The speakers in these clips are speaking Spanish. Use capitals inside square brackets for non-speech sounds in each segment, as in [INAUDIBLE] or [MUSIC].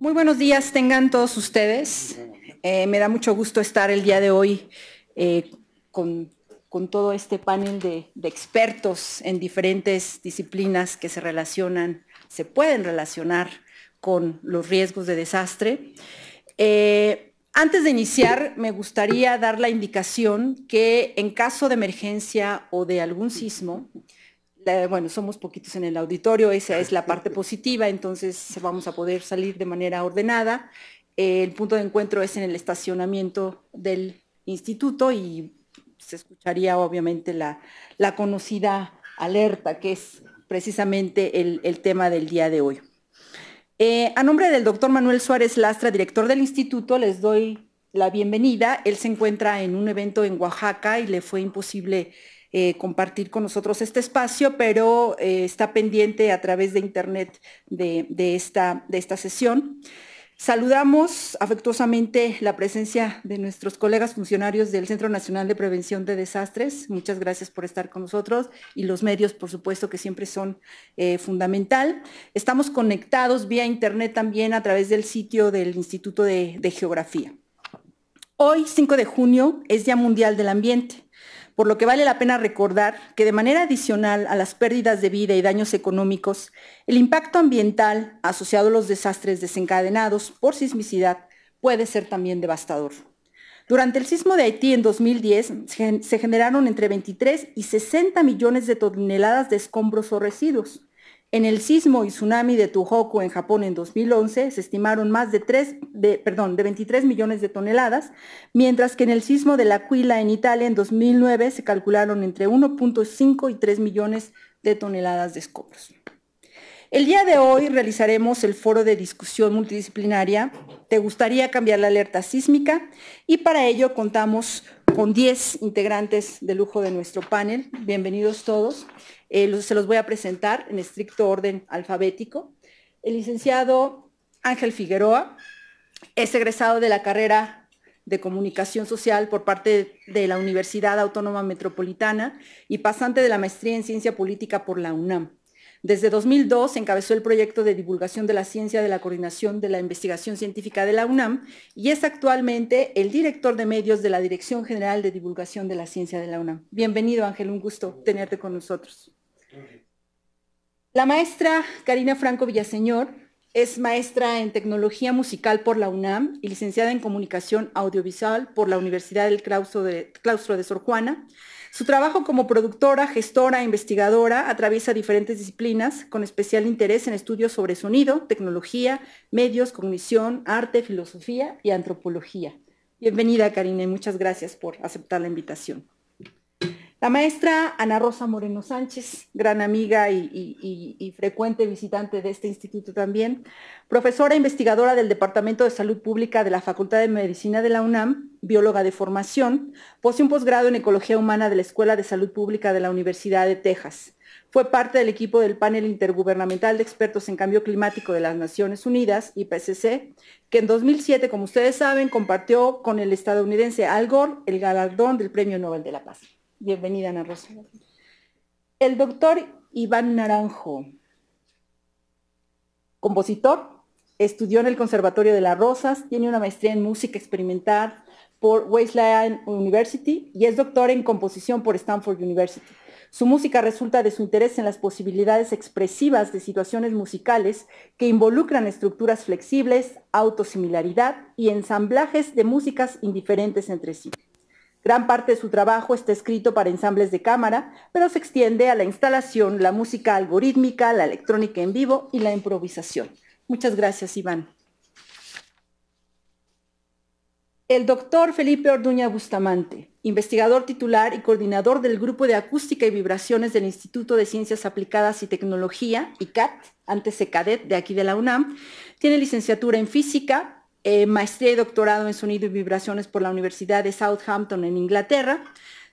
Muy buenos días tengan todos ustedes. Eh, me da mucho gusto estar el día de hoy eh, con, todo este panel de, expertos en diferentes disciplinas que se relacionan, se pueden relacionar con los riesgos de desastre. Eh, antes de iniciar, me gustaría dar la indicación que en caso de emergencia o de algún sismo, bueno, somos poquitos en el auditorio, esa es la parte [LAUGHS] positiva, entonces vamos a poder salir de manera ordenada. Eh, el punto de encuentro es en el estacionamiento del instituto y se escucharía obviamente la, conocida alerta, que es precisamente el, tema del día de hoy. Eh, a nombre del doctor Manuel Suárez Lastra, director del instituto, les doy la bienvenida. Él se encuentra en un evento en Oaxaca y le fue imposible eh, compartir con nosotros este espacio, pero eh, está pendiente a través de internet de, esta, de esta sesión. Saludamos afectuosamente la presencia de nuestros colegas funcionarios del Centro Nacional de Prevención de Desastres. Muchas gracias por estar con nosotros y los medios, por supuesto, que siempre son eh, fundamental. Estamos conectados vía Internet también a través del sitio del Instituto de, de Geografía. Hoy, 5 de junio, es Día Mundial del Ambiente por lo que vale la pena recordar que de manera adicional a las pérdidas de vida y daños económicos, el impacto ambiental asociado a los desastres desencadenados por sismicidad puede ser también devastador. Durante el sismo de Haití en 2010 se generaron entre 23 y 60 millones de toneladas de escombros o residuos, en el sismo y tsunami de Tohoku en Japón en 2011 se estimaron más de, 23 millones de toneladas, mientras que en el sismo de la Cuila, en Italia en 2009 se calcularon entre 1.5 y 3 millones de toneladas de escombros. El día de hoy realizaremos el foro de discusión multidisciplinaria ¿Te gustaría cambiar la alerta sísmica? Y para ello contamos con 10 integrantes de lujo de nuestro panel. Bienvenidos todos se los voy a presentar en estricto orden alfabético. El licenciado Ángel Figueroa es egresado de la carrera de Comunicación Social por parte de la Universidad Autónoma Metropolitana y pasante de la maestría en Ciencia Política por la UNAM. Desde 2002 encabezó el proyecto de divulgación de la ciencia de la coordinación de la investigación científica de la UNAM y es actualmente el director de medios de la Dirección General de Divulgación de la Ciencia de la UNAM. Bienvenido Ángel, un gusto tenerte con nosotros. La maestra Karina Franco Villaseñor es maestra en tecnología musical por la UNAM y licenciada en comunicación audiovisual por la Universidad del Claustro de, Sor Juana. Su trabajo como productora, gestora e investigadora atraviesa diferentes disciplinas, con especial interés en estudios sobre sonido, tecnología, medios, cognición, arte, filosofía y antropología. Bienvenida, Karina, y muchas gracias por aceptar la invitación. La maestra Ana Rosa Moreno Sánchez, gran amiga y, frecuente visitante de este instituto también, profesora investigadora del Departamento de Salud Pública de la Facultad de Medicina de la UNAM, bióloga de formación, posee un posgrado en Ecología Humana de la Escuela de Salud Pública de la Universidad de Texas. Fue parte del equipo del panel intergubernamental de expertos en cambio climático de las Naciones Unidas, IPCC, que en 2007, como ustedes saben, compartió con el estadounidense Al Gore el galardón del Premio Nobel de la Paz. Bienvenida, Ana Rosa. El doctor Iván Naranjo, compositor, estudió en el Conservatorio de las Rosas, tiene una maestría en música experimental por Wesleyan University y es doctor en composición por Stanford University. Su música resulta de su interés en las posibilidades expresivas de situaciones musicales que involucran estructuras flexibles, autosimilaridad y ensamblajes de músicas indiferentes entre sí. Gran parte de su trabajo está escrito para ensambles de cámara, pero se extiende a la instalación, la música algorítmica, la electrónica en vivo y la improvisación. Muchas gracias, Iván. El doctor Felipe Orduña Bustamante, investigador titular y coordinador del Grupo de Acústica y Vibraciones del Instituto de Ciencias Aplicadas y Tecnología, ICAT, antes e Cadet, de aquí de la UNAM, tiene licenciatura en física, eh, maestría y doctorado en sonido y vibraciones por la Universidad de Southampton en Inglaterra.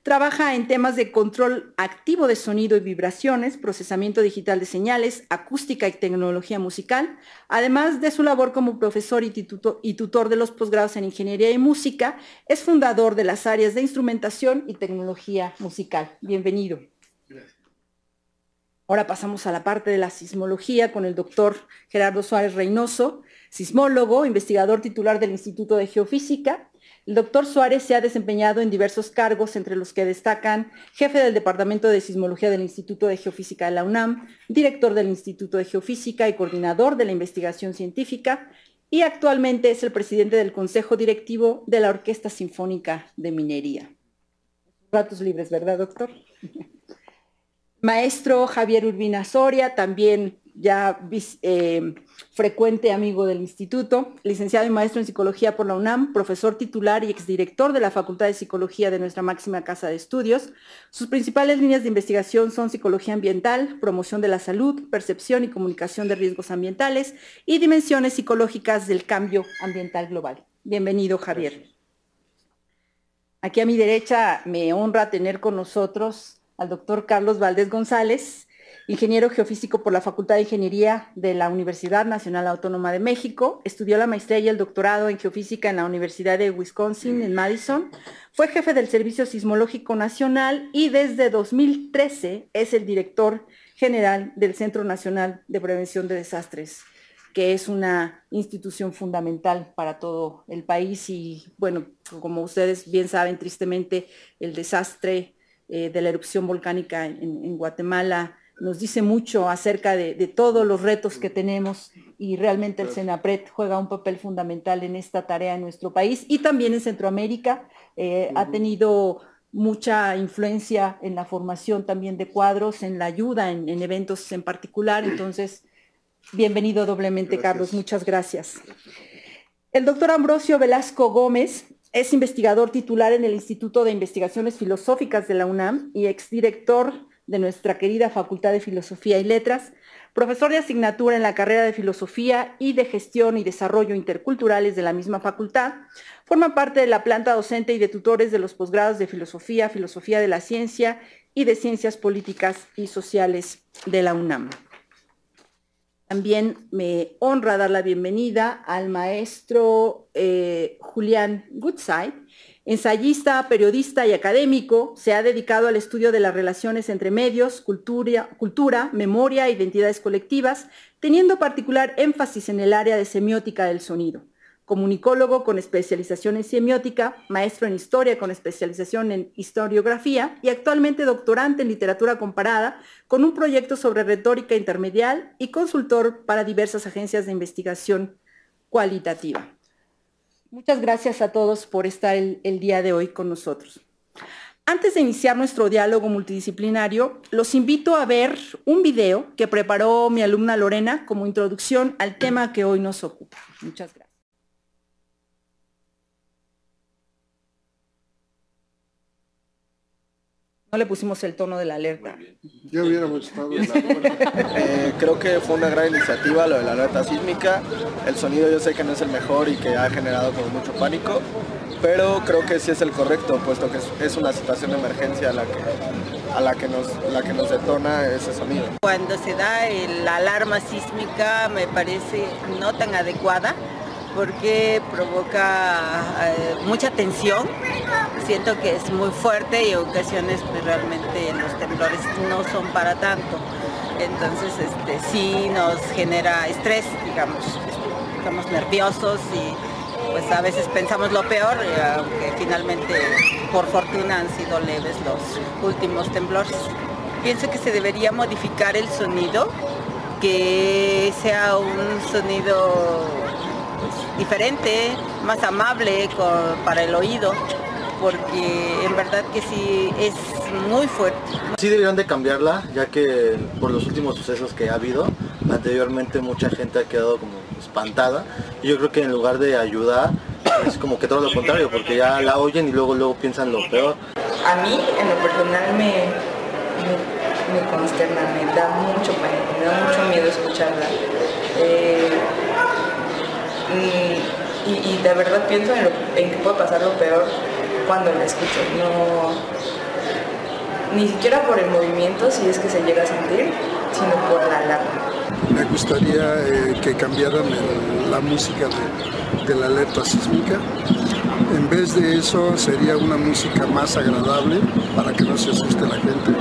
Trabaja en temas de control activo de sonido y vibraciones, procesamiento digital de señales, acústica y tecnología musical, además de su labor como profesor y, tutor, y tutor de los posgrados en ingeniería y música, es fundador de las áreas de instrumentación y tecnología musical. Bienvenido. Ahora pasamos a la parte de la sismología con el doctor Gerardo Suárez Reynoso sismólogo, investigador titular del Instituto de Geofísica. El doctor Suárez se ha desempeñado en diversos cargos, entre los que destacan jefe del Departamento de Sismología del Instituto de Geofísica de la UNAM, director del Instituto de Geofísica y coordinador de la investigación científica, y actualmente es el presidente del Consejo Directivo de la Orquesta Sinfónica de Minería. Ratos libres, ¿verdad, doctor? [LAUGHS] Maestro Javier Urbina Soria, también ya eh, frecuente amigo del instituto, licenciado y maestro en psicología por la UNAM, profesor titular y exdirector de la Facultad de Psicología de nuestra máxima casa de estudios. Sus principales líneas de investigación son psicología ambiental, promoción de la salud, percepción y comunicación de riesgos ambientales y dimensiones psicológicas del cambio ambiental global. Bienvenido, Javier. Aquí a mi derecha me honra tener con nosotros al doctor Carlos Valdés González, ingeniero geofísico por la Facultad de Ingeniería de la Universidad Nacional Autónoma de México, estudió la maestría y el doctorado en geofísica en la Universidad de Wisconsin en Madison, fue jefe del Servicio Sismológico Nacional y desde 2013 es el director general del Centro Nacional de Prevención de Desastres que es una institución fundamental para todo el país y bueno, como ustedes bien saben, tristemente el desastre eh, de la erupción volcánica en Guatemala nos dice mucho acerca de, todos los retos que tenemos y realmente el CENAPRED juega un papel fundamental en esta tarea en nuestro país y también en Centroamérica. Eh, ha tenido mucha influencia en la formación también de cuadros, en la ayuda, en, eventos en particular. Entonces, bienvenido doblemente, Carlos. Muchas gracias. El doctor Ambrosio Velasco Gómez es investigador titular en el Instituto de Investigaciones Filosóficas de la UNAM y exdirector de nuestra querida Facultad de Filosofía y Letras, profesor de asignatura en la carrera de Filosofía y de Gestión y Desarrollo Interculturales de la misma facultad, forma parte de la planta docente y de tutores de los posgrados de Filosofía, Filosofía de la Ciencia y de Ciencias Políticas y Sociales de la UNAM. También me honra dar la bienvenida al maestro eh, Julián Goodside, Ensayista, periodista y académico, se ha dedicado al estudio de las relaciones entre medios, cultura, memoria e identidades colectivas, teniendo particular énfasis en el área de semiótica del sonido. Comunicólogo con especialización en semiótica, maestro en historia con especialización en historiografía y actualmente doctorante en literatura comparada con un proyecto sobre retórica intermedial y consultor para diversas agencias de investigación cualitativa. Muchas gracias a todos por estar el, día de hoy con nosotros. Antes de iniciar nuestro diálogo multidisciplinario, los invito a ver un video que preparó mi alumna Lorena como introducción al tema que hoy nos ocupa. Muchas gracias. No le pusimos el tono de la alerta. Yo hubiera estado eh, Creo que fue una gran iniciativa lo de la alerta sísmica. El sonido yo sé que no es el mejor y que ha generado mucho pánico, pero creo que sí es el correcto, puesto que es una situación de emergencia a la que, la que, nos, la que nos detona ese sonido. Cuando se da la alarma sísmica me parece no tan adecuada, porque provoca eh, mucha tensión. Siento que es muy fuerte y en ocasiones pues, realmente los temblores no son para tanto. Entonces este, sí nos genera estrés, digamos, estamos nerviosos y pues a veces pensamos lo peor, eh, aunque finalmente por fortuna han sido leves los últimos temblores. Pienso que se debería modificar el sonido, que sea un sonido diferente, más amable para el oído, porque en verdad que sí es muy fuerte. Sí debieron de cambiarla, ya que por los últimos sucesos que ha habido, anteriormente mucha gente ha quedado como espantada, y yo creo que en lugar de ayudar, es como que todo lo contrario, porque ya la oyen y luego luego piensan lo peor. A mí, en lo personal, me, me, me consterna, me da mucho me da mucho miedo escucharla. Eh, y, de verdad pienso en, que puede pasar lo peor cuando la escucho. No, ni siquiera por el movimiento, si es que se llega a sentir, sino por la alarma. Me gustaría eh, que cambiaran la música de la alerta sísmica. En vez de eso sería una música más agradable para que no se asuste la gente.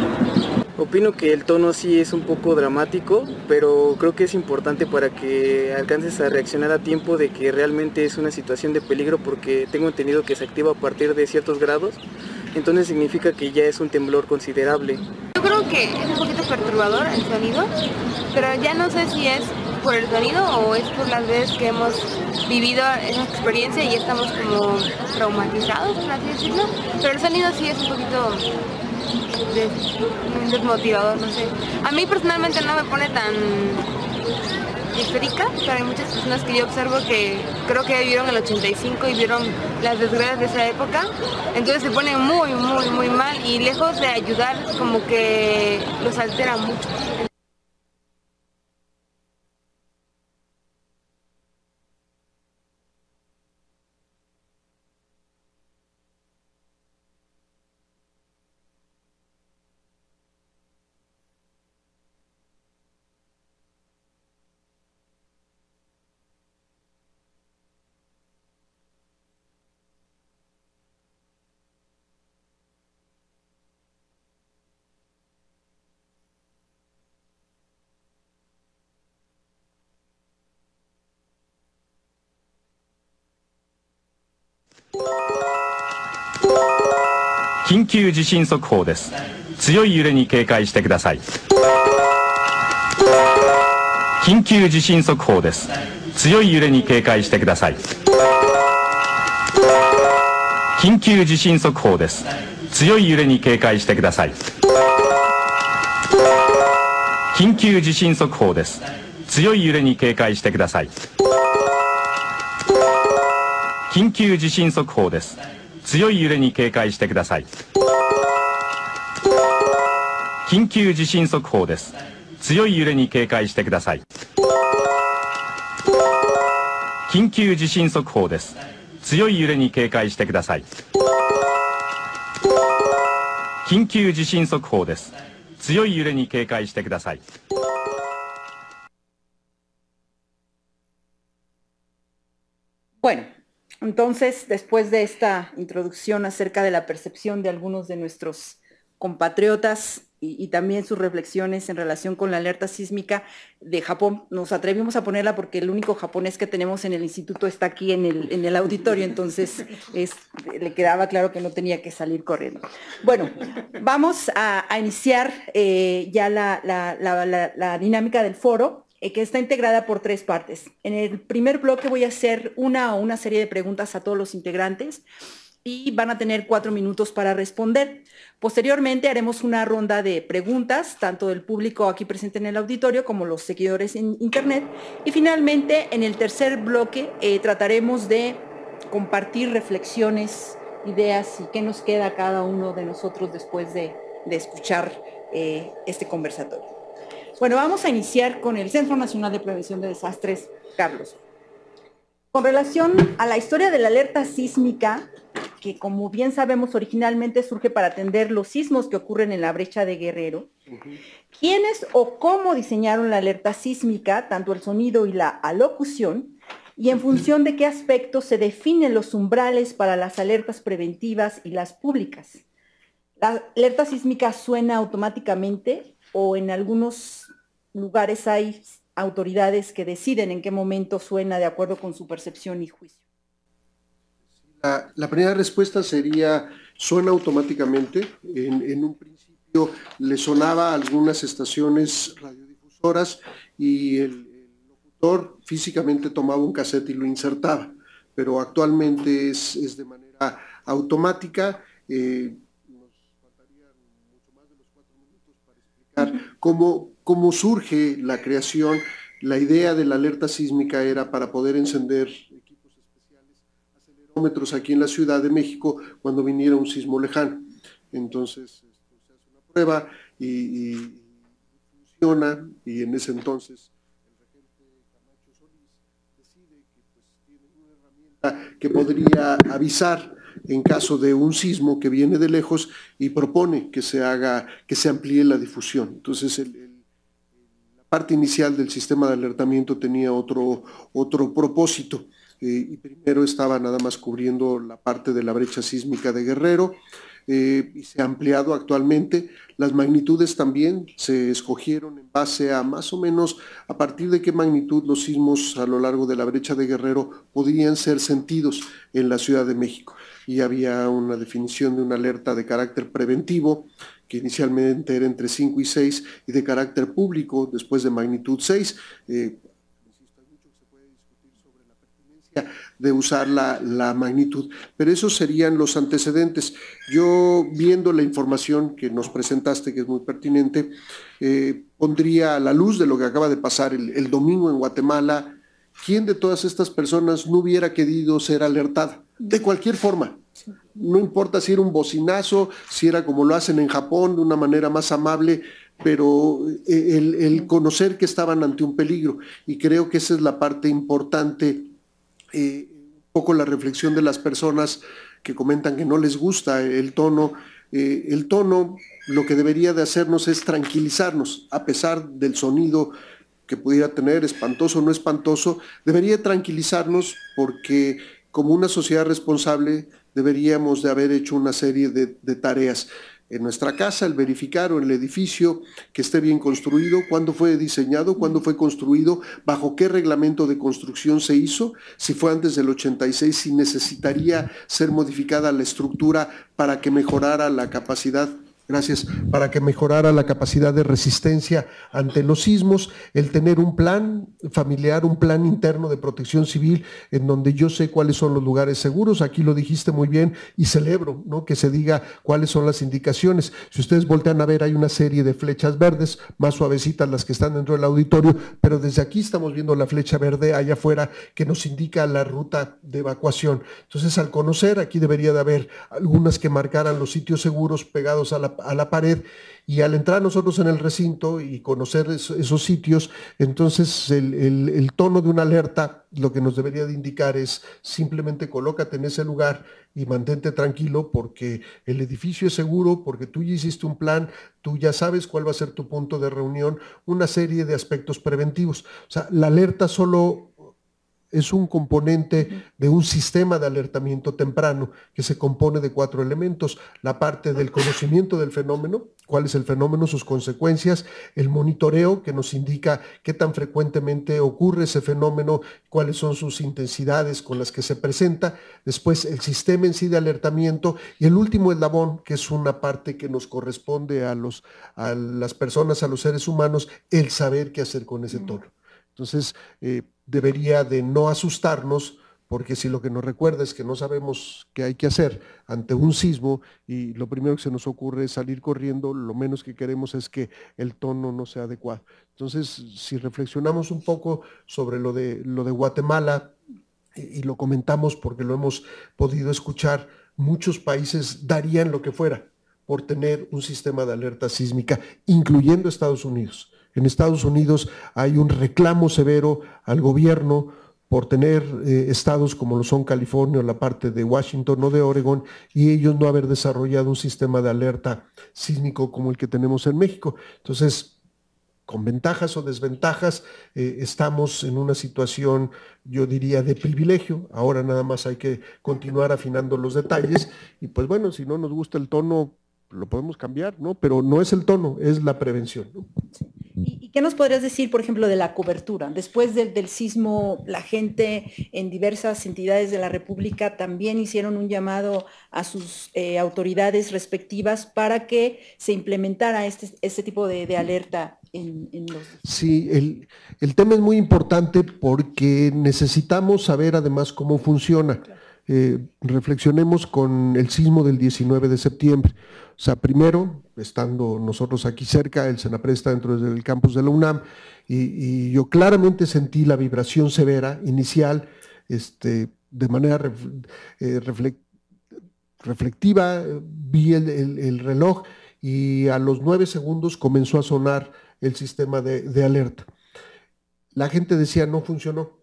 Opino que el tono sí es un poco dramático, pero creo que es importante para que alcances a reaccionar a tiempo de que realmente es una situación de peligro porque tengo entendido que se activa a partir de ciertos grados, entonces significa que ya es un temblor considerable. Yo creo que es un poquito perturbador el sonido, pero ya no sé si es por el sonido o es por las veces que hemos vivido esa experiencia y estamos como traumatizados, por así decirlo, pero el sonido sí es un poquito desmotivador, no sé. A mí personalmente no me pone tan histérica, pero hay muchas personas que yo observo que creo que vivieron el 85 y vieron las desgracias de esa época, entonces se pone muy, muy, muy mal y lejos de ayudar como que los altera mucho. 緊急地震速報です強い揺れに警戒してください緊急地震速報です強い揺れに警戒してください緊急地震速報です強い揺れに警戒してください緊急地震速報です強い揺れに警戒してください緊急地震速報です強い揺れに警戒してください緊急地震速報です強い揺れに警戒してください緊急地震速報です強い揺れに警戒してください緊急地震速報です強い揺れに警戒してください bueno Entonces, después de esta introducción acerca de la percepción de algunos de nuestros compatriotas y, también sus reflexiones en relación con la alerta sísmica de Japón, nos atrevimos a ponerla porque el único japonés que tenemos en el instituto está aquí en el, auditorio, entonces le quedaba claro que no tenía que salir corriendo. Bueno, vamos a, iniciar eh, ya la dinámica del foro. Eh, que está integrada por tres partes. En el primer bloque voy a hacer una o una serie de preguntas a todos los integrantes y van a tener cuatro minutos para responder. Posteriormente haremos una ronda de preguntas, tanto del público aquí presente en el auditorio como los seguidores en Internet. Y finalmente, en el tercer bloque, eh, trataremos de compartir reflexiones, ideas y qué nos queda cada uno de nosotros después de, escuchar eh, este conversatorio. Bueno, vamos a iniciar con el Centro Nacional de Prevención de Desastres, Carlos. Con relación a la historia de la alerta sísmica, que como bien sabemos originalmente surge para atender los sismos que ocurren en la brecha de Guerrero, ¿quiénes o cómo diseñaron la alerta sísmica, tanto el sonido y la alocución? Y en función de qué aspectos se definen los umbrales para las alertas preventivas y las públicas. ¿La alerta sísmica suena automáticamente o en algunos lugares hay autoridades que deciden en qué momento suena de acuerdo con su percepción y juicio. La, primera respuesta sería, suena automáticamente. En, un principio le sonaba a algunas estaciones radiodifusoras y el, locutor físicamente tomaba un cassette y lo insertaba, pero actualmente es, de manera automática. Eh, nos faltarían mucho más de los cuatro minutos para explicar cómo cómo surge la creación. La idea de la alerta sísmica era para poder encender equipos especiales acelerómetros aquí en la Ciudad de México cuando viniera un sismo lejano. Entonces, se hace una prueba y, funciona y en ese entonces que podría avisar en caso de un sismo que viene de lejos y propone que se haga, que se amplíe la difusión. Entonces, el, parte inicial del sistema de alertamiento tenía otro, otro propósito. Eh, y primero estaba nada más cubriendo la parte de la brecha sísmica de Guerrero eh, y se ha ampliado actualmente. Las magnitudes también se escogieron en base a más o menos a partir de qué magnitud los sismos a lo largo de la brecha de Guerrero podrían ser sentidos en la Ciudad de México. Y había una definición de una alerta de carácter preventivo, que inicialmente era entre 5 y 6 y de carácter público después de magnitud 6. Eh, de usar la, magnitud. Pero esos serían los antecedentes. Yo, viendo la información que nos presentaste, que es muy pertinente, eh, pondría a la luz de lo que acaba de pasar el, domingo en Guatemala, ¿quién de todas estas personas no hubiera querido ser alertada? De cualquier forma, no importa si era un bocinazo, si era como lo hacen en Japón, de una manera más amable, pero eh, el, conocer que estaban ante un peligro. Y creo que esa es la parte importante, eh, un poco la reflexión de las personas que comentan que no les gusta el tono. Eh, el tono lo que debería de hacernos es tranquilizarnos, a pesar del sonido que pudiera tener, espantoso o no espantoso, debería tranquilizarnos porque como una sociedad responsable deberíamos de haber hecho una serie de, tareas en nuestra casa, el verificar o el edificio que esté bien construido, cuándo fue diseñado, cuándo fue construido, bajo qué reglamento de construcción se hizo, si fue antes del 86, si necesitaría ser modificada la estructura para que mejorara la capacidad Gracias. Para que mejorara la capacidad de resistencia ante los sismos, el tener un plan familiar, un plan interno de protección civil, en donde yo sé cuáles son los lugares seguros. Aquí lo dijiste muy bien y celebro ¿no? que se diga cuáles son las indicaciones. Si ustedes voltean a ver, hay una serie de flechas verdes, más suavecitas las que están dentro del auditorio, pero desde aquí estamos viendo la flecha verde allá afuera que nos indica la ruta de evacuación. Entonces, al conocer, aquí debería de haber algunas que marcaran los sitios seguros pegados a la a la pared y al entrar nosotros en el recinto y conocer esos, sitios, entonces el, el, tono de una alerta lo que nos debería de indicar es simplemente colócate en ese lugar y mantente tranquilo porque el edificio es seguro, porque tú ya hiciste un plan, tú ya sabes cuál va a ser tu punto de reunión, una serie de aspectos preventivos. O sea, la alerta solo es un componente de un sistema de alertamiento temprano que se compone de cuatro elementos. La parte del conocimiento del fenómeno, cuál es el fenómeno, sus consecuencias, el monitoreo que nos indica qué tan frecuentemente ocurre ese fenómeno, cuáles son sus intensidades con las que se presenta, después el sistema en sí de alertamiento y el último eslabón, que es una parte que nos corresponde a, los, a las personas, a los seres humanos, el saber qué hacer con ese tono. Entonces, eh, debería de no asustarnos, porque si lo que nos recuerda es que no sabemos qué hay que hacer ante un sismo y lo primero que se nos ocurre es salir corriendo, lo menos que queremos es que el tono no sea adecuado. Entonces, si reflexionamos un poco sobre lo de, lo de Guatemala y lo comentamos porque lo hemos podido escuchar, muchos países darían lo que fuera por tener un sistema de alerta sísmica, incluyendo Estados Unidos. En Estados Unidos hay un reclamo severo al gobierno por tener eh, estados como lo son California, o la parte de Washington o de Oregon, y ellos no haber desarrollado un sistema de alerta sísmico como el que tenemos en México. Entonces, con ventajas o desventajas, eh, estamos en una situación, yo diría, de privilegio. Ahora nada más hay que continuar afinando los detalles y pues bueno, si no nos gusta el tono, lo podemos cambiar, ¿no? Pero no es el tono, es la prevención. ¿no? ¿Qué nos podrías decir, por ejemplo, de la cobertura? Después del sismo, la gente en diversas entidades de la República también hicieron un llamado a sus eh, autoridades respectivas para que se implementara este, este tipo de, alerta en, los... Sí, el, el, tema es muy importante porque necesitamos saber además cómo funciona. Eh, reflexionemos con el sismo del 19 de septiembre. O sea, primero, estando nosotros aquí cerca, el senapresta está dentro del campus de la UNAM, y, yo claramente sentí la vibración severa inicial, este, de manera eh, reflectiva, vi el, reloj y a los nueve segundos comenzó a sonar el sistema de alerta. La gente decía no funcionó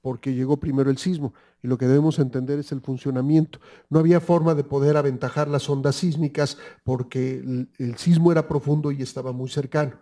porque llegó primero el sismo y lo que debemos entender es el funcionamiento. No había forma de poder aventajar las ondas sísmicas porque el, sismo era profundo y estaba muy cercano.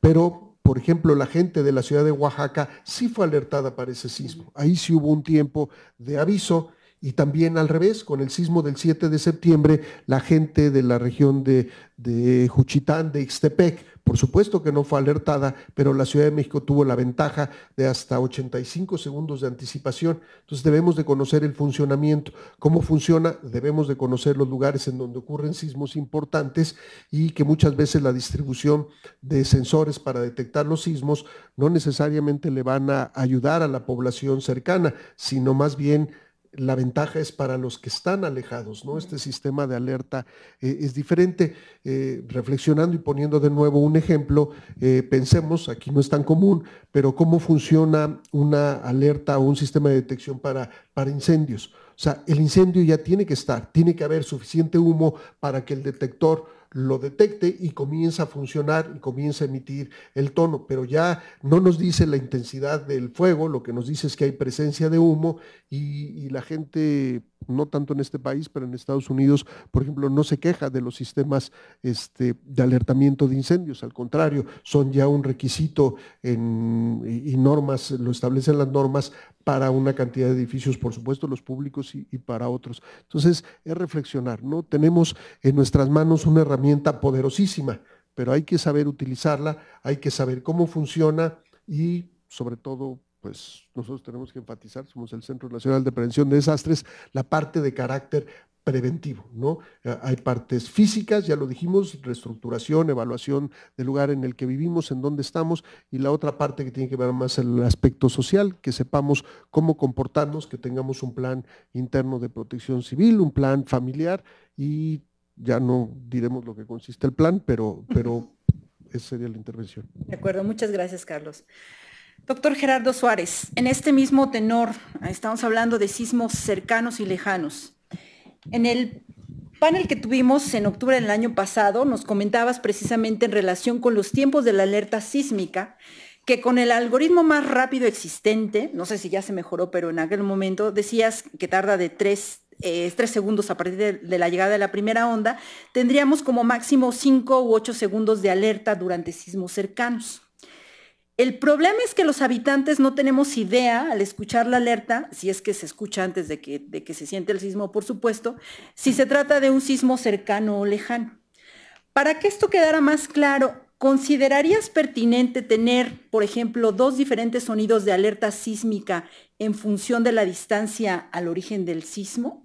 Pero, por ejemplo, la gente de la ciudad de Oaxaca sí fue alertada para ese sismo. Ahí sí hubo un tiempo de aviso y también al revés, con el sismo del 7 de septiembre, la gente de la región de, de Juchitán, de Ixtepec, por supuesto que no fue alertada, pero la Ciudad de México tuvo la ventaja de hasta 85 segundos de anticipación. Entonces debemos de conocer el funcionamiento, cómo funciona, debemos de conocer los lugares en donde ocurren sismos importantes y que muchas veces la distribución de sensores para detectar los sismos no necesariamente le van a ayudar a la población cercana, sino más bien la ventaja es para los que están alejados, ¿no? Este sistema de alerta eh, es diferente. Eh, reflexionando y poniendo de nuevo un ejemplo, eh, pensemos, aquí no es tan común, pero cómo funciona una alerta o un sistema de detección para, para incendios. O sea, el incendio ya tiene que estar, tiene que haber suficiente humo para que el detector lo detecte y comienza a funcionar y comienza a emitir el tono, pero ya no nos dice la intensidad del fuego, lo que nos dice es que hay presencia de humo y, y la gente no tanto en este país, pero en Estados Unidos, por ejemplo, no se queja de los sistemas este, de alertamiento de incendios, al contrario, son ya un requisito en, y, normas, lo establecen las normas para una cantidad de edificios, por supuesto, los públicos y, y para otros. Entonces, es reflexionar, ¿no? Tenemos en nuestras manos una herramienta poderosísima, pero hay que saber utilizarla, hay que saber cómo funciona y sobre todo pues nosotros tenemos que enfatizar, somos el Centro Nacional de Prevención de Desastres, la parte de carácter preventivo, ¿no? Eh, hay partes físicas, ya lo dijimos, reestructuración, evaluación del lugar en el que vivimos, en dónde estamos, y la otra parte que tiene que ver más el aspecto social, que sepamos cómo comportarnos, que tengamos un plan interno de protección civil, un plan familiar, y ya no diremos lo que consiste el plan, pero, pero [LAUGHS] esa sería la intervención. De acuerdo, muchas gracias, Carlos. Doctor Gerardo Suárez, en este mismo tenor, estamos hablando de sismos cercanos y lejanos. En el panel que tuvimos en octubre del año pasado, nos comentabas precisamente en relación con los tiempos de la alerta sísmica, que con el algoritmo más rápido existente, no sé si ya se mejoró, pero en aquel momento decías que tarda de tres, eh, segundos a partir de, de, la llegada de la primera onda, tendríamos como máximo cinco u ocho segundos de alerta durante sismos cercanos. El problema es que los habitantes no tenemos idea al escuchar la alerta, si es que se escucha antes de que, se siente el sismo, por supuesto, si se trata de un sismo cercano o lejano. Para que esto quedara más claro, ¿considerarías pertinente tener, por ejemplo, dos diferentes sonidos de alerta sísmica en función de la distancia al origen del sismo?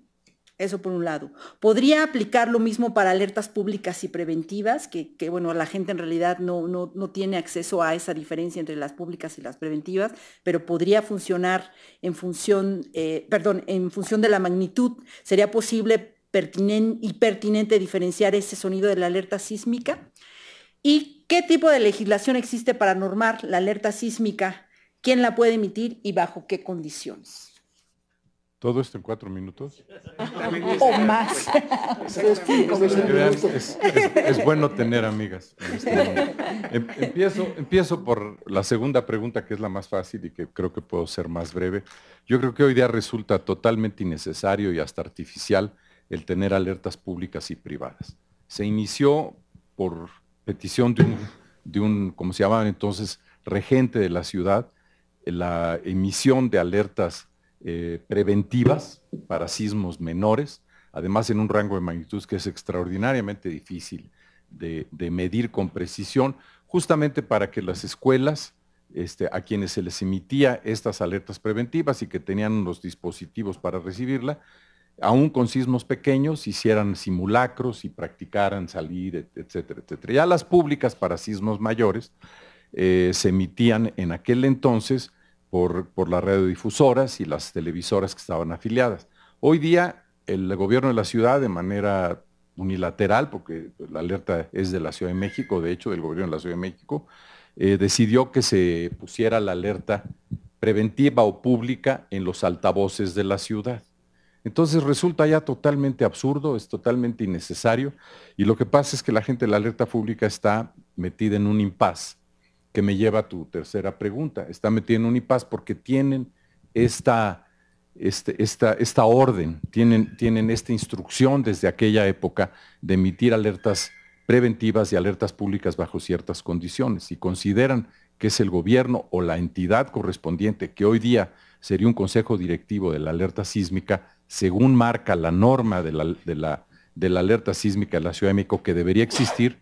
Eso por un lado. Podría aplicar lo mismo para alertas públicas y preventivas, que, bueno, la gente en realidad no, tiene acceso a esa diferencia entre las públicas y las preventivas, pero podría funcionar en función, eh, perdón, en función de la magnitud. ¿Sería posible y pertinente diferenciar ese sonido de la alerta sísmica? ¿Y qué tipo de legislación existe para normar la alerta sísmica? ¿Quién la puede emitir y bajo qué condiciones? Todo esto en cuatro minutos. [LAUGHS] o más. Es, bueno tener amigas. Este em, empiezo, empiezo por la segunda pregunta, que es la más fácil y que creo que puedo ser más breve. Yo creo que hoy día resulta totalmente innecesario y hasta artificial el tener alertas públicas y privadas. Se inició por petición de un, de un como se llamaba entonces, regente de la ciudad, la emisión de alertas eh, preventivas para sismos menores, además en un rango de magnitud que es extraordinariamente difícil de, medir con precisión, justamente para que las escuelas este, a quienes se les emitía estas alertas preventivas y que tenían los dispositivos para recibirla, aún con sismos pequeños, hicieran simulacros y practicaran salir, etcétera, etcétera. Ya las públicas para sismos mayores eh, se emitían en aquel entonces por, las radiodifusoras y las televisoras que estaban afiliadas. Hoy día el gobierno de la ciudad, de manera unilateral, porque la alerta es de la Ciudad de México, de hecho del gobierno de la Ciudad de México, eh, decidió que se pusiera la alerta preventiva o pública en los altavoces de la ciudad. Entonces resulta ya totalmente absurdo, es totalmente innecesario y lo que pasa es que la gente de la alerta pública está metida en un impas me lleva a tu tercera pregunta. Está metido en IPAS porque tienen esta, este, esta, esta orden, tienen, tienen esta instrucción desde aquella época de emitir alertas preventivas y alertas públicas bajo ciertas condiciones y consideran que es el gobierno o la entidad correspondiente, que hoy día sería un consejo directivo de la alerta sísmica, según marca la norma de la, de la, de la alerta sísmica de la Ciudad de México, que debería existir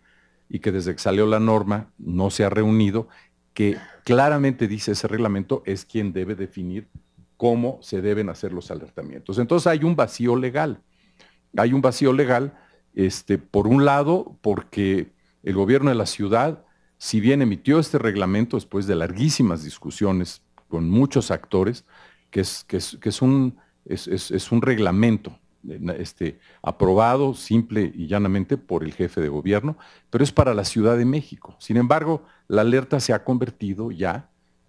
y que desde que salió la norma no se ha reunido, que claramente dice ese reglamento es quien debe definir cómo se deben hacer los alertamientos. Entonces hay un vacío legal. Hay un vacío legal, este, por un lado, porque el gobierno de la ciudad, si bien emitió este reglamento después de larguísimas discusiones con muchos actores, que que es, es, un, es, es un reglamento, eh, este, aprobado simple y llanamente por el jefe de gobierno, pero es para la Ciudad de México. Sin embargo, la alerta se ha convertido ya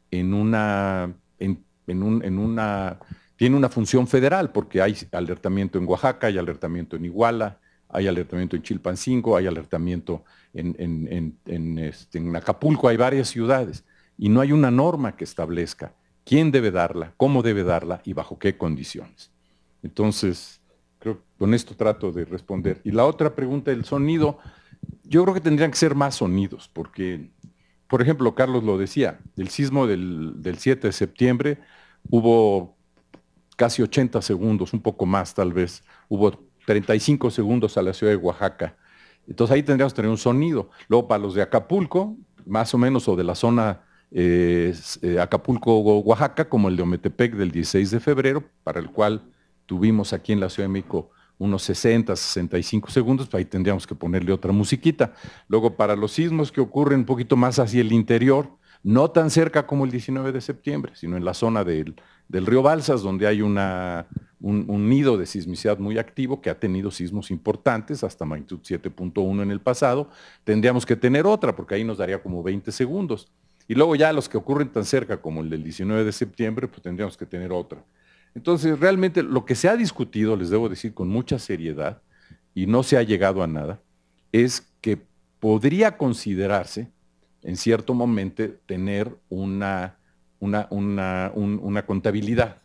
en una, en, un, una, tiene una función federal, porque hay alertamiento en Oaxaca, hay alertamiento en Iguala, hay alertamiento en Chilpancingo, hay alertamiento en, este, en, Acapulco, hay varias ciudades, y no hay una norma que establezca quién debe darla, cómo debe darla y bajo qué condiciones. Entonces, Creo con esto trato de responder. Y la otra pregunta, del sonido, yo creo que tendrían que ser más sonidos, porque, por ejemplo, Carlos lo decía, el sismo del, 7 de septiembre hubo casi 80 segundos, un poco más tal vez, hubo 35 segundos a la ciudad de Oaxaca. Entonces ahí tendríamos que tener un sonido. Luego para los de Acapulco, más o menos, o de la zona eh, eh, Acapulco-Oaxaca, como el de Ometepec del 16 de febrero, para el cual tuvimos aquí en la Ciudad de México unos 60, 65 segundos, pues ahí tendríamos que ponerle otra musiquita. Luego, para los sismos que ocurren un poquito más hacia el interior, no tan cerca como el 19 de septiembre, sino en la zona del, río Balsas, donde hay una, un, un, nido de sismicidad muy activo que ha tenido sismos importantes, hasta magnitud 7.1 en el pasado, tendríamos que tener otra, porque ahí nos daría como 20 segundos. Y luego ya los que ocurren tan cerca como el del 19 de septiembre, pues tendríamos que tener otra. Entonces, realmente lo que se ha discutido, les debo decir con mucha seriedad, y no se ha llegado a nada, es que podría considerarse en cierto momento tener una, una, contabilidad,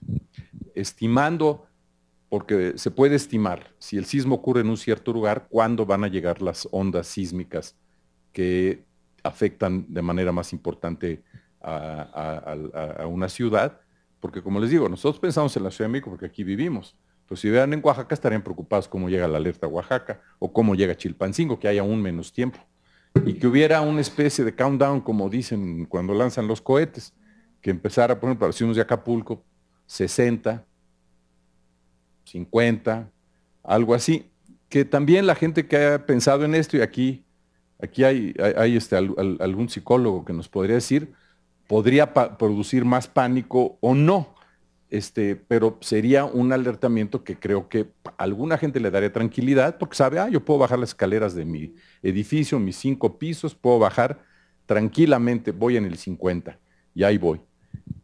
estimando, porque se puede estimar, si el sismo ocurre en un cierto lugar, cuándo van a llegar las ondas sísmicas que afectan de manera más importante a una ciudad porque como les digo, nosotros pensamos en la Ciudad de México porque aquí vivimos. pues si vean en Oaxaca estarían preocupados cómo llega la alerta a Oaxaca o cómo llega Chilpancingo, que hay aún menos tiempo. Y que hubiera una especie de countdown, como dicen cuando lanzan los cohetes, que empezara, por ejemplo, para uno de Acapulco, 60, 50, algo así. Que también la gente que ha pensado en esto, y aquí, aquí hay, hay, este, algún psicólogo que nos podría decir, podría producir más pánico o no. Este, pero sería un alertamiento que creo que a alguna gente le daría tranquilidad porque sabe, ah, yo puedo bajar las escaleras de mi edificio, mis cinco pisos, puedo bajar tranquilamente, voy en el 50 y ahí voy.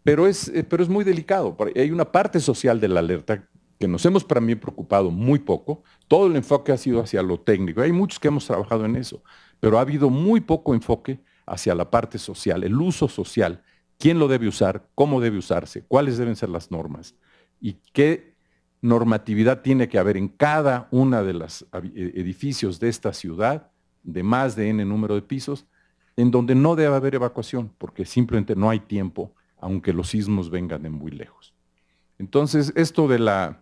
Pero es, eh, pero es muy delicado. Hay una parte social de la alerta que nos hemos para mí preocupado muy poco. Todo el enfoque ha sido hacia lo técnico. Hay muchos que hemos trabajado en eso, pero ha habido muy poco enfoque hacia la parte social, el uso social, quién lo debe usar, cómo debe usarse, cuáles deben ser las normas y qué normatividad tiene que haber en cada una de los e, edificios de esta ciudad, de más de n número de pisos, en donde no debe haber evacuación, porque simplemente no hay tiempo, aunque los sismos vengan de muy lejos. Entonces, esto de la...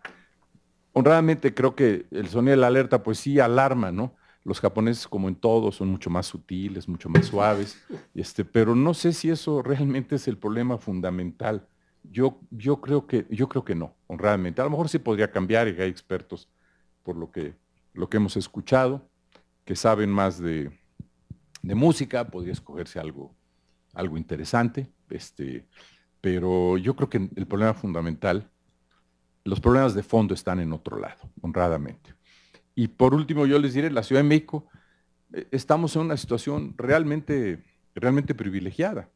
Honradamente creo que el sonido de la alerta, pues sí alarma, ¿no? Los japoneses, como en todos, son mucho más sutiles, mucho más suaves, [LAUGHS] este, pero no sé si eso realmente es el problema fundamental. Yo, yo, creo, que, yo creo que no, honradamente. A lo mejor sí podría cambiar y hay expertos, por lo que, lo que hemos escuchado, que saben más de, de música, podría escogerse algo, algo interesante, este, pero yo creo que el problema fundamental, los problemas de fondo están en otro lado, honradamente. Y por último, yo les diré, la Ciudad de México, eh, estamos en una situación realmente, realmente privilegiada.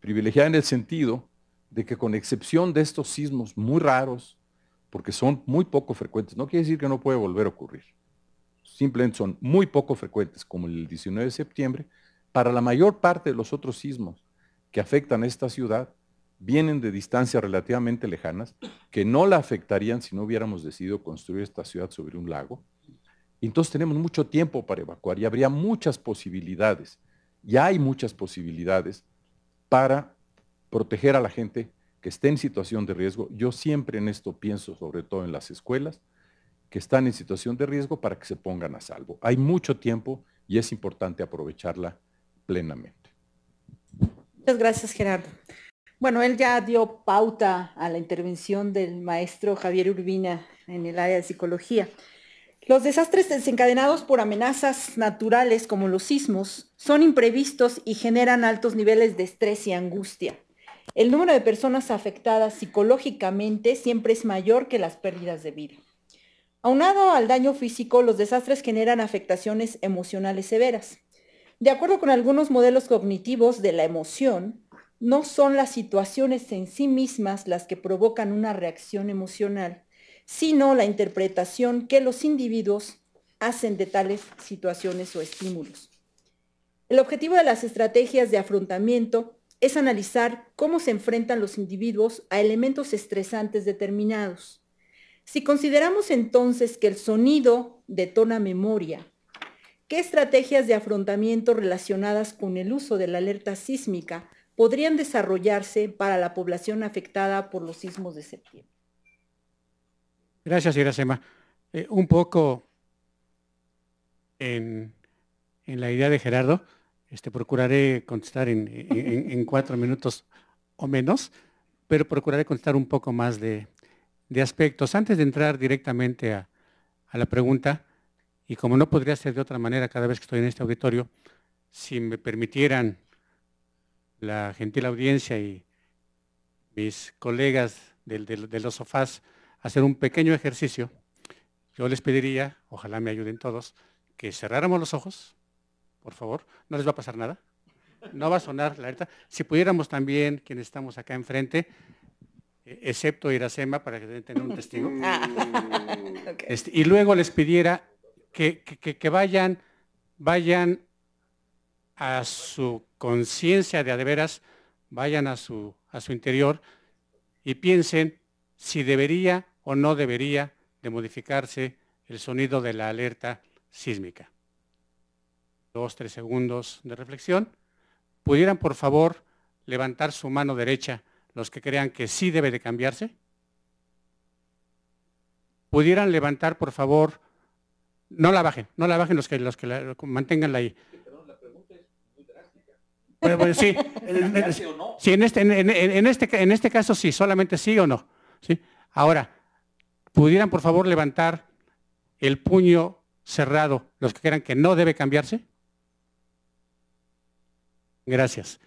Privilegiada en el sentido de que con excepción de estos sismos muy raros, porque son muy poco frecuentes, no quiere decir que no puede volver a ocurrir. Simplemente son muy poco frecuentes, como el 19 de septiembre. Para la mayor parte de los otros sismos que afectan a esta ciudad, vienen de distancias relativamente lejanas, que no la afectarían si no hubiéramos decidido construir esta ciudad sobre un lago entonces tenemos mucho tiempo para evacuar y habría muchas posibilidades, y hay muchas posibilidades para proteger a la gente que esté en situación de riesgo. Yo siempre en esto pienso, sobre todo en las escuelas, que están en situación de riesgo para que se pongan a salvo. Hay mucho tiempo y es importante aprovecharla plenamente. Muchas gracias, Gerardo. Bueno, él ya dio pauta a la intervención del maestro Javier Urbina en el área de psicología. Los desastres desencadenados por amenazas naturales como los sismos son imprevistos y generan altos niveles de estrés y angustia. El número de personas afectadas psicológicamente siempre es mayor que las pérdidas de vida. Aunado al daño físico, los desastres generan afectaciones emocionales severas. De acuerdo con algunos modelos cognitivos de la emoción, no son las situaciones en sí mismas las que provocan una reacción emocional, sino la interpretación que los individuos hacen de tales situaciones o estímulos. El objetivo de las estrategias de afrontamiento es analizar cómo se enfrentan los individuos a elementos estresantes determinados. Si consideramos entonces que el sonido detona memoria, ¿qué estrategias de afrontamiento relacionadas con el uso de la alerta sísmica podrían desarrollarse para la población afectada por los sismos de septiembre? Gracias, Señora Eh, un poco en, la idea de Gerardo, este, procuraré contestar en, cuatro minutos o menos, pero procuraré contestar un poco más de, aspectos. Antes de entrar directamente a, la pregunta, y como no podría ser de otra manera cada vez que estoy en este auditorio, si me permitieran la gentil audiencia y mis colegas de los sofás hacer un pequeño ejercicio, yo les pediría, ojalá me ayuden todos, que cerráramos los ojos, por favor, no les va a pasar nada, no va a sonar la alerta. Si pudiéramos también, quienes estamos acá enfrente, eh, excepto Iracema, para que tenga un testigo. [LAUGHS] Ah, este, y luego les pidiera que, vayan, vayan a su conciencia de adeveras, vayan a su, a su interior y piensen si debería o no debería de modificarse el sonido de la alerta sísmica. Dos, tres segundos de reflexión. ¿Pudieran, por favor, levantar su mano derecha los que crean que sí debe de cambiarse? ¿Pudieran levantar, por favor, no la bajen, no la bajen los que, los que la, manténganla ahí? La pregunta sí, muy drástica. sí en, este, en, este, en este caso sí, solamente sí o no. ¿sí? Ahora, ¿Pudieran, por favor, levantar el puño cerrado los que crean que no debe cambiarse? Gracias.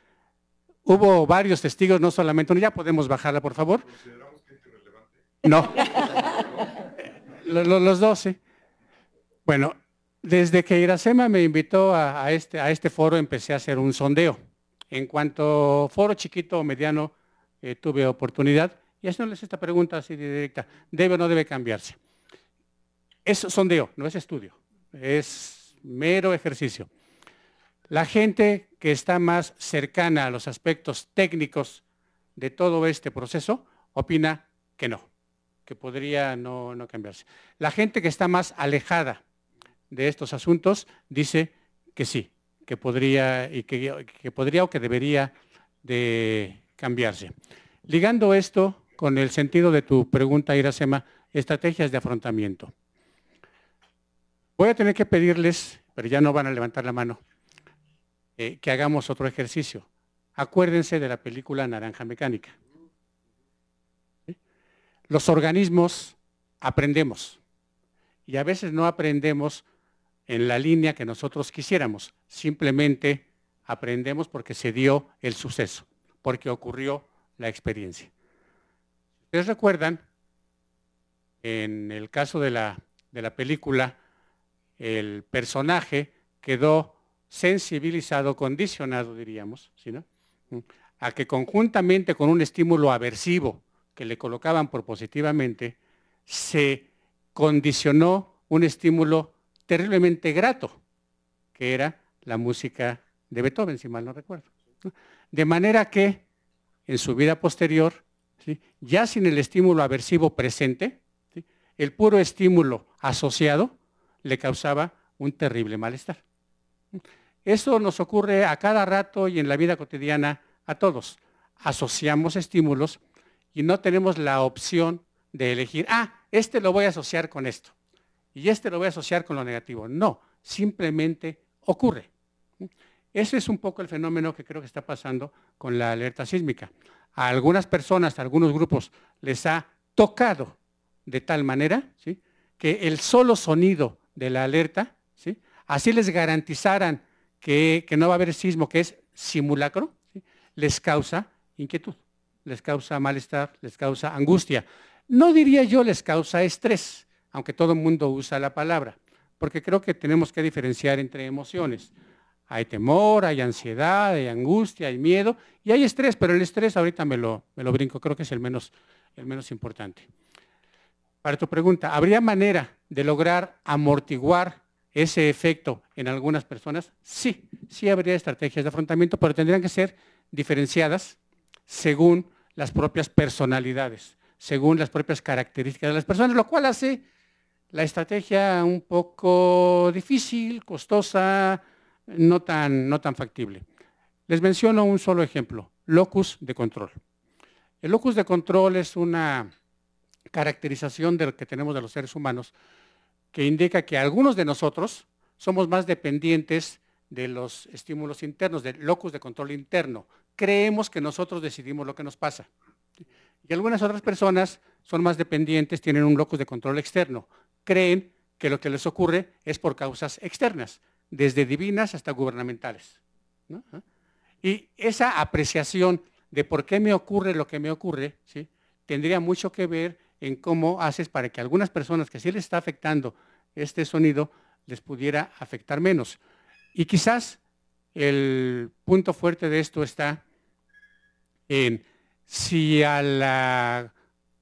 Hubo varios testigos, no solamente uno. Ya podemos bajarla, por favor. No. [LAUGHS] los doce. Bueno, desde que Iracema me invitó este, a, este, foro, empecé a hacer un sondeo. En cuanto foro chiquito o mediano, eh, tuve oportunidad y haciéndoles esta pregunta así de directa, ¿debe o no debe cambiarse? Es sondeo, no es estudio, es mero ejercicio. La gente que está más cercana a los aspectos técnicos de todo este proceso opina que no, que podría no, no cambiarse. La gente que está más alejada de estos asuntos dice que sí, que podría y que, que podría o que debería de cambiarse. Ligando esto con el sentido de tu pregunta, Iracema, estrategias de afrontamiento. Voy a tener que pedirles, pero ya no van a levantar la mano, eh, que hagamos otro ejercicio. Acuérdense de la película Naranja Mecánica. Los organismos aprendemos y a veces no aprendemos en la línea que nosotros quisiéramos, simplemente aprendemos porque se dio el suceso, porque ocurrió la experiencia ustedes recuerdan, en el caso de la, película, el personaje quedó sensibilizado, condicionado, diríamos, mm, a que conjuntamente con un estímulo aversivo que le colocaban propositivamente, se condicionó un estímulo terriblemente grato, que era la música de Beethoven, si mal no recuerdo. De manera que en su vida posterior ya sin el estímulo aversivo presente, el puro estímulo asociado le causaba un terrible malestar. Eso nos ocurre a cada rato y en la vida cotidiana a todos. Asociamos estímulos y no tenemos la opción de elegir, ah, este lo voy a asociar con esto y este lo voy a asociar con lo negativo. No, simplemente ocurre. Ese es un poco el fenómeno que creo que está pasando con la alerta sísmica a algunas personas, a algunos grupos, les ha tocado de tal manera que el solo sonido de la alerta, así les garantizaran que, no va a haber sismo, que es simulacro, les causa inquietud, les causa malestar, les causa angustia. No diría yo les causa estrés, aunque todo el mundo usa la palabra, porque creo que tenemos que diferenciar entre emociones. Hay temor, hay ansiedad, hay angustia, hay miedo y hay estrés, pero el estrés ahorita me lo, me lo brinco, creo que es el menos, el menos importante. Para tu pregunta, ¿habría manera de lograr amortiguar ese efecto en algunas personas? Sí, sí habría estrategias de afrontamiento, pero tendrían que ser diferenciadas según las propias personalidades, según las propias características de las personas, lo cual hace la estrategia un poco difícil, costosa, no tan, no tan factible. Les menciono un solo ejemplo, locus de control. El locus de control es una caracterización de lo que tenemos de los seres humanos que indica que algunos de nosotros somos más dependientes de los estímulos internos, del locus de control interno. Creemos que nosotros decidimos lo que nos pasa. Y algunas otras personas son más dependientes, tienen un locus de control externo. Creen que lo que les ocurre es por causas externas desde divinas hasta gubernamentales. Y esa apreciación de por qué me ocurre lo que me ocurre, tendría mucho que ver en cómo haces para que algunas personas que sí les está afectando este sonido, les pudiera afectar menos. Y quizás el punto fuerte de esto está en si a la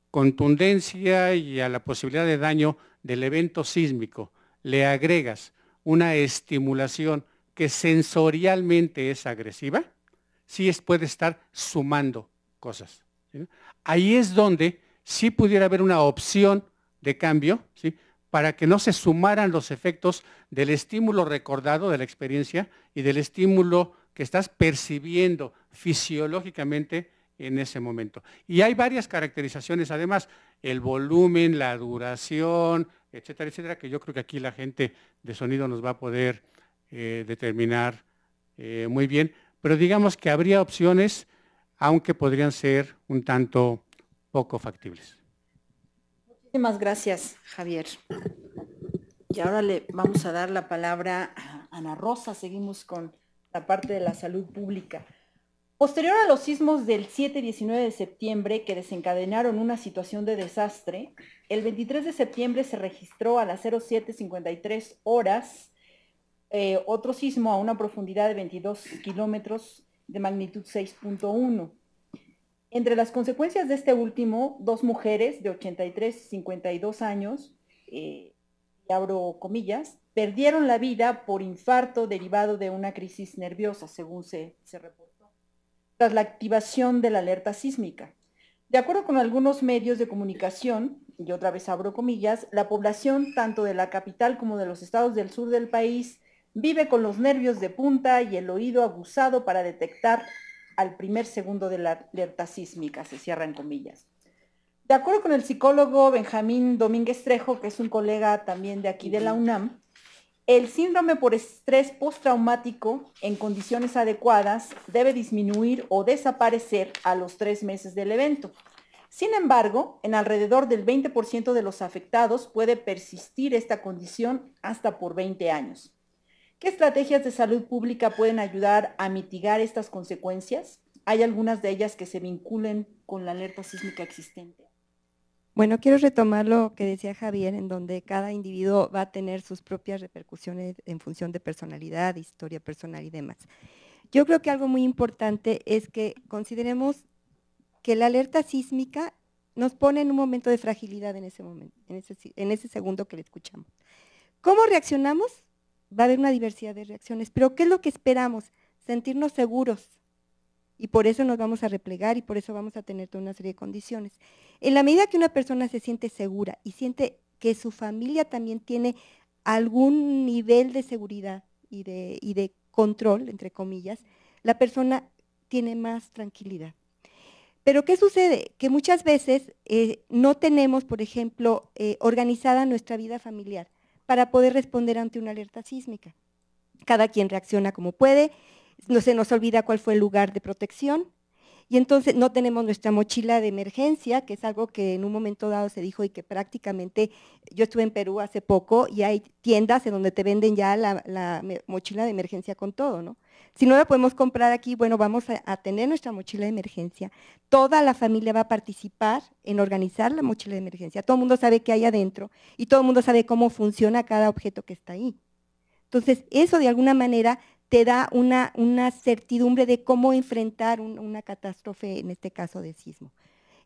contundencia y a la posibilidad de daño del evento sísmico le agregas una estimulación que sensorialmente es agresiva, sí es, puede estar sumando cosas. Ahí es donde sí pudiera haber una opción de cambio, ¿sí? para que no se sumaran los efectos del estímulo recordado de la experiencia y del estímulo que estás percibiendo fisiológicamente en ese momento. Y hay varias caracterizaciones, además, el volumen, la duración, etcétera, etcétera, que yo creo que aquí la gente de sonido nos va a poder eh, determinar eh, muy bien. Pero digamos que habría opciones, aunque podrían ser un tanto poco factibles. Muchísimas gracias, Javier. Y ahora le vamos a dar la palabra a Ana Rosa. Seguimos con la parte de la salud pública. Posterior a los sismos del 7 y 19 de septiembre que desencadenaron una situación de desastre, el 23 de septiembre se registró a las 07.53 horas eh, otro sismo a una profundidad de 22 kilómetros de magnitud 6.1. Entre las consecuencias de este último, dos mujeres de 83 y 52 años, eh, abro comillas, perdieron la vida por infarto derivado de una crisis nerviosa, según se, se reportó tras la activación de la alerta sísmica. De acuerdo con algunos medios de comunicación, y otra vez abro comillas, la población tanto de la capital como de los estados del sur del país vive con los nervios de punta y el oído abusado para detectar al primer segundo de la alerta sísmica, se cierra en comillas. De acuerdo con el psicólogo Benjamín Domínguez Trejo, que es un colega también de aquí de la UNAM, el síndrome por estrés postraumático en condiciones adecuadas debe disminuir o desaparecer a los tres meses del evento. Sin embargo, en alrededor del 20% de los afectados puede persistir esta condición hasta por 20 años. ¿Qué estrategias de salud pública pueden ayudar a mitigar estas consecuencias? Hay algunas de ellas que se vinculen con la alerta sísmica existente. Bueno, quiero retomar lo que decía Javier, en donde cada individuo va a tener sus propias repercusiones en función de personalidad, historia personal y demás. Yo creo que algo muy importante es que consideremos que la alerta sísmica nos pone en un momento de fragilidad en ese momento, en ese, segundo que le escuchamos. ¿Cómo reaccionamos? Va a haber una diversidad de reacciones, pero ¿qué es lo que esperamos? Sentirnos seguros, y por eso nos vamos a replegar y por eso vamos a tener toda una serie de condiciones. En la medida que una persona se siente segura y siente que su familia también tiene algún nivel de seguridad y de, control, entre comillas, la persona tiene más tranquilidad. Pero ¿qué sucede? Que muchas veces eh, no tenemos, por ejemplo, eh, organizada nuestra vida familiar para poder responder ante una alerta sísmica. Cada quien reacciona como puede, no se nos olvida cuál fue el lugar de protección. Y entonces no tenemos nuestra mochila de emergencia, que es algo que en un momento dado se dijo y que prácticamente yo estuve en Perú hace poco y hay tiendas en donde te venden ya la, mochila de emergencia con todo, ¿no? Si no la podemos comprar aquí, bueno, vamos a, a, tener nuestra mochila de emergencia. Toda la familia va a participar en organizar la mochila de emergencia. Todo el mundo sabe qué hay adentro y todo el mundo sabe cómo funciona cada objeto que está ahí. Entonces, eso de alguna manera te da una, certidumbre de cómo enfrentar una catástrofe, en este caso de sismo.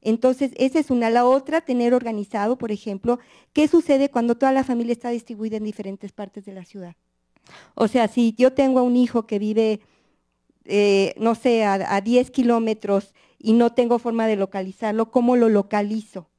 Entonces, esa es una. La otra, tener organizado, por ejemplo, qué sucede cuando toda la familia está distribuida en diferentes partes de la ciudad. O sea, si yo tengo a un hijo que vive, eh, no sé, a, a 10 kilómetros y no tengo forma de localizarlo, ¿cómo lo localizo?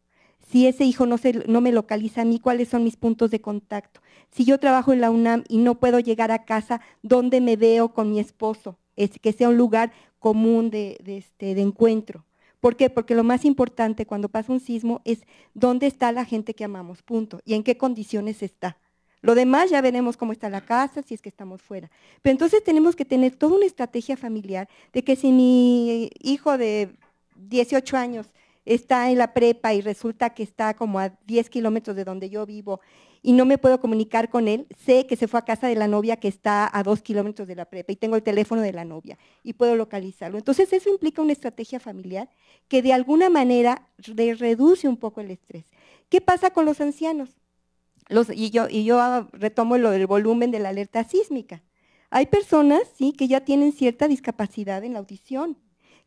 Si ese hijo no, se, no me localiza a mí, ¿cuáles son mis puntos de contacto? Si yo trabajo en la UNAM y no puedo llegar a casa, ¿dónde me veo con mi esposo? Es que sea un lugar común de, este, de encuentro. ¿Por qué? Porque lo más importante cuando pasa un sismo es dónde está la gente que amamos, punto, y en qué condiciones está. Lo demás ya veremos cómo está la casa, si es que estamos fuera. Pero entonces tenemos que tener toda una estrategia familiar de que si mi hijo de 18 años está en la prepa y resulta que está como a 10 kilómetros de donde yo vivo y no me puedo comunicar con él, sé que se fue a casa de la novia que está a 2 kilómetros de la prepa y tengo el teléfono de la novia y puedo localizarlo. Entonces eso implica una estrategia familiar que de alguna manera reduce un poco el estrés. ¿Qué pasa con los ancianos? Los, y, yo, y yo retomo lo del volumen de la alerta sísmica. Hay personas, sí, que ya tienen cierta discapacidad en la audición,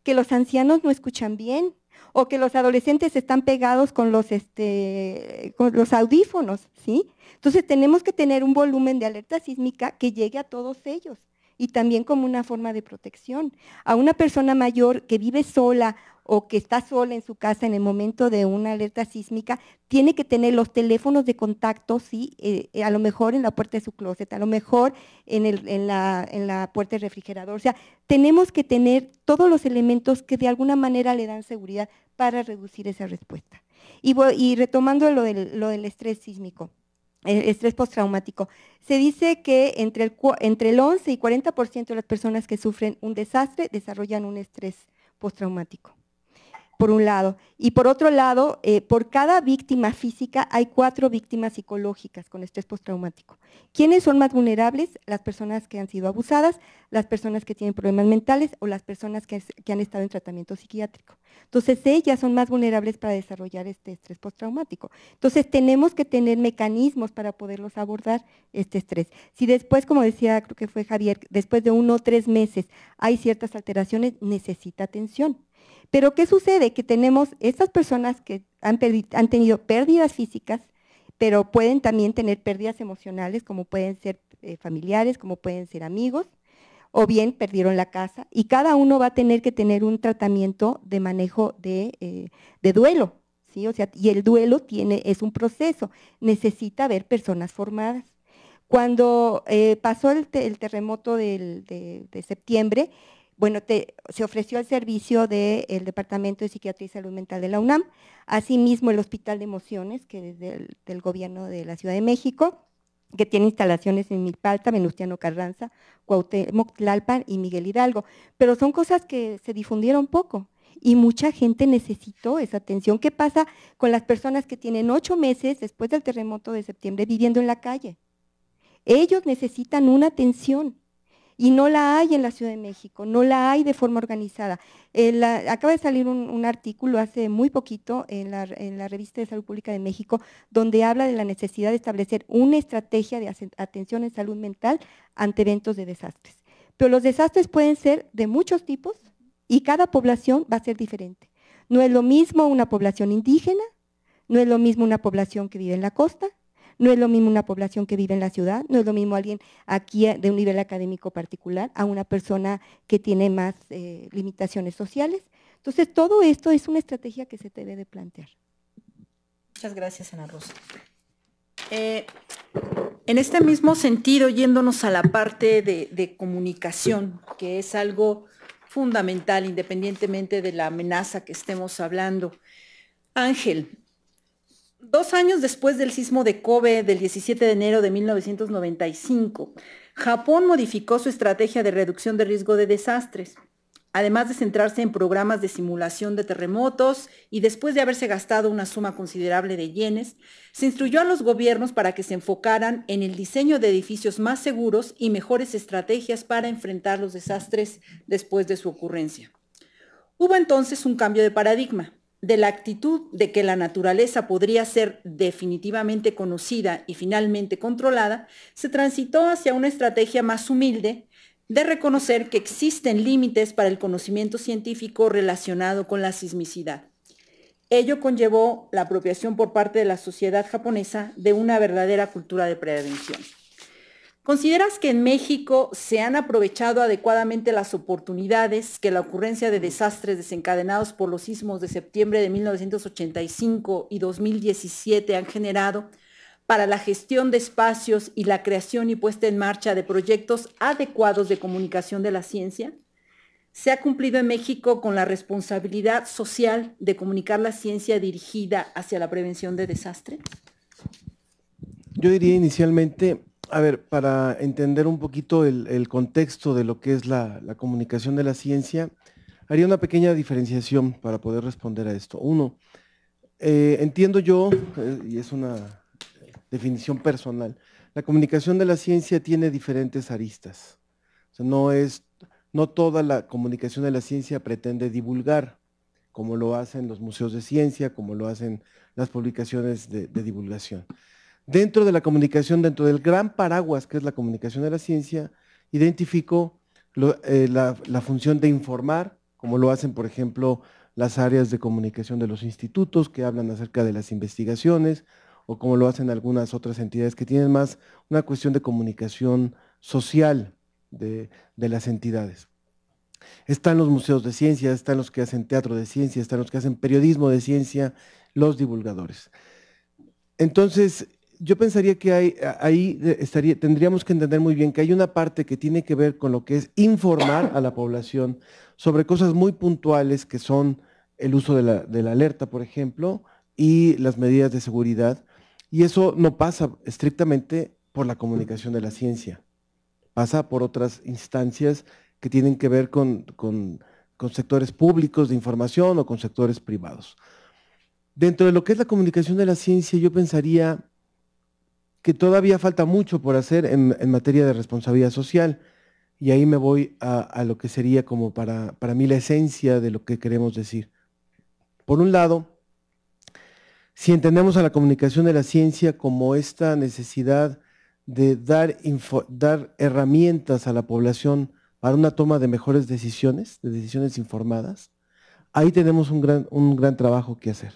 que los ancianos no escuchan bien, o que los adolescentes están pegados con los, este, con los audífonos, ¿sí? Entonces tenemos que tener un volumen de alerta sísmica que llegue a todos ellos y también como una forma de protección. A una persona mayor que vive sola o que está sola en su casa en el momento de una alerta sísmica, tiene que tener los teléfonos de contacto, sí, eh, eh, a lo mejor en la puerta de su closet, a lo mejor en, la, puerta del refrigerador. O sea, tenemos que tener todos los elementos que de alguna manera le dan seguridad para reducir esa respuesta. Y, retomando lo del, estrés sísmico el estrés postraumático. Se dice que entre el, entre el 11 y 40% de las personas que sufren un desastre desarrollan un estrés postraumático por un lado. Y por otro lado, eh, por cada víctima física hay cuatro víctimas psicológicas con estrés postraumático. ¿Quiénes son más vulnerables? Las personas que han sido abusadas, las personas que tienen problemas mentales o las personas que, que han estado en tratamiento psiquiátrico. Entonces, ellas son más vulnerables para desarrollar este estrés postraumático. Entonces, tenemos que tener mecanismos para poderlos abordar este estrés. Si después, como decía, creo que fue Javier, después de uno o tres meses hay ciertas alteraciones, necesita atención. Pero ¿qué sucede? Que tenemos estas personas que han, tenido pérdidas físicas, pero pueden también tener pérdidas emocionales, como pueden ser eh, familiares, como pueden ser amigos, o bien perdieron la casa. Y cada uno va a tener que tener un tratamiento de manejo de, eh, duelo, y el duelo tiene, es un proceso, necesita ver personas formadas. Cuando eh, pasó el, terremoto de, septiembre, bueno, te, se ofreció el servicio del Departamento de Psiquiatría y Salud Mental de la UNAM, asimismo el Hospital de Emociones, que es del, gobierno de la Ciudad de México, que tiene instalaciones en Milpalta, Venustiano Carranza, Cuauhtémoc, Tlalpan y Miguel Hidalgo. Pero son cosas que se difundieron poco y mucha gente necesitó esa atención. ¿Qué pasa con las personas que tienen ocho meses después del terremoto de septiembre viviendo en la calle? Ellos necesitan una atención y no la hay en la Ciudad de México, no la hay de forma organizada. Eh, acaba de salir un, artículo hace muy poquito en la, en la, Revista de Salud Pública de México, donde habla de la necesidad de establecer una estrategia de atención en salud mental ante eventos de desastres. Pero los desastres pueden ser de muchos tipos y cada población va a ser diferente. No es lo mismo una población indígena, no es lo mismo una población que vive en la costa, no es lo mismo una población que vive en la ciudad, no es lo mismo alguien aquí eh, de un nivel académico particular a una persona que tiene más eh, limitaciones sociales. Entonces, todo esto es una estrategia que se debe de plantear. Muchas gracias, Ana Rosa. Eh, en este mismo sentido, yéndonos a la parte de, de comunicación, que es algo fundamental, independientemente de la amenaza que estemos hablando. Ángel, Dos años después del sismo de Kobe del 17 de enero de 1995, Japón modificó su estrategia de reducción de riesgo de desastres, además de centrarse en programas de simulación de terremotos y después de haberse gastado una suma considerable de yenes, se instruyó a los gobiernos para que se enfocaran en el diseño de edificios más seguros y mejores estrategias para enfrentar los desastres después de su ocurrencia. Hubo entonces un cambio de paradigma de la actitud de que la naturaleza podría ser definitivamente conocida y finalmente controlada, se transitó hacia una estrategia más humilde de reconocer que existen límites para el conocimiento científico relacionado con la sismicidad. Ello conllevó la apropiación por parte de la sociedad japonesa de una verdadera cultura de prevención. ¿Consideras que en México se han aprovechado adecuadamente las oportunidades que la ocurrencia de desastres desencadenados por los sismos de septiembre de 1985 y 2017 han generado para la gestión de espacios y la creación y puesta en marcha de proyectos adecuados de comunicación de la ciencia? ¿Se ha cumplido en México con la responsabilidad social de comunicar la ciencia dirigida hacia la prevención de desastres? Yo diría inicialmente a ver, para entender un poquito el, contexto de lo que es la, comunicación de la ciencia, haría una pequeña diferenciación para poder responder a esto. Uno, eh, entiendo yo, eh, y es una definición personal, la comunicación de la ciencia tiene diferentes aristas. no, toda la comunicación de la ciencia pretende divulgar, como lo hacen los museos de ciencia, como lo hacen las publicaciones de divulgación. Dentro de la comunicación, dentro del gran paraguas que es la comunicación de la ciencia, identifico eh, la, función de informar, como lo hacen, por ejemplo, las áreas de comunicación de los institutos que hablan acerca de las investigaciones o como lo hacen algunas otras entidades que tienen más una cuestión de comunicación social de, de, las entidades. Están los museos de ciencia, están los que hacen teatro de ciencia, están los que hacen periodismo de ciencia, los divulgadores. Entonces, yo pensaría que hay, ahí eh, tendríamos que entender muy bien que hay una parte que tiene que ver con lo que es informar a la población sobre cosas muy puntuales que son el uso de la, alerta, por ejemplo, y las medidas de seguridad. Y eso no pasa estrictamente por la comunicación de la ciencia, pasa por otras instancias que tienen que ver con, con sectores públicos de información o con sectores privados. Dentro de lo que es la comunicación de la ciencia, yo pensaría que todavía falta mucho por hacer en, materia de responsabilidad social. Y ahí me voy a, lo que sería como para, mí la esencia de lo que queremos decir. Por un lado, si entendemos a la comunicación de la ciencia como esta necesidad de dar, dar, herramientas a la población para una toma de mejores decisiones, de decisiones informadas, ahí tenemos un gran, un gran trabajo que hacer.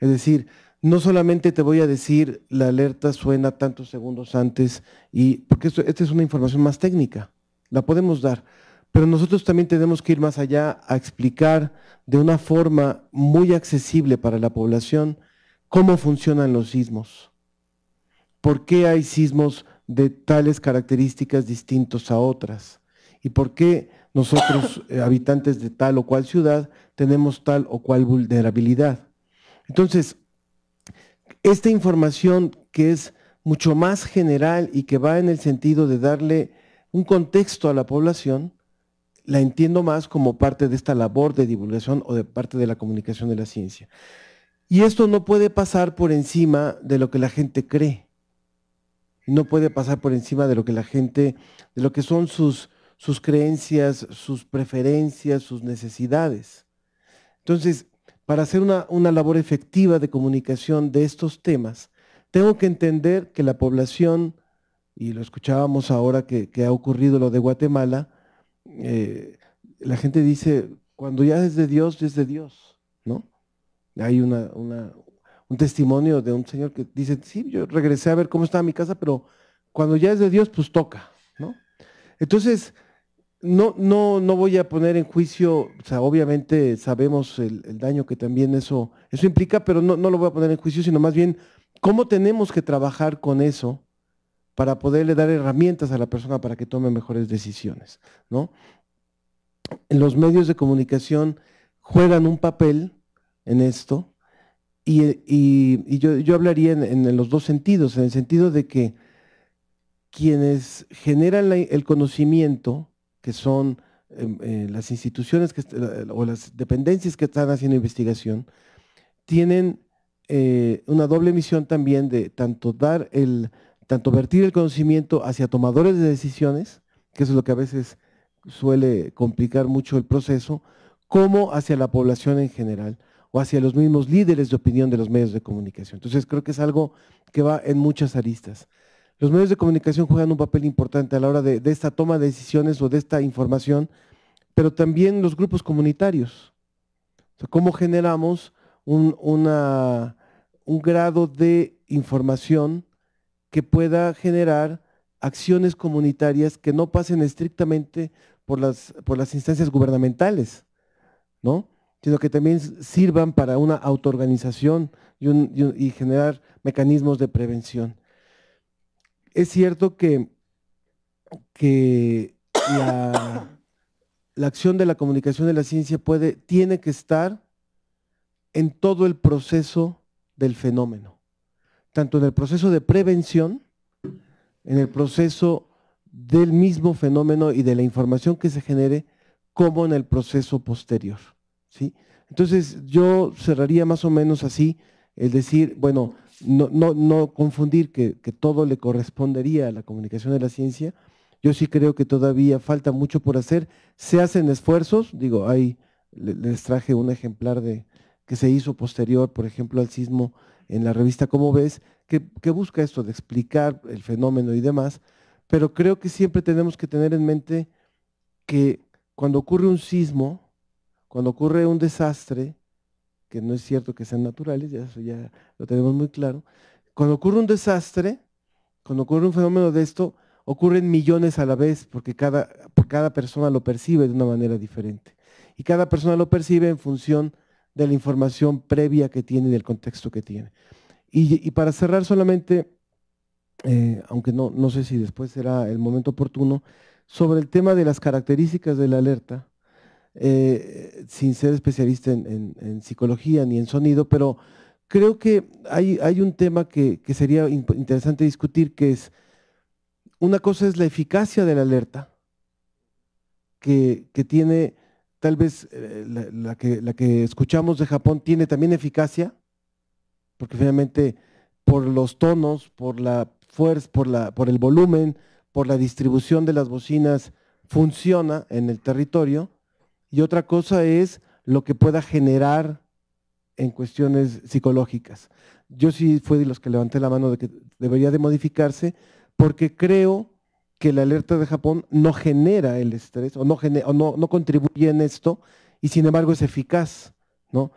Es decir, no solamente te voy a decir la alerta suena tantos segundos antes, y, porque esto, esta es una información más técnica, la podemos dar, pero nosotros también tenemos que ir más allá a explicar de una forma muy accesible para la población cómo funcionan los sismos, por qué hay sismos de tales características distintos a otras y por qué nosotros, eh, habitantes de tal o cual ciudad, tenemos tal o cual vulnerabilidad. Entonces, esta información que es mucho más general y que va en el sentido de darle un contexto a la población, la entiendo más como parte de esta labor de divulgación o de parte de la comunicación de la ciencia. Y esto no puede pasar por encima de lo que la gente cree. No puede pasar por encima de lo que la gente, de lo que son sus, sus creencias, sus preferencias, sus necesidades. Entonces, para hacer una, labor efectiva de comunicación de estos temas, tengo que entender que la población, y lo escuchábamos ahora que, ha ocurrido lo de Guatemala, eh, la gente dice, cuando ya es de Dios, es de Dios, ¿no? Hay un testimonio de un señor que dice, sí, yo regresé a ver cómo estaba mi casa, pero cuando ya es de Dios, pues toca, ¿no? Entonces, no, no, no voy a poner en juicio, o sea, obviamente sabemos el, daño que también eso, eso implica, pero no, no, lo voy a poner en juicio, sino más bien cómo tenemos que trabajar con eso para poderle dar herramientas a la persona para que tome mejores decisiones. ¿no? Los medios de comunicación juegan un papel en esto y, yo, hablaría en, los dos sentidos, en el sentido de que quienes generan el conocimiento, que son em, eh, las instituciones o las dependencias que están haciendo investigación, tienen eh, una doble misión también de tanto dar el, tanto vertir el conocimiento hacia tomadores de decisiones, que es lo que a veces suele complicar mucho el proceso, como hacia la población en general o hacia los mismos líderes de opinión de los medios de comunicación. Entonces creo que es algo que va en muchas aristas. Los medios de comunicación juegan un papel importante a la hora de, esta toma de decisiones o de esta información, pero también los grupos comunitarios. ¿Cómo generamos un, grado de información que pueda generar acciones comunitarias que no pasen estrictamente por las, instancias gubernamentales, ¿no? sino que también sirvan para una autoorganización y generar mecanismos de prevención es cierto que, la, acción de la comunicación de la ciencia puede, tiene que estar en todo el proceso del fenómeno, tanto en el proceso de prevención, en el proceso del mismo fenómeno y de la información que se genere, como en el proceso posterior. ¿sí? Entonces yo cerraría más o menos así, el decir, bueno, no, confundir que, todo le correspondería a la comunicación de la ciencia. Yo sí creo que todavía falta mucho por hacer. Se hacen esfuerzos, digo, ahí les traje un ejemplar de que se hizo posterior, por ejemplo, al sismo en la revista como ves, que busca esto de explicar el fenómeno y demás, pero creo que siempre tenemos que tener en mente que cuando ocurre un sismo, cuando ocurre un desastre, que no es cierto que sean naturales, ya, eso ya lo tenemos muy claro. Cuando ocurre un desastre, cuando ocurre un fenómeno de esto, ocurren millones a la vez, porque cada, cada persona lo percibe de una manera diferente. Y cada persona lo percibe en función de la información previa que tiene y del contexto que tiene. Y, para cerrar solamente, eh, aunque no, no sé si después será el momento oportuno, sobre el tema de las características de la alerta, eh, sin ser especialista en, psicología ni en sonido, pero creo que hay, un tema que, sería interesante discutir, que es, una cosa es la eficacia de la alerta, que, tiene, tal vez eh, la, que, la que escuchamos de Japón tiene también eficacia, porque finalmente por los tonos, por la fuerza, por, la, por el volumen, por la distribución de las bocinas, funciona en el territorio y otra cosa es lo que pueda generar en cuestiones psicológicas. Yo sí fui de los que levanté la mano de que debería de modificarse porque creo que la alerta de Japón no genera el estrés o no, no, contribuye en esto y sin embargo es eficaz. ¿no?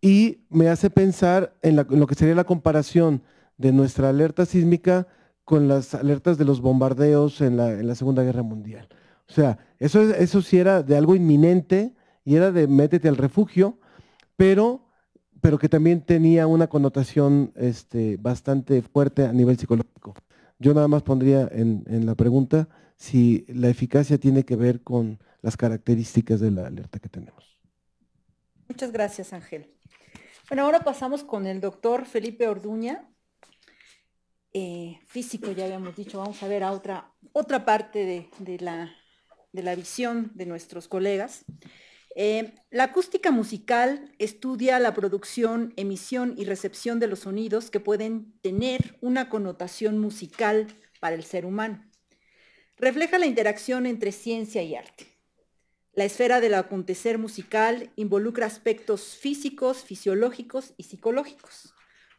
Y me hace pensar en, en lo que sería la comparación de nuestra alerta sísmica con las alertas de los bombardeos en la, en la Segunda Guerra Mundial. O sea, eso, eso sí era de algo inminente y era de métete al refugio, pero, pero que también tenía una connotación este, bastante fuerte a nivel psicológico. Yo nada más pondría en, la pregunta si la eficacia tiene que ver con las características de la alerta que tenemos. Muchas gracias, Ángel. Bueno, ahora pasamos con el doctor Felipe Orduña, eh, físico, ya habíamos dicho, vamos a ver a otra, otra parte de la de la visión de nuestros colegas. Eh, la acústica musical estudia la producción, emisión y recepción de los sonidos que pueden tener una connotación musical para el ser humano. Refleja la interacción entre ciencia y arte. La esfera del acontecer musical involucra aspectos físicos, fisiológicos y psicológicos.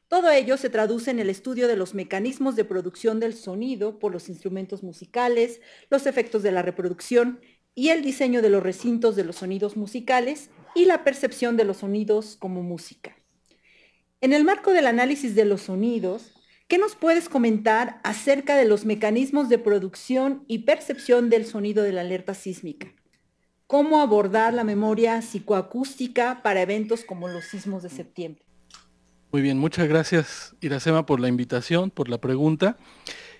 Todo ello se traduce en el estudio de los mecanismos de producción del sonido por los instrumentos musicales, los efectos de la reproducción y el diseño de los recintos de los sonidos musicales y la percepción de los sonidos como música. En el marco del análisis de los sonidos, ¿qué nos puedes comentar acerca de los mecanismos de producción y percepción del sonido de la alerta sísmica? ¿Cómo abordar la memoria psicoacústica para eventos como los sismos de septiembre? Muy bien, muchas gracias Iracema por la invitación, por la pregunta.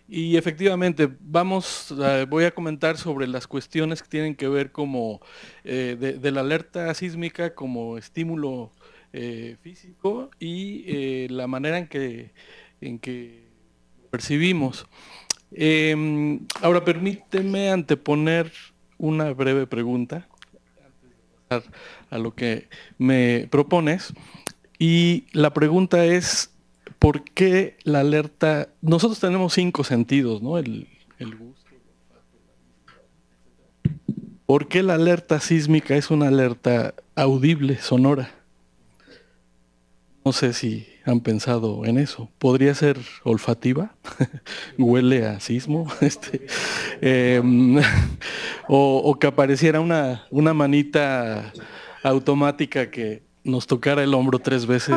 Y efectivamente, vamos, eh, voy a comentar sobre las cuestiones que tienen que ver como eh, de, la alerta sísmica como estímulo eh, físico y la manera en que, en que percibimos. Em, ahora permíteme anteponer una breve pregunta a lo que me propones. Y la pregunta es, ¿por qué la alerta? Nosotros tenemos cinco sentidos, ¿no? El, el gusto. ¿Por qué la alerta sísmica es una alerta audible, sonora? No sé si han pensado en eso. ¿Podría ser olfativa? [LAUGHS] ¿Huele a sismo? [LAUGHS] este, em, [LAUGHS] o, que apareciera una manita automática que, nos tocara el hombro tres veces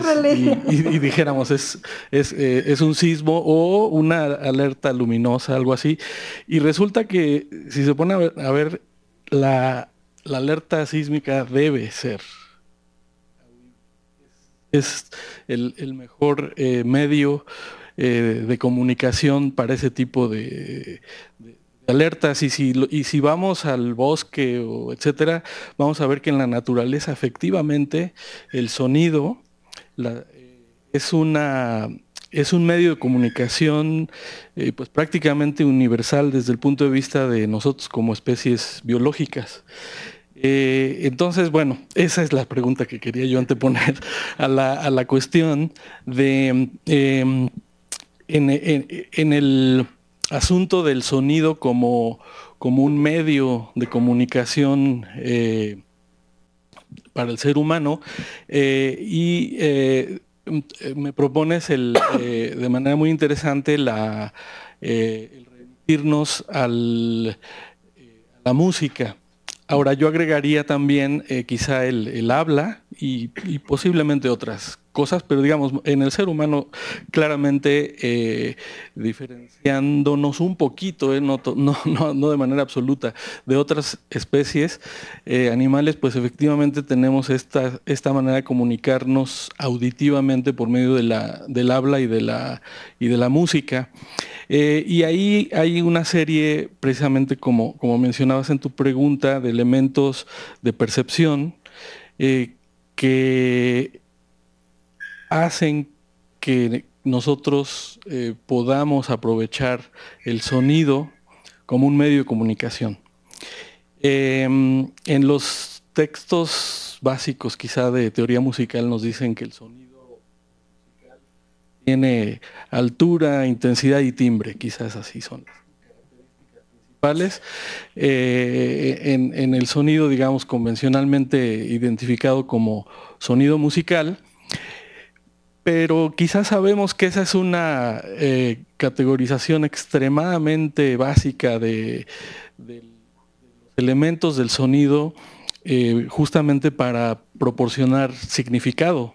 y, dijéramos es, eh, es, un sismo o una alerta luminosa, algo así. Y resulta que si se pone a ver, la, alerta sísmica debe ser. Es el, mejor eh, medio eh, de comunicación para ese tipo de alertas y si, vamos al bosque o etcétera, vamos a ver que en la naturaleza efectivamente el sonido eh, es un medio de comunicación eh, pues prácticamente universal desde el punto de vista de nosotros como especies biológicas. Eh, entonces, bueno, esa es la pregunta que quería yo anteponer a la, cuestión de em, en el asunto del sonido como, un medio de comunicación eh, para el ser humano eh, y eh, me propones de manera muy interesante la, el remitirnos al, a la música. Ahora yo agregaría también quizá el, habla y, y posiblemente otras cosas, pero digamos, en el ser humano claramente eh, diferenciándonos un poquito, eh, [LAUGHS] no, de manera absoluta, de otras especies eh, animales, pues efectivamente tenemos esta, esta manera de comunicarnos auditivamente por medio de la, del habla y de la, y de la música. y ahí hay una serie, precisamente como, como mencionabas en tu pregunta, de elementos de percepción que hacen que nosotros eh, podamos aprovechar el sonido como un medio de comunicación. Em, en los textos básicos quizá de teoría musical nos dicen que el sonido tiene altura, intensidad y timbre, quizás así son las principales. Eh, en, en, el sonido, digamos, convencionalmente identificado como sonido musical, pero quizás sabemos que esa es una eh, categorización extremadamente básica de, elementos del sonido eh, justamente para proporcionar significado.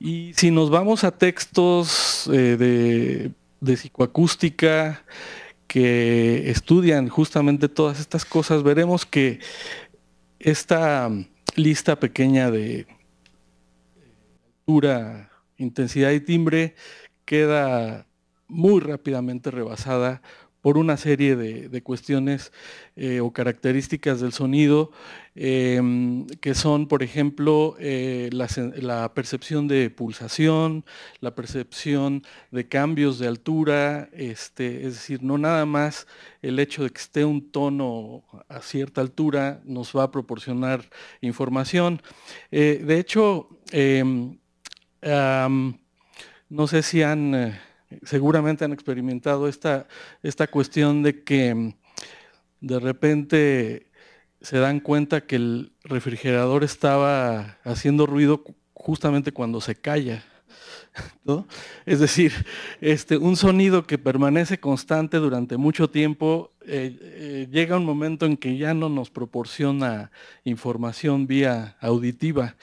Y si nos vamos a textos eh, de, de psicoacústica que estudian justamente todas estas cosas, veremos que esta lista pequeña de altura intensidad y timbre queda muy rápidamente rebasada por una serie de, cuestiones eh, o características del sonido, em, que son, por ejemplo, eh, la, percepción de pulsación, la percepción de cambios de altura, este, es decir, no nada más el hecho de que esté un tono a cierta altura nos va a proporcionar información. Eh, de hecho, em, no sé si han, eh, seguramente han experimentado esta, esta cuestión de que mm, de repente se dan cuenta que el refrigerador estaba haciendo ruido justamente cuando se calla. [LAUGHS] Es decir, este, un sonido que permanece constante durante mucho tiempo eh, eh, llega un momento en que ya no nos proporciona información vía auditiva.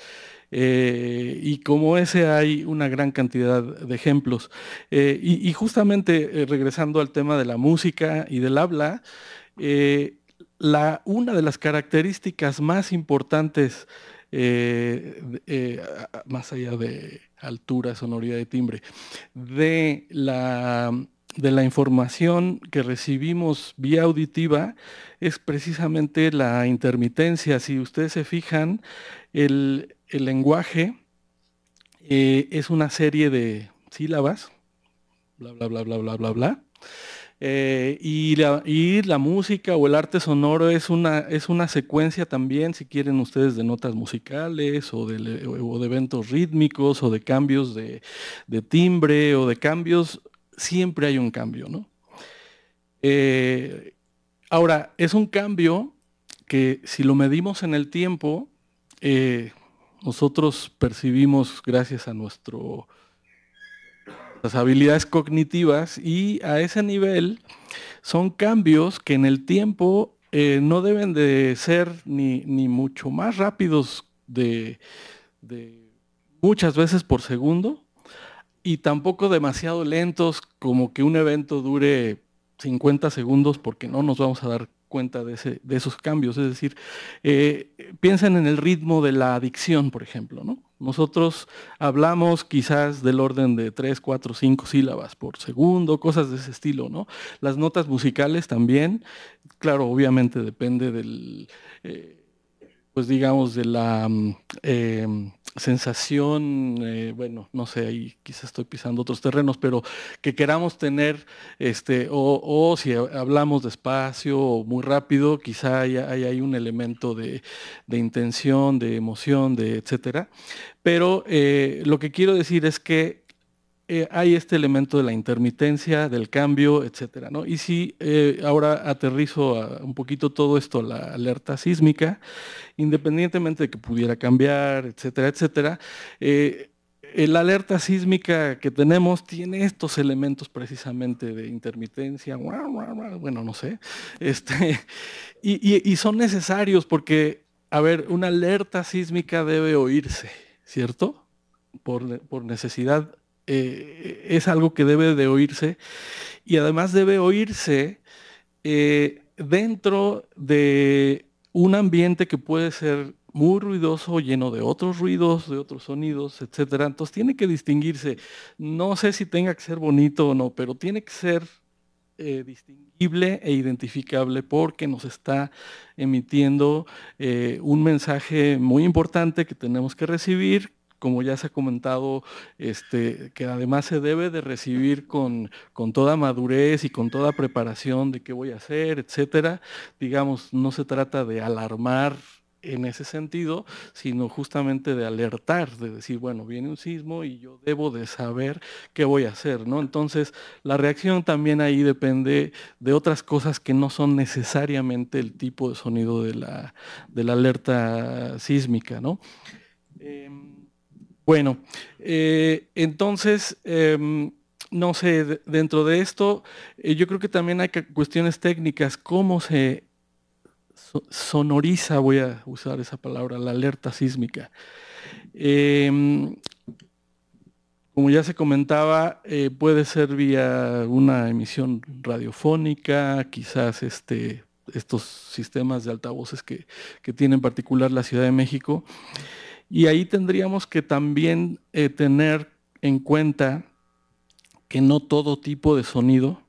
Eh, y como ese hay una gran cantidad de ejemplos. Eh, y, justamente eh, regresando al tema de la música y del habla, la, una de las características más importantes, más allá de altura, sonoridad de timbre, de la de la información que recibimos vía auditiva es precisamente la intermitencia. Si ustedes se fijan, el, el lenguaje eh, es una serie de sílabas, bla, bla, bla, bla, bla, bla, bla. Eh, y, la, música o el arte sonoro es una, es una secuencia también, si quieren ustedes, de notas musicales o de, eventos rítmicos o de cambios de, timbre o de cambios, siempre hay un cambio, ¿no? Eh, ahora, es un cambio que si lo medimos en el tiempo, nosotros percibimos gracias a nuestro, nuestras habilidades cognitivas y a ese nivel son cambios que en el tiempo eh, no deben de ser ni, mucho más rápidos de, de muchas veces por segundo y tampoco demasiado lentos como que un evento dure 50 segundos porque no nos vamos a dar cuenta de, de esos cambios. Es decir, eh, piensen en el ritmo de la adicción, por ejemplo. ¿no? Nosotros hablamos quizás del orden de tres, cuatro, cinco sílabas por segundo, cosas de ese estilo. ¿no? Las notas musicales también, claro, obviamente depende del... Eh, pues digamos, de la mm, eh, sensación, eh, bueno, no sé, ahí quizás estoy pisando otros terrenos, pero que queramos tener, este, o, si hablamos despacio o muy rápido, quizá hay, hay, un elemento de, intención, de emoción, de etcétera. Pero eh, lo que quiero decir es que eh, hay este elemento de la intermitencia, del cambio, etcétera. ¿no? Y si eh, ahora aterrizo un poquito todo esto, la alerta sísmica, independientemente de que pudiera cambiar, etcétera, etcétera, eh, la alerta sísmica que tenemos tiene estos elementos precisamente de intermitencia, bueno, no sé, [LAUGHS] este, y, son necesarios porque, a ver, una alerta sísmica debe oírse, ¿cierto? Por, por necesidad eh, es algo que debe de oírse y además debe oírse eh, dentro de un ambiente que puede ser muy ruidoso, lleno de otros ruidos, de otros sonidos, etcétera. Entonces tiene que distinguirse. No sé si tenga que ser bonito o no, pero tiene que ser eh, distinguible e identificable porque nos está emitiendo un mensaje muy importante que tenemos que recibir, como ya se ha comentado, este, que además se debe de recibir con, toda madurez y con toda preparación de qué voy a hacer, etcétera. Digamos, no se trata de alarmar en ese sentido, sino justamente de alertar, de decir, bueno, viene un sismo y yo debo de saber qué voy a hacer, ¿no? Entonces, la reacción también ahí depende de otras cosas que no son necesariamente el tipo de sonido de la, de la alerta sísmica, ¿no? Em, bueno, eh, entonces, em, no sé, dentro de esto, eh, yo creo que también hay cuestiones técnicas, cómo se sonoriza, voy a usar esa palabra, la alerta sísmica. Em, como ya se comentaba, eh, puede ser vía una emisión radiofónica, quizás este, estos sistemas de altavoces que, que tiene en particular la Ciudad de México. Y ahí tendríamos que también eh, tener en cuenta que no todo tipo de sonido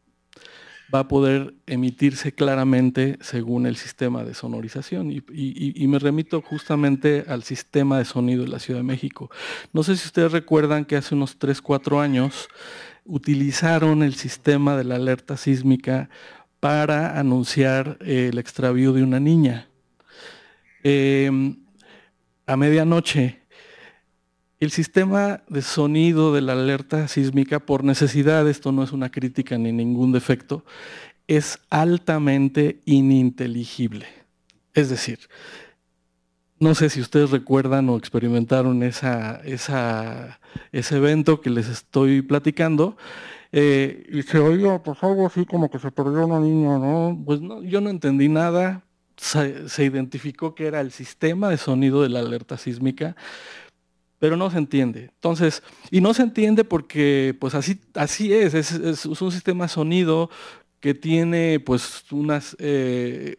va a poder emitirse claramente según el sistema de sonorización. Y, me remito justamente al sistema de sonido de la Ciudad de México. No sé si ustedes recuerdan que hace unos 3, 4 años utilizaron el sistema de la alerta sísmica para anunciar eh, el extravío de una niña. Em, a medianoche, el sistema de sonido de la alerta sísmica, por necesidad, esto no es una crítica ni ningún defecto, es altamente ininteligible. Es decir, no sé si ustedes recuerdan o experimentaron ese evento que les estoy platicando. Eh, y se oía, pues algo así como que se perdió una niña, ¿no? Pues no, yo no entendí nada, se, identificó que era el sistema de sonido de la alerta sísmica, pero no se entiende. Entonces, y no se entiende porque pues así, así es, es, un sistema de sonido que tiene pues unas, eh,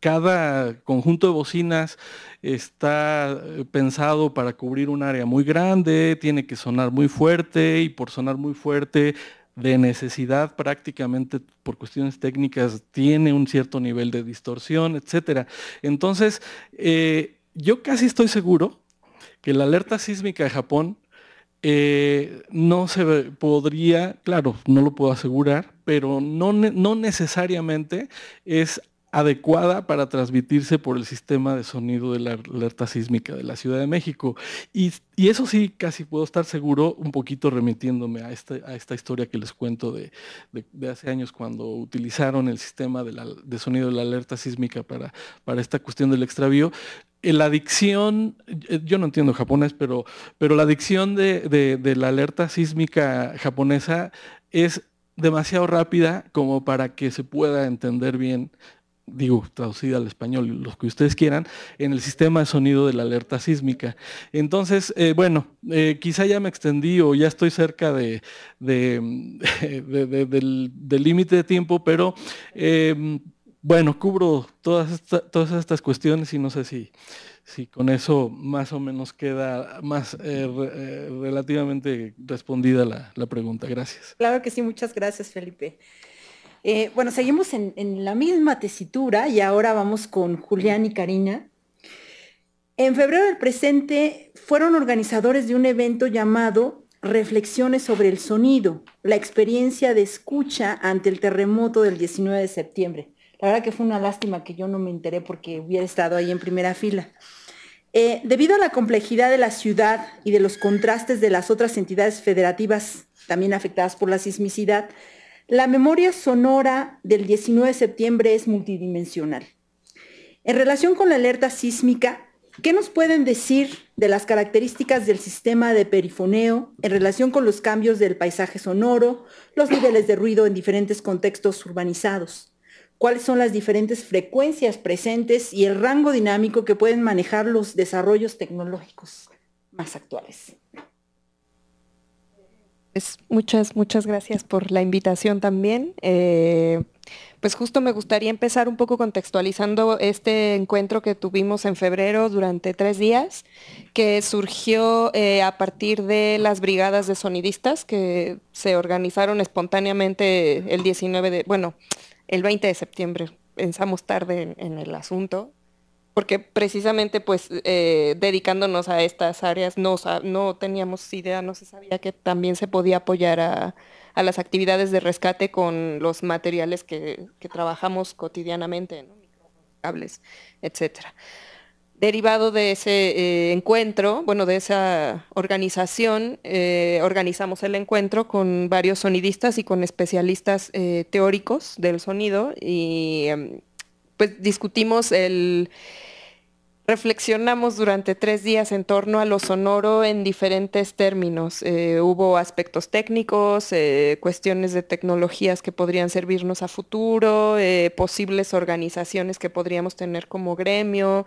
cada conjunto de bocinas está pensado para cubrir un área muy grande, tiene que sonar muy fuerte y por sonar muy fuerte de necesidad prácticamente por cuestiones técnicas tiene un cierto nivel de distorsión, etc. Entonces, eh, yo casi estoy seguro que la alerta sísmica de Japón eh, no se podría, claro, no lo puedo asegurar, pero no, no necesariamente es adecuada para transmitirse por el sistema de sonido de la alerta sísmica de la Ciudad de México. Y, eso sí, casi puedo estar seguro, un poquito remitiéndome a, este, a esta historia que les cuento de, hace años cuando utilizaron el sistema de, sonido de la alerta sísmica para, para esta cuestión del extravío eh, la adicción, eh, yo no entiendo japonés, pero, pero la adicción de, la alerta sísmica japonesa es demasiado rápida como para que se pueda entender bien digo, traducida al español, los que ustedes quieran, en el sistema de sonido de la alerta sísmica. Entonces, eh, bueno, eh, quizá ya me extendí o ya estoy cerca [LAUGHS] del límite de tiempo, pero em, bueno, cubro todas, todas estas cuestiones y no sé si, si con eso más o menos queda más eh, relativamente respondida la pregunta. Gracias. Claro que sí, muchas gracias, Felipe. Eh, bueno, seguimos en, la misma tesitura y ahora vamos con Julián y Karina. En febrero del presente fueron organizadores de un evento llamado Reflexiones sobre el Sonido, la experiencia de escucha ante el terremoto del 19 de septiembre. La verdad que fue una lástima que yo no me enteré porque hubiera estado ahí en primera fila. Eh, debido a la complejidad de la ciudad y de los contrastes de las otras entidades federativas también afectadas por la sismicidad, la memoria sonora del 19 de septiembre es multidimensional. En relación con la alerta sísmica, ¿qué nos pueden decir de las características del sistema de perifoneo en relación con los cambios del paisaje sonoro, los niveles de ruido en diferentes contextos urbanizados? ¿Cuáles son las diferentes frecuencias presentes y el rango dinámico que pueden manejar los desarrollos tecnológicos más actuales? muchas, muchas gracias por la invitación también. Eh, pues justo me gustaría empezar un poco contextualizando este encuentro que tuvimos en febrero durante tres días, que surgió eh, a partir de las brigadas de sonidistas que se organizaron espontáneamente el 19 de, bueno, el 20 de septiembre. Pensamos tarde en el asunto, porque precisamente pues eh, dedicándonos a estas áreas no, no teníamos idea, no se sabía que también se podía apoyar a, las actividades de rescate con los materiales que, trabajamos cotidianamente, ¿no? cables, etcétera. Derivado de ese eh, encuentro, bueno, de esa organización, eh, organizamos el encuentro con varios sonidistas y con especialistas teóricos del sonido y em, pues discutimos el reflexionamos durante tres días en torno a lo sonoro en diferentes términos. Eh, hubo aspectos técnicos, eh, cuestiones de tecnologías que podrían servirnos a futuro, eh, posibles organizaciones que podríamos tener como gremio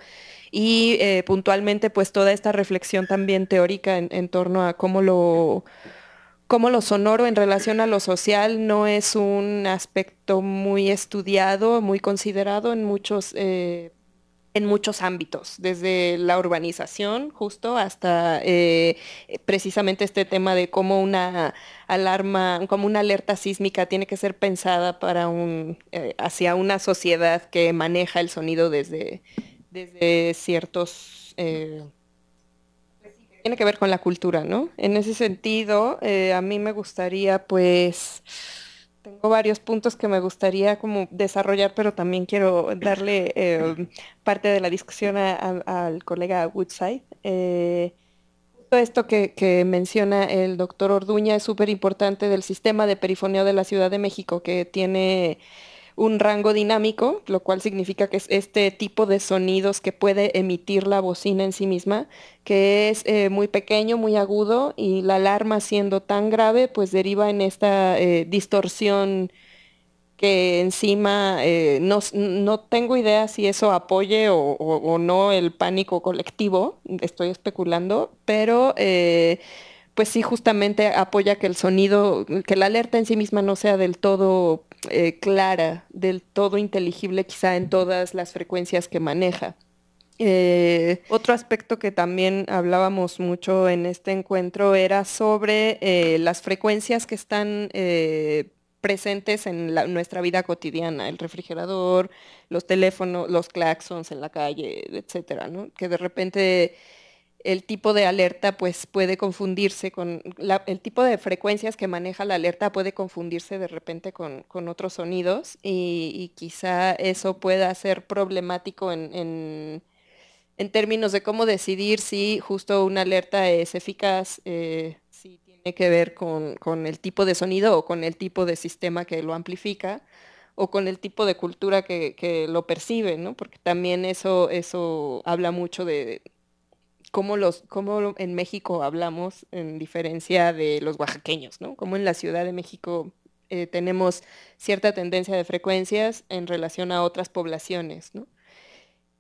y puntualmente pues toda esta reflexión también teórica en torno a cómo lo cómo lo sonoro en relación a lo social no es un aspecto muy estudiado, muy considerado en muchos, eh, en muchos ámbitos, desde la urbanización justo hasta eh, precisamente este tema de cómo una alarma, como una alerta sísmica tiene que ser pensada para un, eh, hacia una sociedad que maneja el sonido desde ciertos tiene que ver con la cultura, ¿no? En ese sentido, eh, a mí me gustaría, pues, tengo varios puntos que me gustaría como desarrollar, pero también quiero darle em, parte de la discusión a, al colega Woodside. Eh, todo esto que, que, menciona el doctor Orduña es súper importante del sistema de perifoneo de la Ciudad de México, que tiene un rango dinámico, lo cual significa que es este tipo de sonidos que puede emitir la bocina en sí misma, que es eh, muy pequeño, muy agudo, y la alarma siendo tan grave, pues deriva en esta eh, distorsión que encima eh, no, tengo idea si eso apoye o, no el pánico colectivo, estoy especulando, pero pues sí justamente apoya que el sonido, que la alerta en sí misma no sea del todo eh, clara, del todo inteligible quizá en todas las frecuencias que maneja. Eh, otro aspecto que también hablábamos mucho en este encuentro era sobre eh, las frecuencias que están presentes en nuestra vida cotidiana, el refrigerador, los teléfonos, los claxons en la calle, etcétera, ¿no? Que de repente el tipo de alerta pues puede confundirse con, el tipo de frecuencias que maneja la alerta puede confundirse de repente con, otros sonidos y, quizá eso pueda ser problemático en, en, términos de cómo decidir si justo una alerta es eficaz, eh, si tiene que ver con, el tipo de sonido o con el tipo de sistema que lo amplifica o con el tipo de cultura que, que lo percibe, ¿no? Porque también eso, eso habla mucho de, cómo, los, en México hablamos en diferencia de los oaxaqueños, ¿no? Cómo en la Ciudad de México eh, tenemos cierta tendencia de frecuencias en relación a otras poblaciones, ¿no?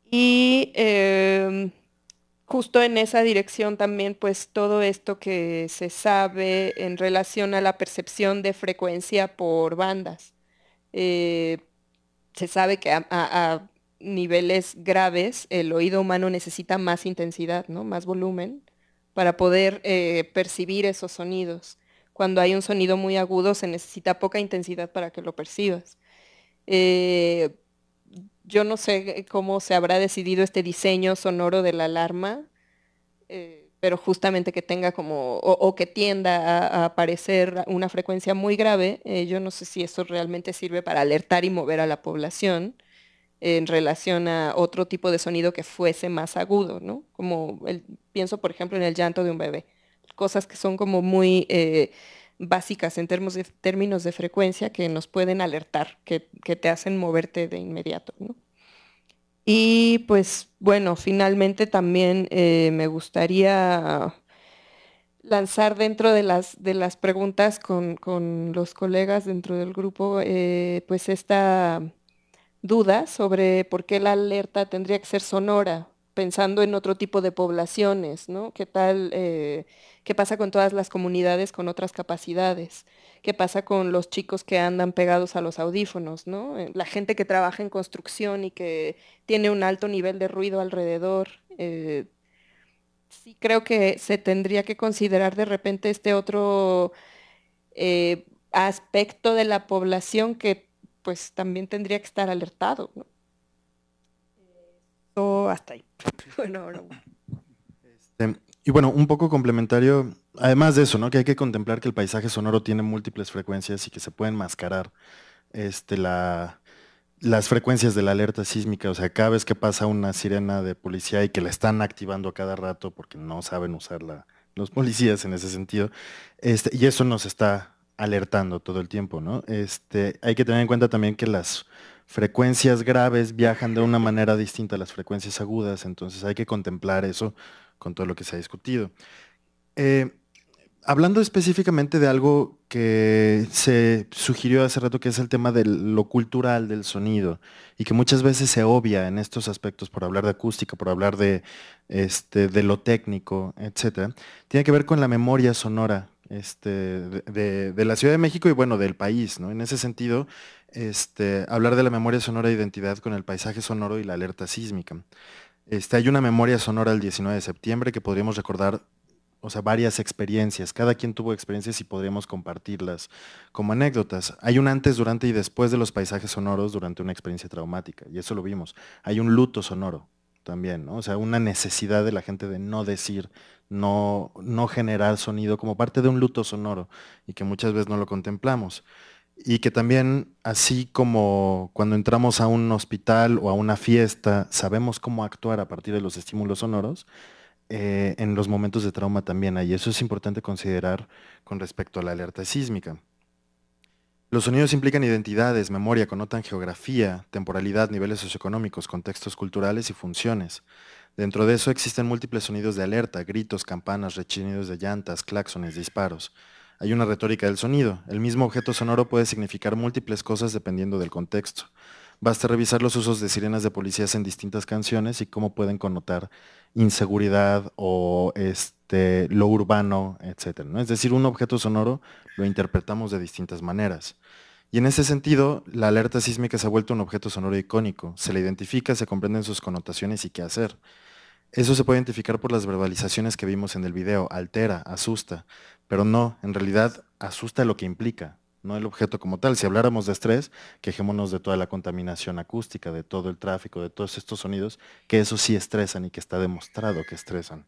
Y em, justo en esa dirección también, pues todo esto que se sabe en relación a la percepción de frecuencia por bandas. Eh, se sabe que a niveles graves, el oído humano necesita más intensidad, ¿no? Más volumen para poder eh, percibir esos sonidos. Cuando hay un sonido muy agudo se necesita poca intensidad para que lo percibas. Eh, yo no sé eh, cómo se habrá decidido este diseño sonoro de la alarma, pero justamente que tenga como, o, que tienda a, aparecer una frecuencia muy grave, yo no sé si eso realmente sirve para alertar y mover a la población en relación a otro tipo de sonido que fuese más agudo, ¿no? Como pienso, por ejemplo, en el llanto de un bebé, cosas que son como muy eh, básicas en términos de, términos de frecuencia que nos pueden alertar, que, te hacen moverte de inmediato, ¿no? Y pues bueno, finalmente también eh, me gustaría lanzar dentro de las, de las preguntas con, los colegas dentro del grupo, eh, pues esta dudas sobre por qué la alerta tendría que ser sonora, pensando en otro tipo de poblaciones, ¿no? ¿Qué tal, eh, qué pasa con todas las comunidades con otras capacidades? ¿Qué pasa con los chicos que andan pegados a los audífonos, ¿no? Eh, la gente que trabaja en construcción y que tiene un alto nivel de ruido alrededor. Eh, sí creo que se tendría que considerar de repente este otro aspecto de la población que pues también tendría que estar alertado. Eh, hasta ahí. [LAUGHS] bueno, este, y bueno, un poco complementario, además de eso, ¿no? que hay que contemplar que el paisaje sonoro tiene múltiples frecuencias y que se pueden mascarar este, la, las frecuencias de la alerta sísmica, o sea, cada vez que pasa una sirena de policía y que la están activando cada rato porque no saben usarla los policías en ese sentido, este, y eso nos está alertando todo el tiempo, ¿no? Este, hay que tener en cuenta también que las frecuencias graves viajan de una manera distinta a las frecuencias agudas, entonces hay que contemplar eso con todo lo que se ha discutido. Eh, hablando específicamente de algo que se sugirió hace rato, que es el tema de lo cultural del sonido, y que muchas veces se obvia en estos aspectos por hablar de acústica, por hablar de, este, de lo técnico, etc., tiene que ver con la memoria sonora este, de, la Ciudad de México y bueno, del país, ¿no? En ese sentido, este, hablar de la memoria sonora e identidad con el paisaje sonoro y la alerta sísmica. Este, hay una memoria sonora el 19 de septiembre que podríamos recordar, o sea, varias experiencias. Cada quien tuvo experiencias y podríamos compartirlas como anécdotas. Hay un antes, durante y después de los paisajes sonoros durante una experiencia traumática, y eso lo vimos. Hay un luto sonoro también, O sea, una necesidad de la gente de no decir no, generar sonido como parte de un luto sonoro y que muchas veces no lo contemplamos. Y que también, así como cuando entramos a un hospital o a una fiesta, sabemos cómo actuar a partir de los estímulos sonoros, eh, en los momentos de trauma también hay. Eso es importante considerar con respecto a la alerta sísmica. Los sonidos implican identidades, memoria, connotan geografía, temporalidad, niveles socioeconómicos, contextos culturales y funciones. Dentro de eso existen múltiples sonidos de alerta, gritos, campanas, rechinidos de llantas, claxones, disparos. Hay una retórica del sonido. El mismo objeto sonoro puede significar múltiples cosas dependiendo del contexto. Basta revisar los usos de sirenas de policías en distintas canciones y cómo pueden connotar inseguridad o este, lo urbano, etc. Es decir, un objeto sonoro lo interpretamos de distintas maneras. Y en ese sentido, la alerta sísmica se ha vuelto un objeto sonoro icónico. Se le identifica, se comprenden sus connotaciones y qué hacer. Eso se puede identificar por las verbalizaciones que vimos en el video, altera, asusta, pero no, en realidad asusta lo que implica, no el objeto como tal. Si habláramos de estrés, quejémonos de toda la contaminación acústica, de todo el tráfico, de todos estos sonidos, que eso sí estresan y que está demostrado que estresan.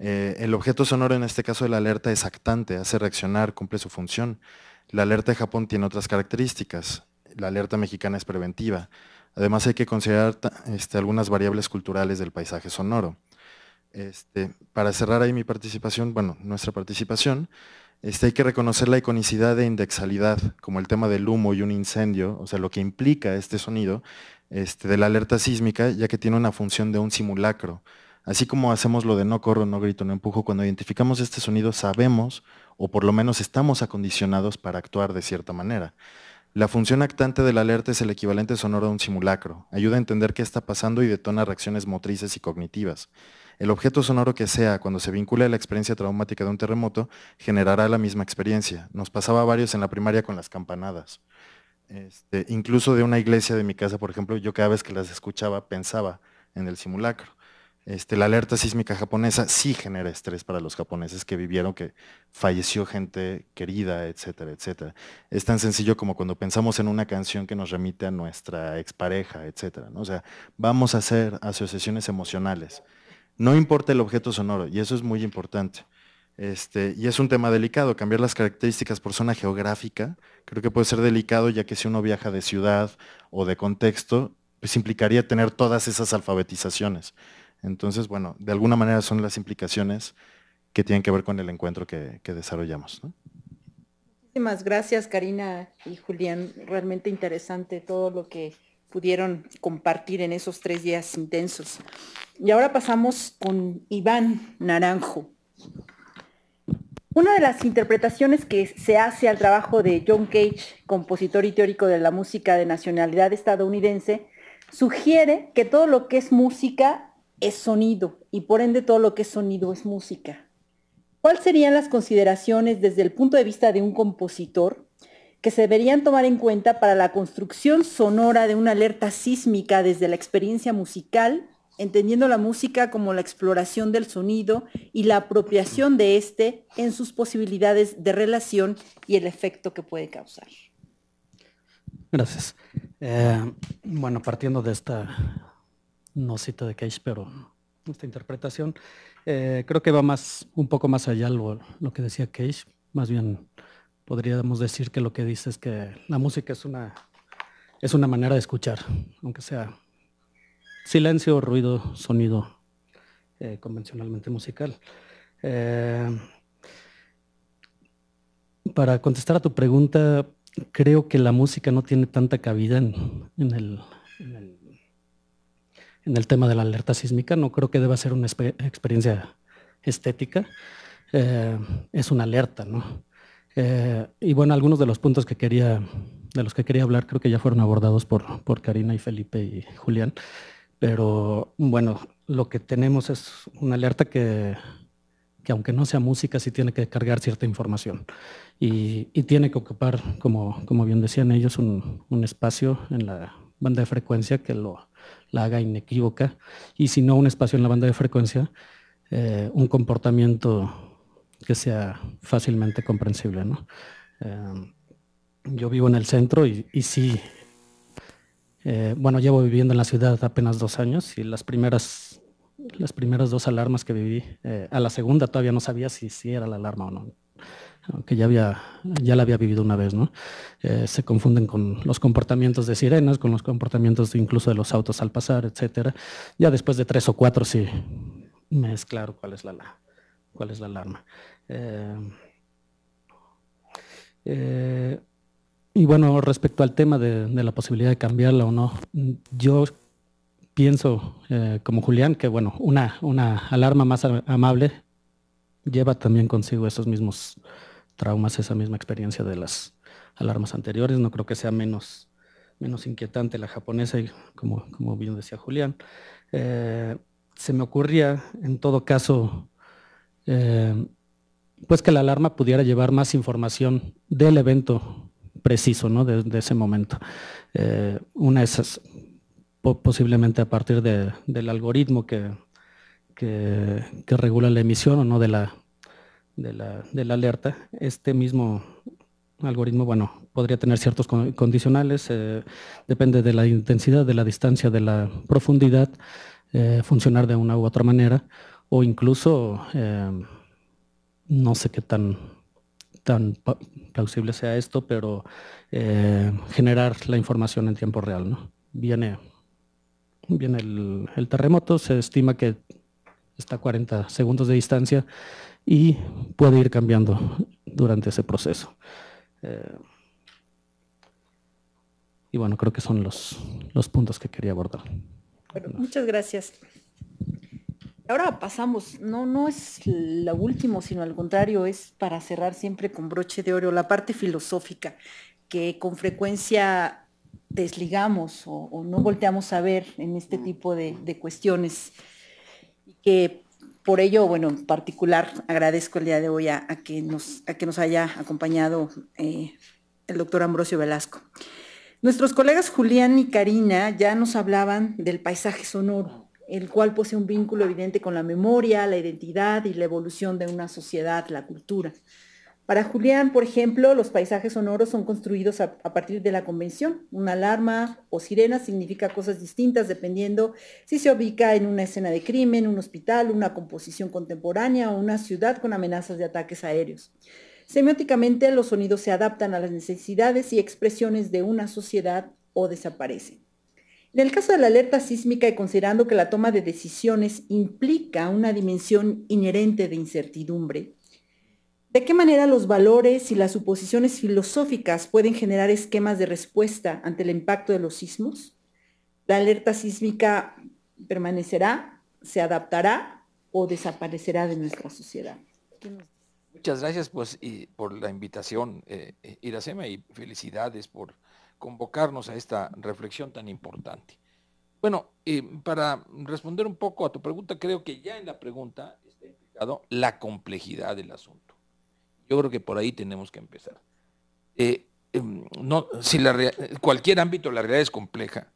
Eh, el objeto sonoro, en este caso de la alerta, es actante, hace reaccionar, cumple su función. La alerta de Japón tiene otras características. La alerta mexicana es preventiva. Además hay que considerar este, algunas variables culturales del paisaje sonoro. Este, para cerrar ahí mi participación, bueno, nuestra participación, este, hay que reconocer la iconicidad de indexalidad, como el tema del humo y un incendio, o sea, lo que implica este sonido de la alerta sísmica, ya que tiene una función de un simulacro. Así como hacemos lo de no corro, no grito, no empujo, cuando identificamos este sonido sabemos, o por lo menos estamos acondicionados para actuar de cierta manera. La función actante del alerta es el equivalente sonoro de un simulacro. Ayuda a entender qué está pasando y detona reacciones motrices y cognitivas. El objeto sonoro que sea, cuando se vincule a la experiencia traumática de un terremoto, generará la misma experiencia. Nos pasaba varios en la primaria con las campanadas. Este, incluso de una iglesia de mi casa, por ejemplo, yo cada vez que las escuchaba pensaba en el simulacro. Este, la alerta sísmica japonesa sí genera estrés para los japoneses que vivieron que falleció gente querida, etcétera, etcétera. Es tan sencillo como cuando pensamos en una canción que nos remite a nuestra expareja, etcétera. O sea, vamos a hacer asociaciones emocionales. No importa el objeto sonoro, y eso es muy importante. Este, y es un tema delicado, cambiar las características por zona geográfica, creo que puede ser delicado ya que si uno viaja de ciudad o de contexto, pues implicaría tener todas esas alfabetizaciones. Entonces, bueno, de alguna manera son las implicaciones que tienen que ver con el encuentro que, desarrollamos. Muchísimas gracias, Karina y Julián. Realmente interesante todo lo que pudieron compartir en esos tres días intensos. Y ahora pasamos con Iván Naranjo. Una de las interpretaciones que se hace al trabajo de John Cage, compositor y teórico de la música de nacionalidad estadounidense, sugiere que todo lo que es música es sonido y por ende todo lo que es sonido es música. ¿Cuáles serían las consideraciones desde el punto de vista de un compositor que se deberían tomar en cuenta para la construcción sonora de una alerta sísmica desde la experiencia musical, entendiendo la música como la exploración del sonido y la apropiación de éste en sus posibilidades de relación y el efecto que puede causar? Gracias. Eh, bueno, partiendo de esta no cita de Cage, pero esta interpretación eh, creo que va más, un poco más allá lo, lo que decía Cage. Más bien podríamos decir que lo que dice es que la música es una, es una manera de escuchar, aunque sea silencio, ruido, sonido eh, convencionalmente musical. Eh, para contestar a tu pregunta, creo que la música no tiene tanta cabida en el, en el tema de la alerta sísmica. No creo que deba ser una experiencia estética. Eh, es una alerta, ¿no? Eh, y bueno, algunos de los puntos que quería, de los que quería hablar, creo que ya fueron abordados por, por Karina y Felipe y Julián. Pero bueno, lo que tenemos es una alerta que, que aunque no sea música, sí tiene que cargar cierta información y, tiene que ocupar, como, bien decían ellos, un, espacio en la banda de frecuencia que lo, la haga inequívoca, y si no, un espacio en la banda de frecuencia, eh, un comportamiento que sea fácilmente comprensible. ¿no? Eh, yo vivo en el centro y, y sí, eh, bueno, llevo viviendo en la ciudad apenas dos años y las primeras, las primeras dos alarmas que viví, a la segunda todavía no sabía si, si era la alarma o no que ya, había, ya la había vivido una vez, ¿no? Eh, se confunden con los comportamientos de sirenas, con los comportamientos incluso de los autos al pasar, etc. Ya después de tres o cuatro sí me es claro cuál es la, cuál es la alarma. Eh, eh, y bueno, respecto al tema de, de, la posibilidad de cambiarla o no, yo pienso, como Julián, que bueno, una, una alarma más amable lleva también consigo esos mismos traumas esa misma experiencia de las alarmas anteriores. No creo que sea menos, menos inquietante la japonesa, como, como bien decía Julián. Eh, se me ocurría, en todo caso, eh, pues que la alarma pudiera llevar más información del evento preciso, ¿no? De, ese momento. Eh, una de esas, posiblemente a partir del algoritmo que, regula la emisión o no de la, de la, alerta, este mismo algoritmo, bueno, podría tener ciertos condicionales, eh, depende de la intensidad, de la distancia, de la profundidad, eh, funcionar de una u otra manera, o incluso eh, no sé qué tan, tan plausible sea esto, pero generar la información en tiempo real, Viene, viene el, el terremoto, se estima que está a 40 segundos de distancia, y puede ir cambiando durante ese proceso. Eh, y bueno, creo que son los, puntos que quería abordar. Bueno, muchas gracias. Ahora pasamos, no, no es lo último, sino al contrario, es para cerrar siempre con broche de oro la parte filosófica, que con frecuencia desligamos o, no volteamos a ver en este tipo de, cuestiones, que por ello, bueno, en particular agradezco el día de hoy a, que, nos, haya acompañado eh, el doctor Ambrosio Velasco. Nuestros colegas Julián y Karina ya nos hablaban del paisaje sonoro, el cual posee un vínculo evidente con la memoria, la identidad y la evolución de una sociedad, la cultura. Para Julián, por ejemplo, los paisajes sonoros son construidos a, partir de la convención. Una alarma o sirena significa cosas distintas dependiendo si se ubica en una escena de crimen, un hospital, una composición contemporánea o una ciudad con amenazas de ataques aéreos. Semióticamente, los sonidos se adaptan a las necesidades y expresiones de una sociedad o desaparecen. En el caso de la alerta sísmica y considerando que la toma de decisiones implica una dimensión inherente de incertidumbre, ¿De qué manera los valores y las suposiciones filosóficas pueden generar esquemas de respuesta ante el impacto de los sismos? ¿La alerta sísmica permanecerá, se adaptará o desaparecerá de nuestra sociedad? Muchas gracias pues, por la invitación, eh, eh, Iracema, y felicidades por convocarnos a esta reflexión tan importante. Bueno, para responder un poco a tu pregunta, creo que ya en la pregunta está implicado la complejidad del asunto yo creo que por ahí tenemos que empezar. Eh, em, no, si la cualquier ámbito la realidad es compleja,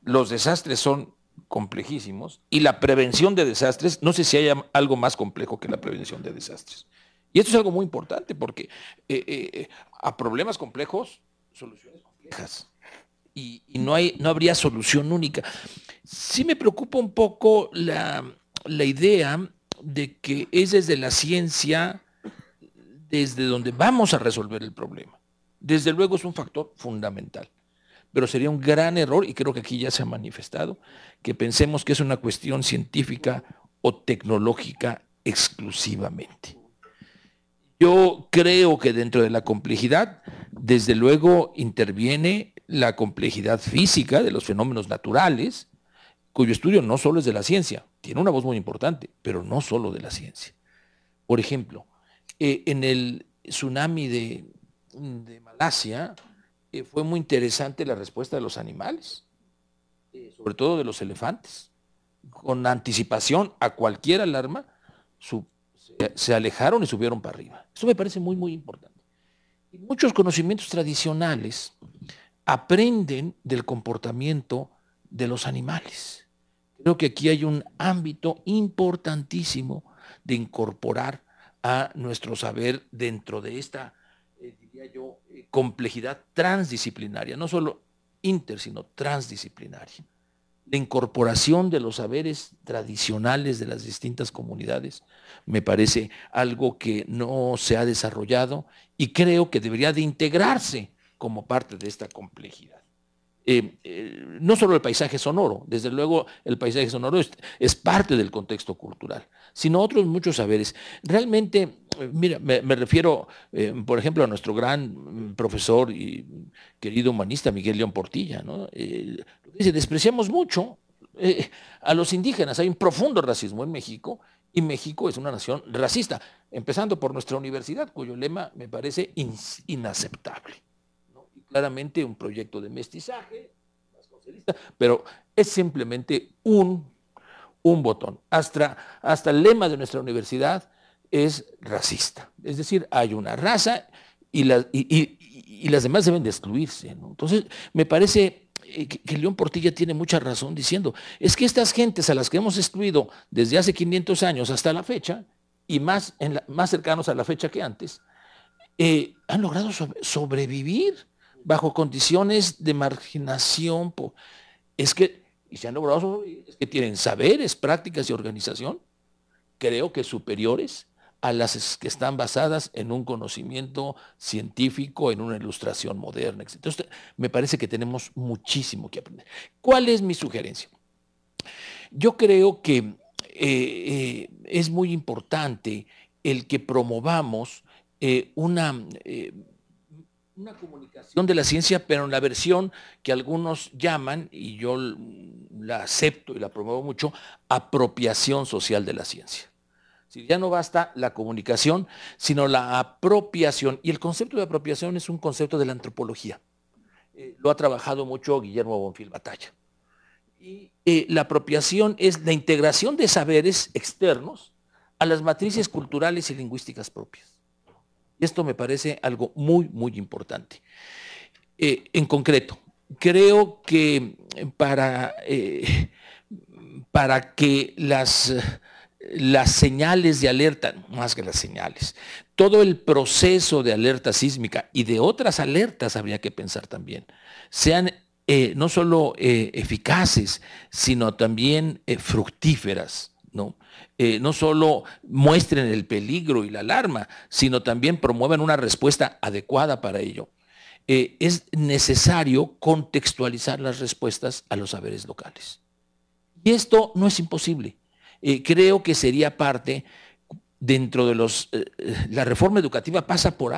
los desastres son complejísimos y la prevención de desastres, no sé si hay algo más complejo que la prevención de desastres. Y esto es algo muy importante porque eh, eh, a problemas complejos, soluciones complejas. Y, no, hay, no habría solución única. Sí me preocupa un poco la, la idea de que es desde la ciencia desde donde vamos a resolver el problema. Desde luego es un factor fundamental, pero sería un gran error, y creo que aquí ya se ha manifestado, que pensemos que es una cuestión científica o tecnológica exclusivamente. Yo creo que dentro de la complejidad, desde luego interviene la complejidad física de los fenómenos naturales, cuyo estudio no solo es de la ciencia, tiene una voz muy importante, pero no solo de la ciencia. Por ejemplo, eh, en el tsunami de, mm, Malasia eh, fue muy interesante la respuesta de los animales, eh, sobre todo de los elefantes. Con anticipación a cualquier alarma, se, alejaron y subieron para arriba. Eso me parece muy, muy importante. Y muchos conocimientos tradicionales aprenden del comportamiento de los animales. Creo que aquí hay un ámbito importantísimo de incorporar a nuestro saber dentro de esta, eh, diría yo, eh, complejidad transdisciplinaria, no solo inter, sino transdisciplinaria. La incorporación de los saberes tradicionales de las distintas comunidades me parece algo que no se ha desarrollado y creo que debería de integrarse como parte de esta complejidad. Eh, eh, no solo el paisaje sonoro, desde luego el paisaje sonoro es, parte del contexto cultural, sino otros muchos saberes. Realmente, mira, me, refiero, eh, por ejemplo, a nuestro gran mm, profesor y querido humanista Miguel León Portilla, ¿no? dice, despreciamos mucho a los indígenas, hay un profundo racismo en México y México es una nación racista, empezando por nuestra universidad, cuyo lema me parece inaceptable claramente un proyecto de mestizaje, pero es simplemente un, un botón. Hasta, hasta el lema de nuestra universidad es racista. Es decir, hay una raza y, las, las demás deben de excluirse. Entonces, me parece eh, que, León Portilla tiene mucha razón diciendo, es que estas gentes a las que hemos excluido desde hace 500 años hasta la fecha, y más, en más cercanos a la fecha que antes, eh, han logrado sobrevivir bajo condiciones de marginación. Es que, y se han logrado, es que tienen saberes, prácticas y organización, creo que superiores a las que están basadas en un conocimiento científico, en una ilustración moderna. Etc. Entonces, me parece que tenemos muchísimo que aprender. ¿Cuál es mi sugerencia? Yo creo que eh, eh, es muy importante el que promovamos eh, una una comunicación de la ciencia, pero en la versión que algunos llaman, y yo la acepto y la promuevo mucho, apropiación social de la ciencia. Si ya no basta la comunicación, sino la apropiación. Y el concepto de apropiación es un concepto de la antropología. Eh, lo ha trabajado mucho Guillermo Bonfil Batalla. Y eh, la apropiación es la integración de saberes externos a las matrices culturales y lingüísticas propias esto me parece algo muy, muy importante. Eh, en concreto, creo que eh, para, eh, para que las, las señales de alerta, más que las señales, todo el proceso de alerta sísmica y de otras alertas habría que pensar también, sean no solo eficaces, sino también fructíferas. ¿no? Eh, no solo muestren el peligro y la alarma, sino también promueven una respuesta adecuada para ello. Eh, es necesario contextualizar las respuestas a los saberes locales. Y esto no es imposible. Eh, creo que sería parte dentro de los... la reforma educativa pasa por...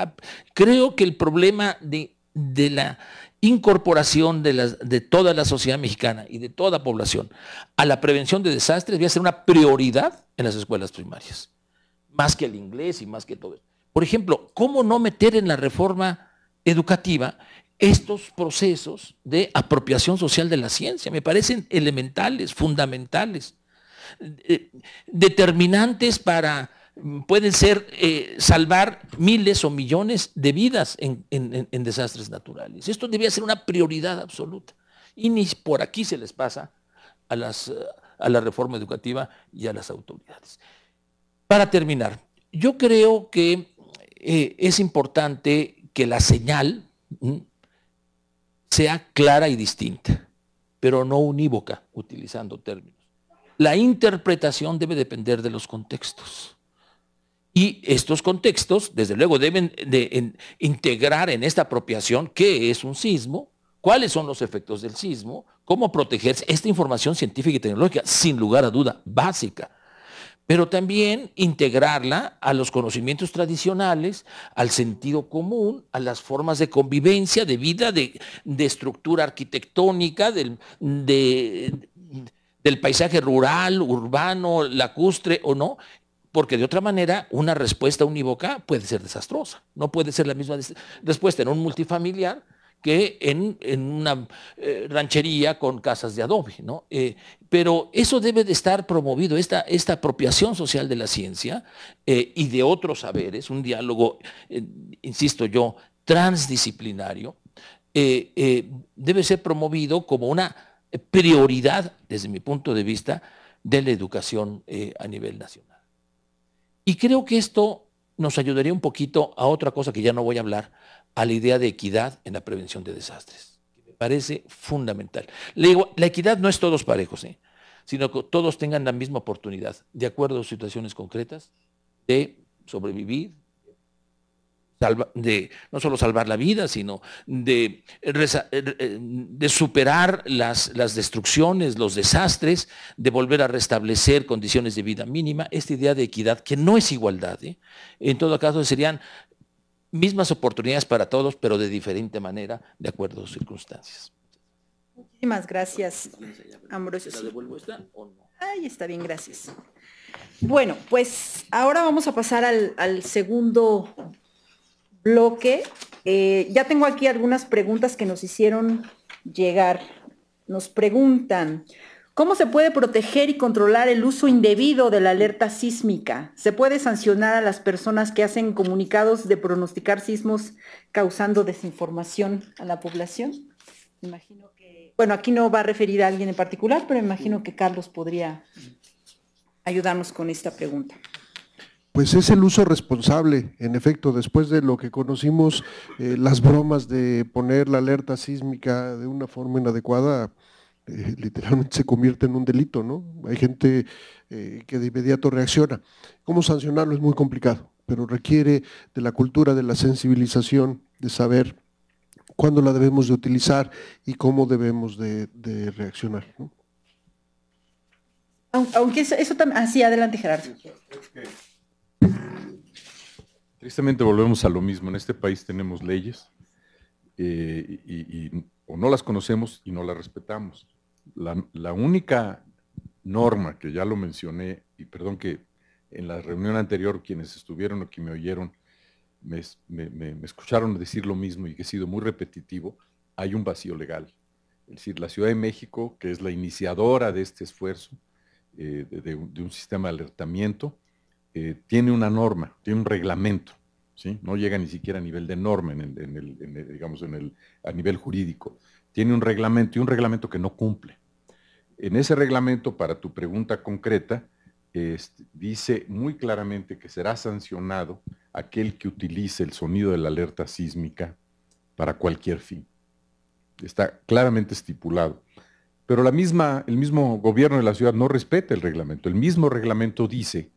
Creo que el problema de, de la incorporación de, de toda la sociedad mexicana y de toda población a la prevención de desastres voy a ser una prioridad en las escuelas primarias, más que el inglés y más que todo. Por ejemplo, ¿cómo no meter en la reforma educativa estos procesos de apropiación social de la ciencia? Me parecen elementales, fundamentales, eh, determinantes para pueden ser eh, salvar miles o millones de vidas en, desastres naturales. Esto debía ser una prioridad absoluta. Y ni por aquí se les pasa a, la reforma educativa y a las autoridades. Para terminar, yo creo que eh, es importante que la señal sea clara y distinta, pero no unívoca, utilizando términos. La interpretación debe depender de los contextos. Y estos contextos, desde luego, deben de, integrar en esta apropiación qué es un sismo, cuáles son los efectos del sismo, cómo protegerse. Esta información científica y tecnológica, sin lugar a duda, básica pero también integrarla a los conocimientos tradicionales, al sentido común, a las formas de convivencia, de vida, de, estructura arquitectónica, del paisaje rural, urbano, lacustre o no, porque de otra manera una respuesta unívoca puede ser desastrosa. No puede ser la misma respuesta en un multifamiliar que en, una eh, ranchería con casas de adobe. ¿no? Eh, pero eso debe de estar promovido, esta, esta apropiación social de la ciencia eh, y de otros saberes, un diálogo, insisto yo, transdisciplinario, debe ser promovido como una prioridad, desde mi punto de vista, de la educación a nivel nacional. Y creo que esto nos ayudaría un poquito a otra cosa que ya no voy a hablar, a la idea de equidad en la prevención de desastres. Me parece fundamental. La equidad no es todos parejos, ¿eh? sino que todos tengan la misma oportunidad, de acuerdo a situaciones concretas, de sobrevivir, de no solo salvar la vida, sino de, eh, eh, de superar las, destrucciones, los desastres, de volver a restablecer condiciones de vida mínima, esta idea de equidad, que no es igualdad, ¿eh? en todo caso serían mismas oportunidades para todos, pero de diferente manera, de acuerdo a circunstancias. Muchísimas gracias, Ambrosio. ¿La devuelvo esta o no? Ahí está bien, gracias. Bueno, pues ahora vamos a pasar al segundo bloque. Eh, ya tengo aquí algunas preguntas que nos hicieron llegar. Nos preguntan, ¿cómo se puede proteger y controlar el uso indebido de la alerta sísmica? ¿Se puede sancionar a las personas que hacen comunicados de pronosticar sismos causando desinformación a la población? Imagino que, bueno, aquí no va a referir a alguien en particular, pero imagino que Carlos podría ayudarnos con esta pregunta pues es el uso responsable, en efecto, después de lo que conocimos, eh, las bromas de poner la alerta sísmica de una forma inadecuada, eh, [LAUGHS] literalmente se convierte en un delito, ¿no? Hay gente eh, que de inmediato reacciona. ¿Cómo sancionarlo? Es muy complicado, pero requiere de la cultura, de la sensibilización, de saber cuándo la debemos de utilizar y cómo debemos de, reaccionar. Aunque eso, también... Ah, adelante Gerardo. Tristemente volvemos a lo mismo. En este país tenemos leyes eh, y, o no las conocemos y no las respetamos. La, única norma que ya lo mencioné, y perdón que en la reunión anterior quienes estuvieron o que me oyeron me, escucharon decir lo mismo y que he sido muy repetitivo, hay un vacío legal. Es decir, la Ciudad de México, que es la iniciadora de este esfuerzo eh, de, de, un sistema de alertamiento, eh, tiene una norma, tiene un reglamento, ¿sí? No llega ni siquiera a nivel de norma, digamos, en a nivel jurídico. Tiene un reglamento y un reglamento que no cumple. En ese reglamento, para tu pregunta concreta, dice muy claramente que será sancionado aquel que utilice el sonido de la alerta sísmica para cualquier fin. Está claramente estipulado. Pero el mismo gobierno de la ciudad no respeta el reglamento. El mismo reglamento dice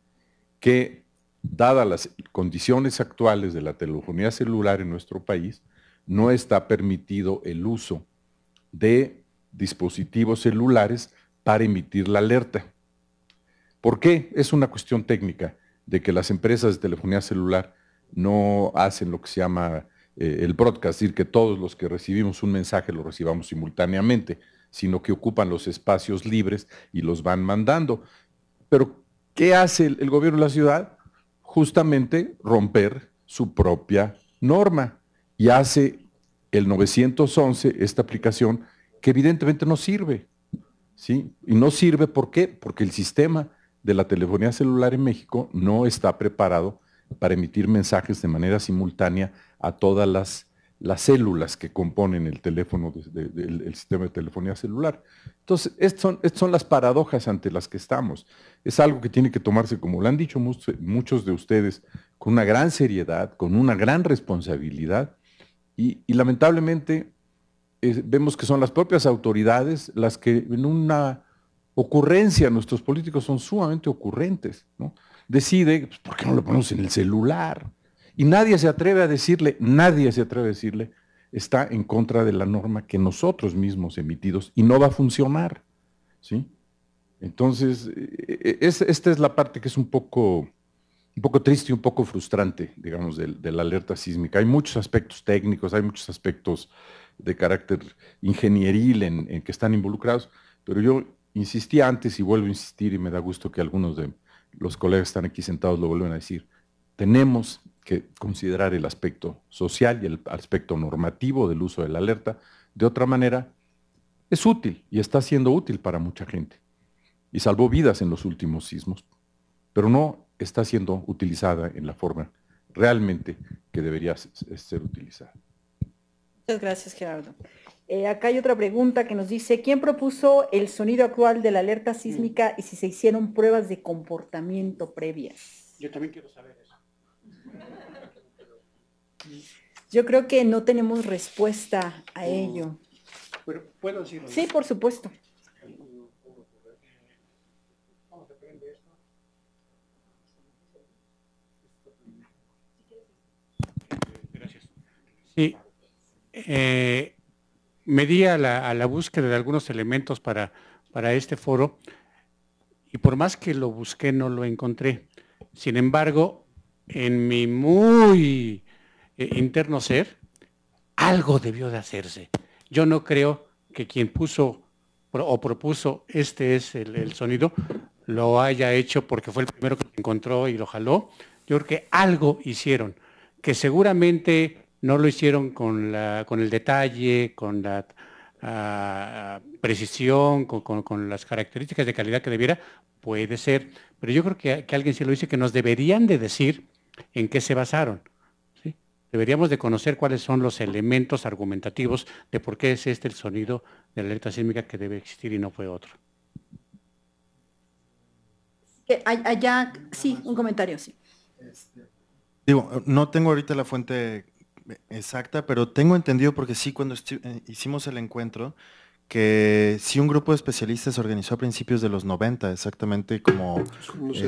que, dadas las condiciones actuales de la telefonía celular en nuestro país, no está permitido el uso de dispositivos celulares para emitir la alerta. ¿Por qué? Es una cuestión técnica de que las empresas de telefonía celular no hacen lo que se llama eh, el broadcast, es decir, que todos los que recibimos un mensaje lo recibamos simultáneamente, sino que ocupan los espacios libres y los van mandando. Pero ¿Qué hace el, gobierno de la ciudad? Justamente romper su propia norma y hace el 911, esta aplicación, que evidentemente no sirve. ¿sí? Y no sirve ¿por qué? Porque el sistema de la telefonía celular en México no está preparado para emitir mensajes de manera simultánea a todas las las células que componen el teléfono, el sistema de telefonía celular. Entonces, estas son, las paradojas ante las que estamos. Es algo que tiene que tomarse, como lo han dicho muchos, de ustedes, con una gran seriedad, con una gran responsabilidad, y, lamentablemente vemos que son las propias autoridades las que en una ocurrencia, nuestros políticos son sumamente ocurrentes, ¿no? Decide, pues, ¿por qué no lo ponemos en el celular? Y nadie se atreve a decirle, nadie se atreve a decirle, está en contra de la norma que nosotros mismos emitidos y no va a funcionar. ¿sí? Entonces, e, e, esta es la parte que es un poco, un poco triste y un poco frustrante, digamos, de, la alerta sísmica. Hay muchos aspectos técnicos, hay muchos aspectos de carácter ingenieril en, en que están involucrados, pero yo insistí antes y vuelvo a insistir y me da gusto que algunos de los colegas que están aquí sentados lo vuelvan a decir. Tenemos que considerar el aspecto social y el aspecto normativo del uso de la alerta. De otra manera, es útil y está siendo útil para mucha gente y salvó vidas en los últimos sismos, pero no está siendo utilizada en la forma realmente que debería ser utilizada. Muchas gracias, Gerardo. Eh, acá hay otra pregunta que nos dice, ¿quién propuso el sonido actual de la alerta sísmica y si se hicieron pruebas de comportamiento previas? Yo también quiero saber. Yo creo que no tenemos respuesta a ello. Sí, por supuesto. Sí. Eh, me di a la, la, búsqueda de algunos elementos para, para este foro y por más que lo busqué no lo encontré. Sin embargo, en mi muy eh, interno ser, algo debió de hacerse. Yo no creo que quien puso o propuso este es el, sonido lo haya hecho porque fue el primero que lo encontró y lo jaló. Yo creo que algo hicieron, que seguramente no lo hicieron con, el detalle, con la ah, precisión, con, las características de calidad que debiera, puede ser. Pero yo creo que, que, alguien sí lo dice, que nos deberían de decir en qué se basaron deberíamos de conocer cuáles son los elementos argumentativos de por qué es este el sonido de la alerta sísmica que debe existir y no fue otro. allá, sí, un comentario, sí. Este, digo, no tengo ahorita la fuente exacta, pero tengo entendido porque sí, cuando eh, hicimos el encuentro, que si un grupo de especialistas se organizó a principios de los 90, exactamente como... se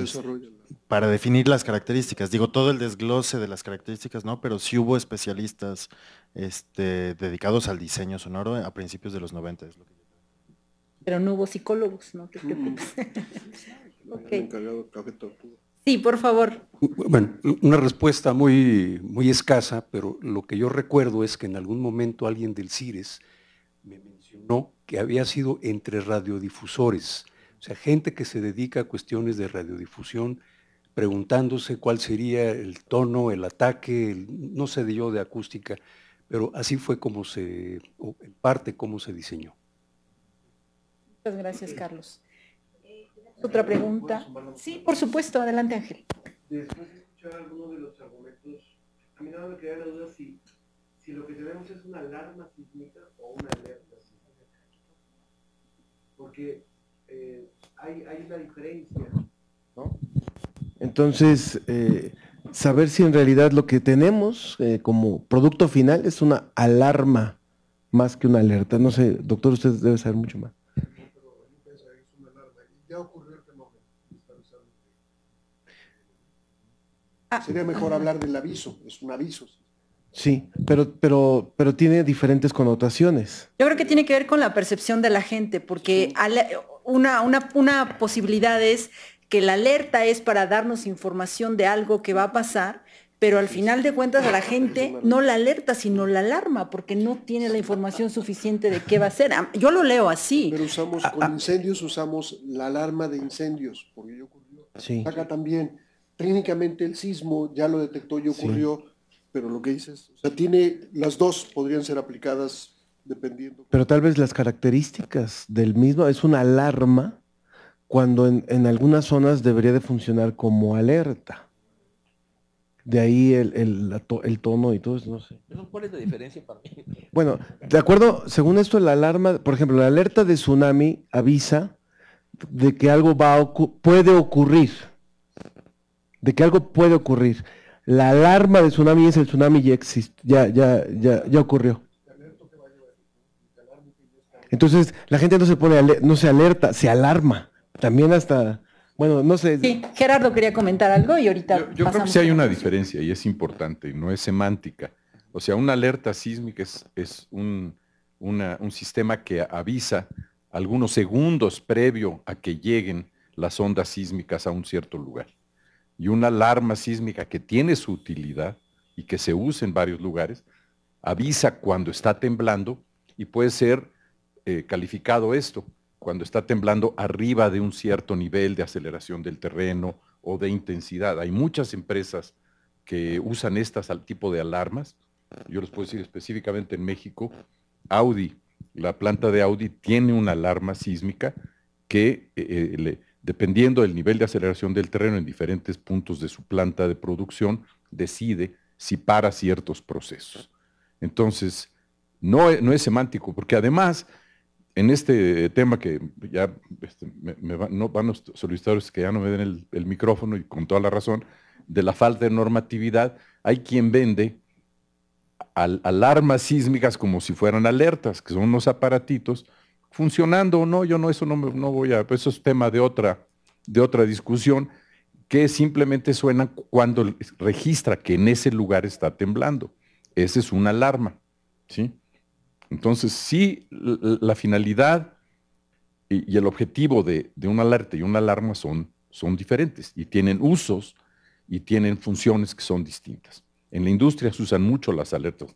para definir las características. Digo, todo el desglose de las características, ¿no? Pero sí hubo especialistas este, dedicados al diseño sonoro a principios de los 90. Pero no hubo psicólogos, no Sí, por favor. Bueno, una respuesta muy, muy escasa, pero lo que yo recuerdo es que en algún momento alguien del CIRES me mencionó que había sido entre radiodifusores, o sea, gente que se dedica a cuestiones de radiodifusión, preguntándose cuál sería el tono, el ataque, no no de yo, de acústica, pero así fue como se, en parte, cómo se diseñó. Muchas gracias, Carlos. Eh, otra pregunta. Sí, por supuesto, adelante Ángel. Después de escuchar algunos de los argumentos, a mí nada me queda la duda si, si lo que tenemos es una alarma sísmica o una alerta sísmica. Porque eh, hay, hay una diferencia, ¿no? Entonces, eh, saber si en realidad lo que tenemos eh, como producto final es una alarma más que una alerta. No sé, doctor, usted debe saber mucho más. Ah. Sería mejor hablar del aviso, es un aviso. Sí, pero, pero, pero tiene diferentes connotaciones. Yo creo que tiene que ver con la percepción de la gente, porque una, una posibilidad es que la alerta es para darnos información de algo que va a pasar, pero al final de cuentas a la gente no la alerta, sino la alarma, porque no tiene la información suficiente de qué va a ser. Ah, yo lo leo así. Pero usamos, ah, con ah. incendios usamos la alarma de incendios, porque ya ocurrió. Sí. Acá también, técnicamente el sismo ya lo detectó y ocurrió, pero lo que dices, o sea, tiene, las dos podrían ser aplicadas dependiendo. Pero tal vez las características del mismo, es una alarma cuando en, algunas zonas debería de funcionar como alerta. De ahí el, el, tono y todo eso, no sé. ¿Cuál es la diferencia para mí? Bueno, de acuerdo, según esto, la alarma, por ejemplo, la alerta de tsunami avisa de que algo va puede ocurrir. De que algo puede ocurrir. La alarma de tsunami es el tsunami ya existe, ya, ya, ya, ya ocurrió. Entonces, la gente no se pone, no se alerta, se alarma. También hasta, bueno, no sé. Sí, Gerardo quería comentar algo y ahorita. Yo, yo creo que sí hay una diferencia y es importante, no es semántica. O sea, una alerta sísmica es, es un, sistema que avisa algunos segundos previo a que lleguen las ondas sísmicas a un cierto lugar. Y una alarma sísmica que tiene su utilidad y que se usa en varios lugares, avisa cuando está temblando y puede ser eh, calificado esto cuando está temblando arriba de un cierto nivel de aceleración del terreno o de intensidad. Hay muchas empresas que usan estas al tipo de alarmas. Yo les puedo decir específicamente en México, Audi, la planta de Audi tiene una alarma sísmica que eh, eh, dependiendo del nivel de aceleración del terreno en diferentes puntos de su planta de producción, decide si para ciertos procesos. Entonces, no, no es semántico, porque además en este tema que ya este, no, van los solicitadores que ya no me den el, micrófono y con toda la razón, de la falta de normatividad, hay quien vende alarmas sísmicas como si fueran alertas, que son unos aparatitos, funcionando o no, yo no, eso no, no voy a, pues, eso es tema de otra, de otra discusión, que simplemente suena cuando registra que en ese lugar está temblando. Esa es una alarma, ¿sí? Entonces, sí, la finalidad y, el objetivo de, un alerta y una alarma son, son diferentes y tienen usos y tienen funciones que son distintas. En la industria se usan mucho las alertas.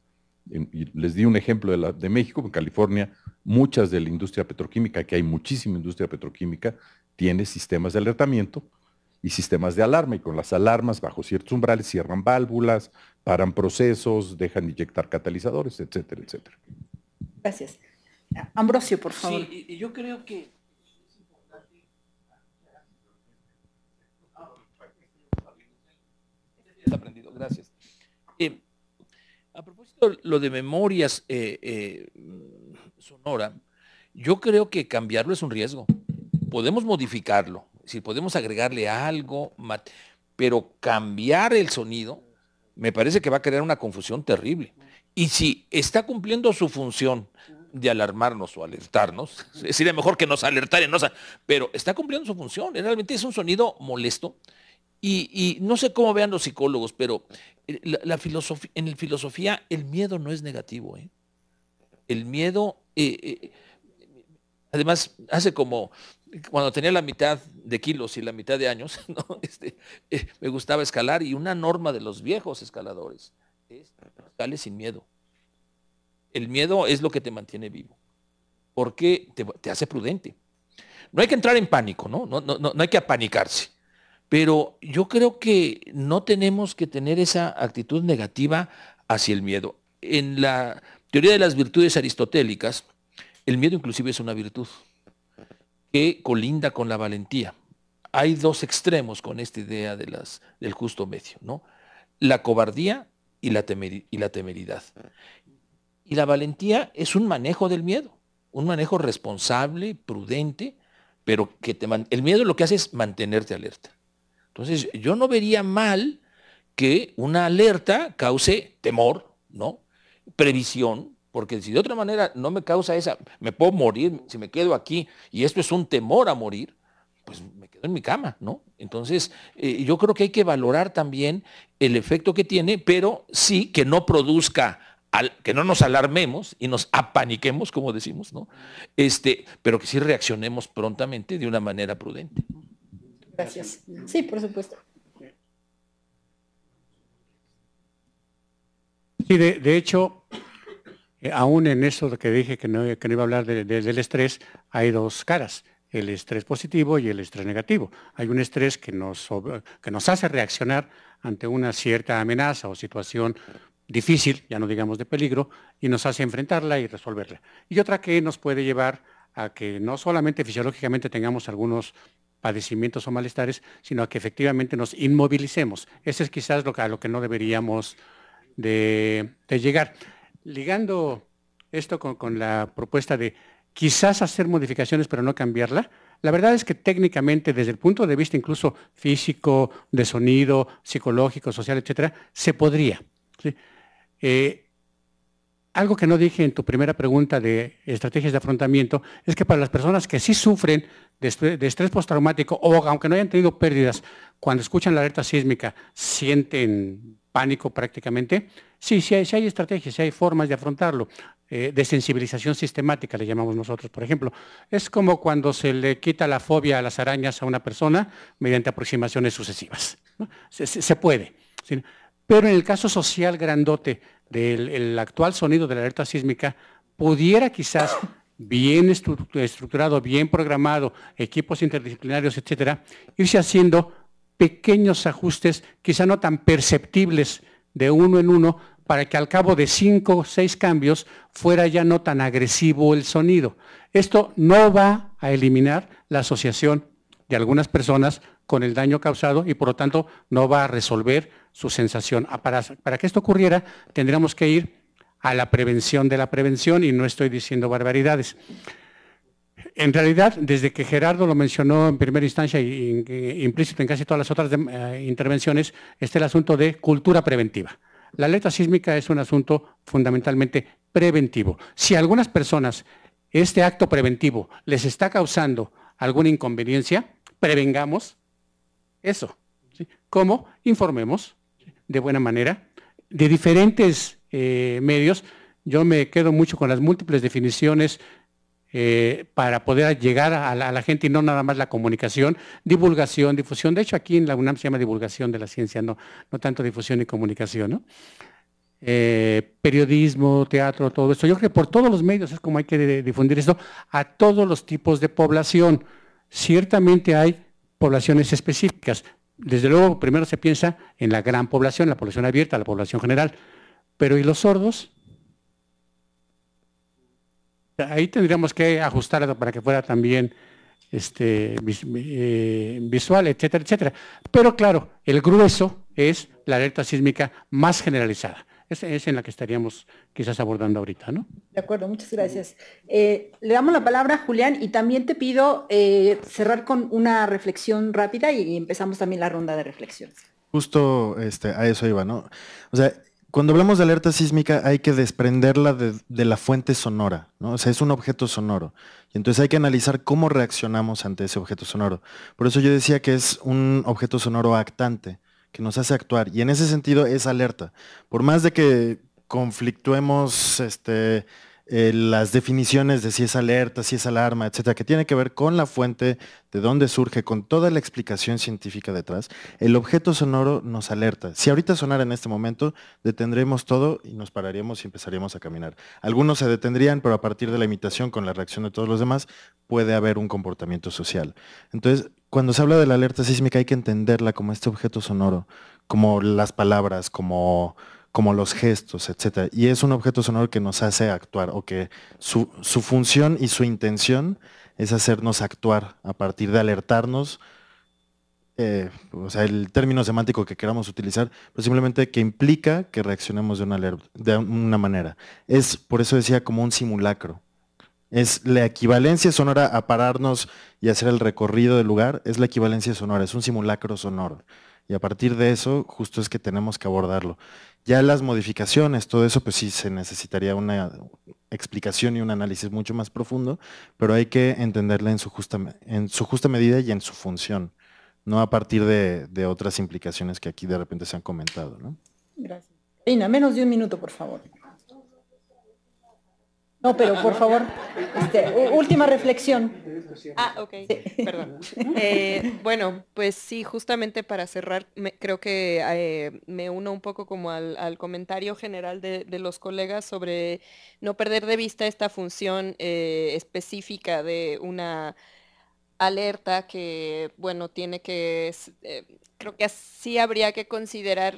les di un ejemplo de, de México, en California, muchas de la industria petroquímica, que hay muchísima industria petroquímica, tiene sistemas de alertamiento y sistemas de alarma. Y con las alarmas, bajo ciertos umbrales, cierran válvulas, paran procesos, dejan inyectar catalizadores, etcétera, etcétera. Gracias. Ambrosio, por favor. Sí, y yo creo que aprendido, gracias. Eh, a propósito, lo de memorias eh, eh, sonora, yo creo que cambiarlo es un riesgo. Podemos modificarlo, si podemos agregarle algo, pero cambiar el sonido me parece que va a crear una confusión terrible. Y si está cumpliendo su función de alarmarnos o alertarnos, sería mejor que nos alertaren, pero está cumpliendo su función, realmente es un sonido molesto. Y, no sé cómo vean los psicólogos, pero eh, la, filosofía, en la filosofía el miedo no es negativo. ¿eh? El miedo, eh, además, hace como cuando tenía la mitad de kilos y la mitad de años, [LAUGHS] este, me gustaba escalar y una norma de los viejos escaladores es sale sin miedo. El miedo es lo que te mantiene vivo, porque te, hace prudente. No hay que entrar en pánico, ¿no? No, hay que apanicarse. Pero yo creo que no tenemos que tener esa actitud negativa hacia el miedo. En la teoría de las virtudes aristotélicas, el miedo inclusive es una virtud que colinda con la valentía. Hay dos extremos con esta idea de las, del justo medio, ¿no? La cobardía y la, y la temeridad. Y la valentía es un manejo del miedo, un manejo responsable, prudente, pero que te el miedo lo que hace es mantenerte alerta. Entonces, yo no vería mal que una alerta cause temor, ¿no? Previsión, porque si de otra manera no me causa esa, me puedo morir si me quedo aquí y esto es un temor a morir, pues en mi cama, ¿no? Entonces, eh, yo creo que hay que valorar también el efecto que tiene, pero sí que no produzca, que no nos alarmemos y nos apaniquemos, como decimos, ¿no? Este, pero que sí reaccionemos prontamente de una manera prudente. Gracias. Sí, por supuesto. Sí, de, hecho, eh, aún en eso que dije que no, que no iba a hablar del estrés, hay dos caras el estrés positivo y el estrés negativo. Hay un estrés que nos, que nos hace reaccionar ante una cierta amenaza o situación difícil, ya no digamos de peligro, y nos hace enfrentarla y resolverla. Y otra que nos puede llevar a que no solamente fisiológicamente tengamos algunos padecimientos o malestares, sino a que efectivamente nos inmovilicemos. Ese es quizás lo que, a lo que no deberíamos de, llegar. Ligando esto con, la propuesta de quizás hacer modificaciones pero no cambiarla. La verdad es que técnicamente, desde el punto de vista incluso físico, de sonido, psicológico, social, etcétera, se podría. Eh, algo que no dije en tu primera pregunta de estrategias de afrontamiento es que para las personas que sí sufren de estrés postraumático o aunque no hayan tenido pérdidas, cuando escuchan la alerta sísmica sienten pánico prácticamente. Sí, sí hay, estrategias, si hay formas de afrontarlo. Eh, de sensibilización sistemática le llamamos nosotros, por ejemplo. Es como cuando se le quita la fobia a las arañas a una persona mediante aproximaciones sucesivas. Se, puede. Pero en el caso social grandote del actual sonido de la alerta sísmica, pudiera quizás bien estructurado, bien programado, equipos interdisciplinarios, etcétera, irse haciendo pequeños ajustes, quizá no tan perceptibles de uno en uno, para que al cabo de cinco o seis cambios fuera ya no tan agresivo el sonido. Esto no va a eliminar la asociación de algunas personas con el daño causado y por lo tanto no va a resolver su sensación. Ah, para, para que esto ocurriera tendríamos que ir a la prevención de la prevención y no estoy diciendo barbaridades. En realidad, desde que Gerardo lo mencionó en primera instancia y, implícito en casi todas las otras eh, intervenciones, está el asunto de cultura preventiva. La alerta sísmica es un asunto fundamentalmente preventivo. Si a algunas personas este acto preventivo les está causando alguna inconveniencia, prevengamos eso. ¿Cómo? Informemos de buena manera de diferentes eh, medios. Yo me quedo mucho con las múltiples definiciones eh, para poder llegar a la, gente y no nada más la comunicación, divulgación, difusión. De hecho, aquí en la UNAM se llama divulgación de la ciencia, no, tanto difusión y comunicación, eh, periodismo, teatro, todo esto. Yo creo que por todos los medios es como hay que difundir esto a todos los tipos de población. Ciertamente hay poblaciones específicas. Desde luego, primero se piensa en la gran población, la población abierta, la población general. Pero ¿y los sordos? Ahí tendríamos que ajustarlo para que fuera también este, eh, visual, etcétera, etcétera. Pero claro, el grueso es la alerta sísmica más generalizada. Es, es en la que estaríamos quizás abordando ahorita, ¿no? De acuerdo, muchas gracias. Eh, le damos la palabra a Julián y también te pido eh, cerrar con una reflexión rápida y empezamos también la ronda de reflexiones. Justo este, a eso iba, ¿no? O sea, cuando hablamos de alerta sísmica hay que desprenderla de, la fuente sonora, ¿no? O sea, es un objeto sonoro. Y entonces hay que analizar cómo reaccionamos ante ese objeto sonoro. Por eso yo decía que es un objeto sonoro actante, que nos hace actuar. Y en ese sentido es alerta. Por más de que conflictuemos este, eh, las definiciones de si es alerta, si es alarma, etcétera, que tiene que ver con la fuente, de dónde surge, con toda la explicación científica detrás, el objeto sonoro nos alerta. Si ahorita sonara en este momento, detendremos todo y nos pararíamos y empezaríamos a caminar. Algunos se detendrían, pero a partir de la imitación con la reacción de todos los demás, puede haber un comportamiento social. Entonces, cuando se habla de la alerta sísmica hay que entenderla como este objeto sonoro, como las palabras, como como los gestos, etcétera, Y es un objeto sonoro que nos hace actuar o que su, función y su intención es hacernos actuar a partir de alertarnos, eh, o sea, el término semántico que queramos utilizar, pero pues simplemente que implica que reaccionemos de una, de una manera. Es, por eso decía, como un simulacro. Es la equivalencia sonora a pararnos y hacer el recorrido del lugar, es la equivalencia sonora, es un simulacro sonoro. Y a partir de eso, justo es que tenemos que abordarlo. Ya las modificaciones, todo eso, pues sí se necesitaría una explicación y un análisis mucho más profundo, pero hay que entenderla en su justa, en su justa medida y en su función, no a partir de, otras implicaciones que aquí de repente se han comentado. ¿no? Gracias. Ina, menos de un minuto, por favor. No, pero por favor, este, última reflexión. Ah, ok, perdón. [LAUGHS] Eh, bueno, pues sí, justamente para cerrar, creo que eh, me uno un poco como al, comentario general de, los colegas sobre no perder de vista esta función eh, específica de una alerta que, bueno, tiene que, creo que así habría que considerar,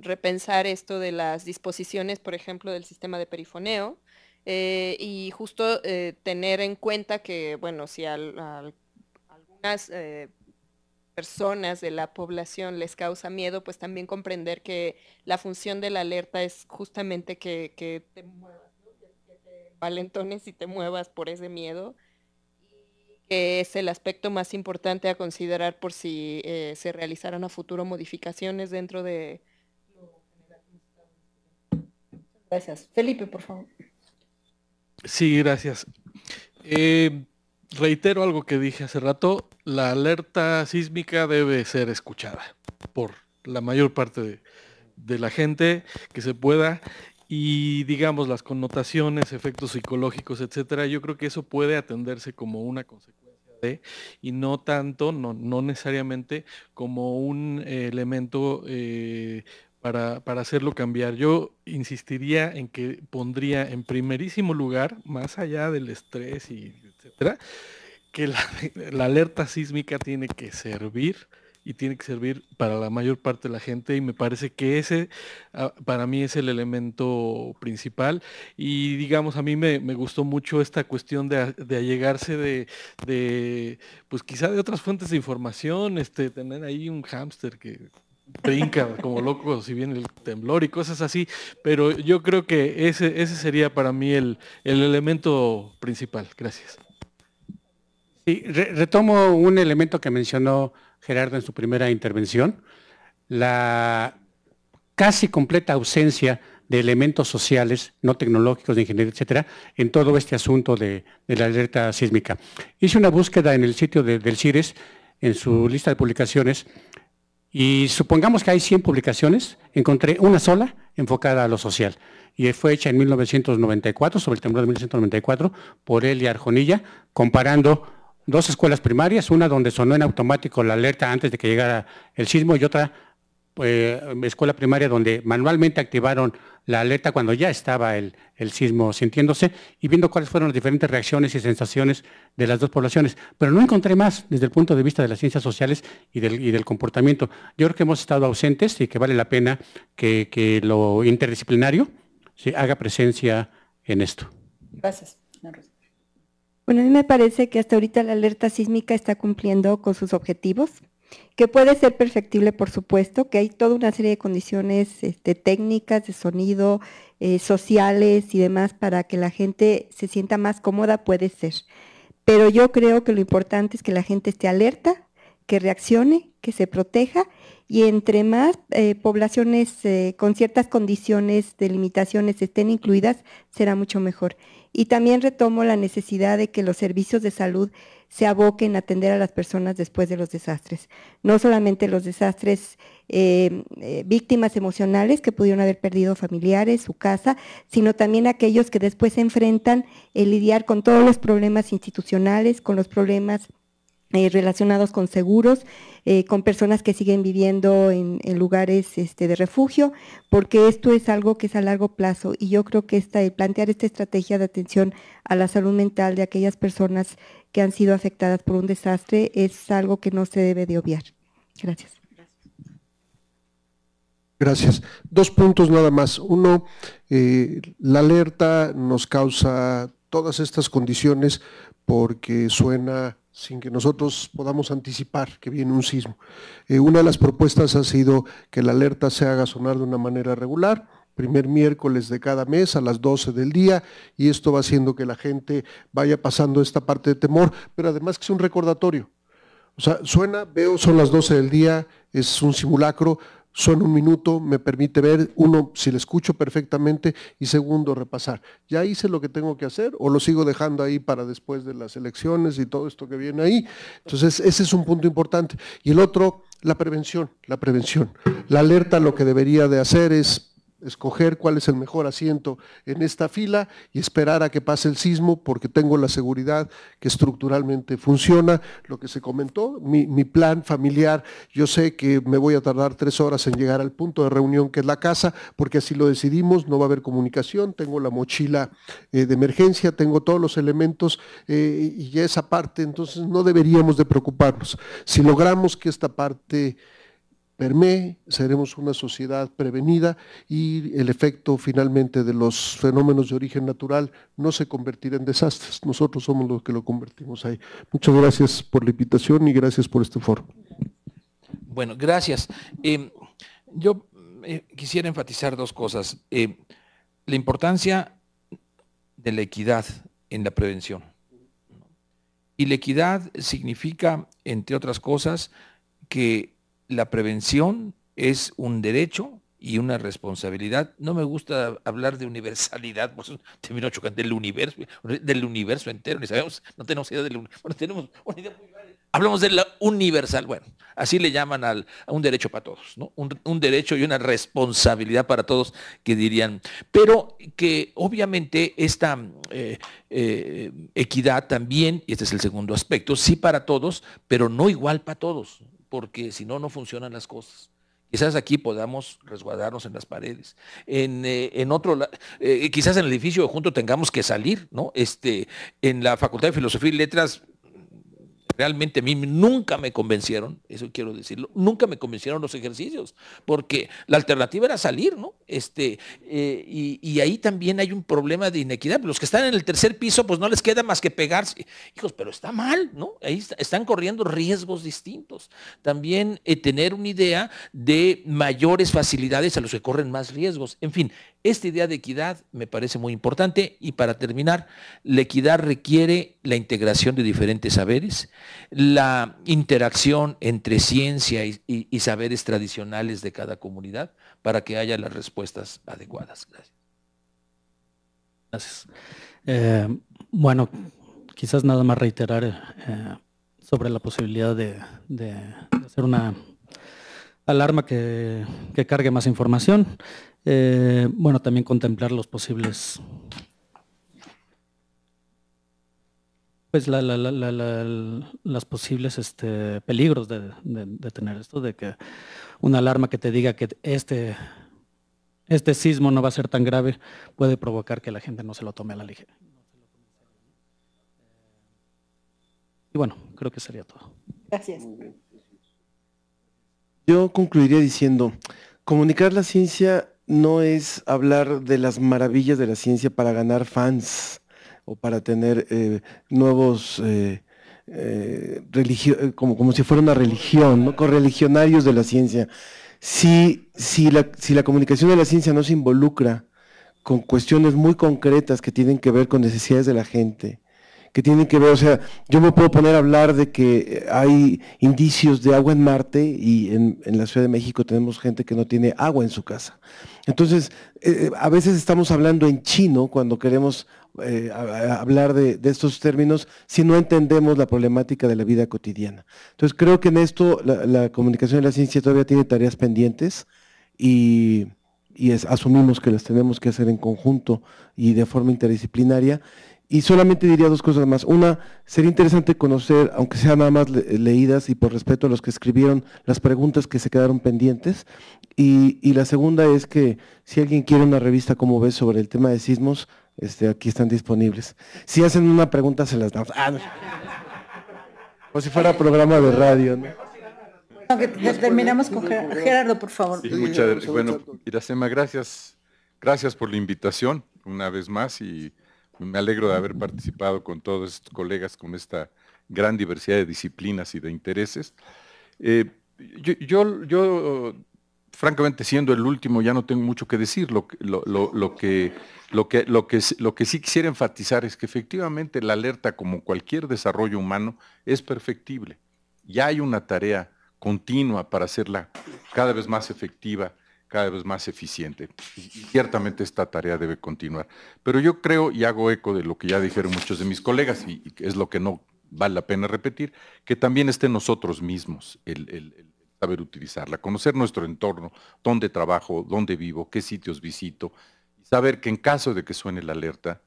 repensar esto de las disposiciones, por ejemplo, del sistema de perifoneo, eh, y justo eh, tener en cuenta que, bueno, si a algunas eh, personas de la población les causa miedo, pues también comprender que la función de la alerta es justamente que, te muevas, que te valentones y te muevas por ese miedo, que es el aspecto más importante a considerar por si se realizaran a futuro modificaciones dentro de... Gracias. Felipe, por favor. Sí, gracias. Eh, reitero algo que dije hace rato, la alerta sísmica debe ser escuchada por la mayor parte de, la gente que se pueda y digamos las connotaciones, efectos psicológicos, etcétera, yo creo que eso puede atenderse como una consecuencia de y no tanto, no, necesariamente como un eh, elemento eh, para, hacerlo cambiar. Yo insistiría en que pondría en primerísimo lugar, más allá del estrés y etcétera, que [LAUGHS] la, alerta sísmica tiene que servir y tiene que servir para la mayor parte de la gente y me parece que ese ah, para mí es el elemento principal y digamos a mí me, gustó mucho esta cuestión de, de allegarse de, pues quizá de otras fuentes de información, este, tener ahí un hámster que brinca como loco si viene el temblor y cosas así, pero yo creo que ese, ese sería para mí el, el elemento principal. Gracias. Sí, retomo un elemento que mencionó Gerardo en su primera intervención, la casi completa ausencia de elementos sociales, no tecnológicos, de ingeniería, etcétera, en todo este asunto de, de la alerta sísmica. Hice una búsqueda en el sitio de, del CIRES, en su lista de publicaciones, y supongamos que hay 100 publicaciones, encontré una sola enfocada a lo social. Y fue hecha en 1994, sobre el temblor de 1994, por él y Arjonilla, comparando dos escuelas primarias, una donde sonó en automático la alerta antes de que llegara el sismo y otra eh, escuela primaria donde manualmente activaron la alerta cuando ya estaba el, sismo sintiéndose y viendo cuáles fueron las diferentes reacciones y sensaciones de las dos poblaciones. Pero no encontré más desde el punto de vista de las ciencias sociales y del, comportamiento. Yo creo que hemos estado ausentes y que vale la pena que, lo interdisciplinario haga presencia en esto. Gracias. Bueno, a mí me parece que hasta ahorita la alerta sísmica está cumpliendo con sus objetivos que puede ser perfectible, por supuesto, que hay toda una serie de condiciones este, técnicas, de sonido, eh, sociales y demás para que la gente se sienta más cómoda, puede ser. Pero yo creo que lo importante es que la gente esté alerta, que reaccione, que se proteja y entre más eh, poblaciones eh, con ciertas condiciones de limitaciones estén incluidas, será mucho mejor. Y también retomo la necesidad de que los servicios de salud se aboque en atender a las personas después de los desastres. No solamente los desastres eh, eh, víctimas emocionales que pudieron haber perdido familiares, su casa, sino también aquellos que después se enfrentan el lidiar con todos los problemas institucionales, con los problemas eh, relacionados con seguros, eh, con personas que siguen viviendo en, lugares este, de refugio, porque esto es algo que es a largo plazo y yo creo que esta, plantear esta estrategia de atención a la salud mental de aquellas personas que han sido afectadas por un desastre es algo que no se debe de obviar. Gracias. Gracias. Dos puntos nada más. Uno, eh, la alerta nos causa todas estas condiciones porque suena sin que nosotros podamos anticipar que viene un sismo. Eh, una de las propuestas ha sido que la alerta se haga sonar de una manera regular, primer miércoles de cada mes a las 12 del día y esto va haciendo que la gente vaya pasando esta parte de temor, pero además que es un recordatorio. O sea, suena, veo, son las 12 del día, es un simulacro, son un minuto me permite ver, uno, si le escucho perfectamente y segundo, repasar. ¿Ya hice lo que tengo que hacer o lo sigo dejando ahí para después de las elecciones y todo esto que viene ahí? Entonces, ese es un punto importante. Y el otro, la prevención, la prevención. La alerta lo que debería de hacer es escoger cuál es el mejor asiento en esta fila y esperar a que pase el sismo porque tengo la seguridad que estructuralmente funciona. Lo que se comentó, mi, plan familiar, yo sé que me voy a tardar tres horas en llegar al punto de reunión que es la casa porque así lo decidimos, no va a haber comunicación, tengo la mochila eh, de emergencia, tengo todos los elementos y eh, y esa parte, entonces no deberíamos de preocuparnos. Si logramos que esta parte permé, seremos una sociedad prevenida y el efecto finalmente de los fenómenos de origen natural no se convertirá en desastres. Nosotros somos los que lo convertimos ahí. Muchas gracias por la invitación y gracias por este foro. Bueno, gracias. Eh, yo eh, quisiera enfatizar dos cosas. Eh, la importancia de la equidad en la prevención. Y la equidad significa, entre otras cosas, que la prevención es un derecho y una responsabilidad. No me gusta hablar de universalidad, por pues, termino chocando del universo, del universo entero, ni sabemos, no tenemos idea del universo, tenemos Hablamos de la universal, bueno, así le llaman a un derecho para todos, ¿no? Un, derecho y una responsabilidad para todos que dirían, pero que obviamente esta eh, eh, equidad también, y este es el segundo aspecto, sí para todos, pero no igual para todos porque si no, no funcionan las cosas. Quizás aquí podamos resguardarnos en las paredes. En, eh, otro, eh, quizás en el edificio junto tengamos que salir, ¿no? Este, en la Facultad de Filosofía y Letras Realmente a mí nunca me convencieron, eso quiero decirlo, nunca me convencieron los ejercicios, porque la alternativa era salir, ¿no? Este, eh, y, ahí también hay un problema de inequidad. Los que están en el tercer piso, pues no les queda más que pegarse. Hijos, pero está mal, ¿no? Ahí están corriendo riesgos distintos. También eh, tener una idea de mayores facilidades a los que corren más riesgos. En fin, esta idea de equidad me parece muy importante y para terminar, la equidad requiere la integración de diferentes saberes, la interacción entre ciencia y, saberes tradicionales de cada comunidad para que haya las respuestas adecuadas. Gracias. Gracias. Eh, bueno, quizás nada más reiterar eh, sobre la posibilidad de, hacer una alarma que, cargue más información. Eh, bueno, también contemplar los posibles. Pues las posibles este, peligros de, tener esto, de que una alarma que te diga que este, este sismo no va a ser tan grave puede provocar que la gente no se lo tome a la ligera. Y bueno, creo que sería todo. Gracias. Yo concluiría diciendo, comunicar la ciencia no es hablar de las maravillas de la ciencia para ganar fans o para tener eh, nuevos eh, eh, como, si fuera una religión, ¿no? correligionarios de la ciencia. si la comunicación de la ciencia no se involucra con cuestiones muy concretas que tienen que ver con necesidades de la gente, que tienen que ver, o sea, yo me puedo poner a hablar de que hay indicios de agua en Marte y en, la Ciudad de México tenemos gente que no tiene agua en su casa. Entonces, eh, eh, a veces estamos hablando en chino cuando queremos eh, hablar de, estos términos si no entendemos la problemática de la vida cotidiana. Entonces, creo que en esto la, comunicación de la ciencia todavía tiene tareas pendientes y asumimos que las tenemos que hacer en conjunto y de forma interdisciplinaria y solamente diría dos cosas más. Una, sería interesante conocer, aunque sean nada más leídas y por respeto a los que escribieron, las preguntas que se quedaron pendientes. Y, la segunda es que si alguien quiere una revista como ves sobre el tema de sismos, este, aquí están disponibles. Si hacen una pregunta, se las damos. Ah, o si fuera programa de radio. ¿no? terminamos con Gerardo, por favor. muchas, bueno, Iracema, gracias. Gracias por la invitación una vez más y me alegro de haber participado con todos estos colegas con esta gran diversidad de disciplinas y de intereses. Eh, yo, yo, francamente, siendo el último, ya no tengo mucho que decir. Lo, que, lo, que, lo que sí quisiera enfatizar es que efectivamente la alerta, como cualquier desarrollo humano, es perfectible. Ya hay una tarea continua para hacerla cada vez más efectiva cada vez más eficiente. Y ciertamente esta tarea debe continuar. Pero yo creo, y hago eco de lo que ya dijeron muchos de mis colegas, y, es lo que no vale la pena repetir, que también esté nosotros mismos el, el saber utilizarla, conocer nuestro entorno, dónde trabajo, dónde vivo, qué sitios visito, y saber que en caso de que suene la alerta,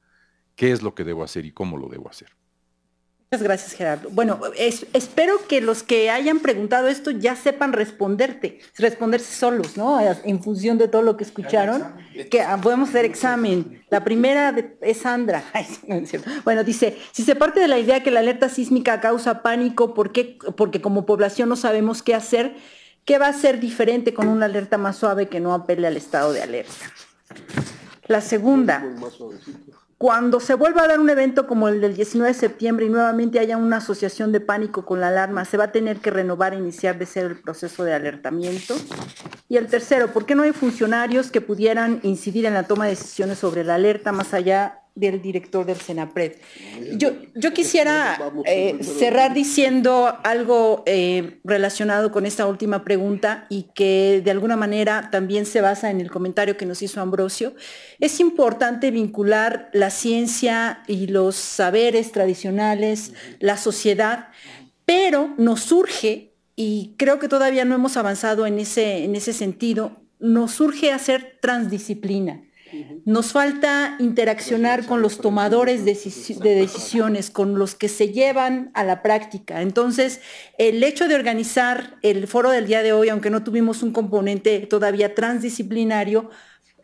qué es lo que debo hacer y cómo lo debo hacer. Muchas gracias, Gerardo. Bueno, espero que los que hayan preguntado esto ya sepan responderte, responderse solos, ¿no? En función de todo lo que escucharon, que ah, podemos hacer examen. La primera es Sandra. [LAUGHS] bueno, dice, si se parte de la idea que la alerta sísmica causa pánico, ¿por qué? porque como población no sabemos qué hacer, ¿qué va a ser diferente con una alerta más suave que no apele al estado de alerta? La segunda cuando se vuelva a dar un evento como el del 19 de septiembre y nuevamente haya una asociación de pánico con la alarma, se va a tener que renovar e iniciar de cero el proceso de alertamiento. Y el tercero, ¿por qué no hay funcionarios que pudieran incidir en la toma de decisiones sobre la alerta más allá del director del CENAPRED Yo, quisiera eh, cerrar diciendo algo eh, relacionado con esta última pregunta y que de alguna manera también se basa en el comentario que nos hizo Ambrosio. Es importante vincular la ciencia y los saberes tradicionales, la sociedad, pero nos surge, y creo que todavía no hemos avanzado en ese, en ese sentido, nos surge hacer transdisciplina. Nos falta interaccionar con los tomadores de, decisiones, con los que se llevan a la práctica. Entonces, el hecho de organizar el foro del día de hoy, aunque no tuvimos un componente todavía transdisciplinario,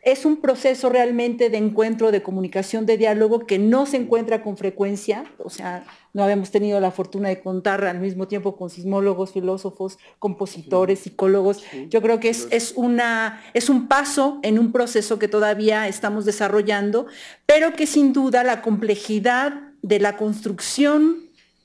es un proceso realmente de encuentro, de comunicación, de diálogo que no se encuentra con frecuencia, o sea, no habíamos tenido la fortuna de contar al mismo tiempo con sismólogos, filósofos, compositores, psicólogos. Yo creo que es, es, una, es un paso en un proceso que todavía estamos desarrollando, pero que sin duda la complejidad de la construcción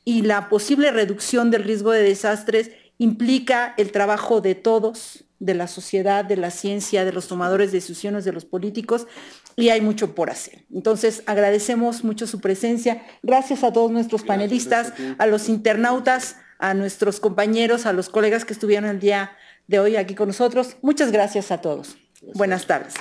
y la posible reducción del riesgo de desastres implica el trabajo de todos, de la sociedad, de la ciencia, de los tomadores de decisiones, de los políticos, y hay mucho por hacer. Entonces, agradecemos mucho su presencia. Gracias a todos nuestros panelistas, a, los internautas, a nuestros compañeros, a los colegas que estuvieron el día de hoy aquí con nosotros. Muchas gracias a todos. Buenas tardes.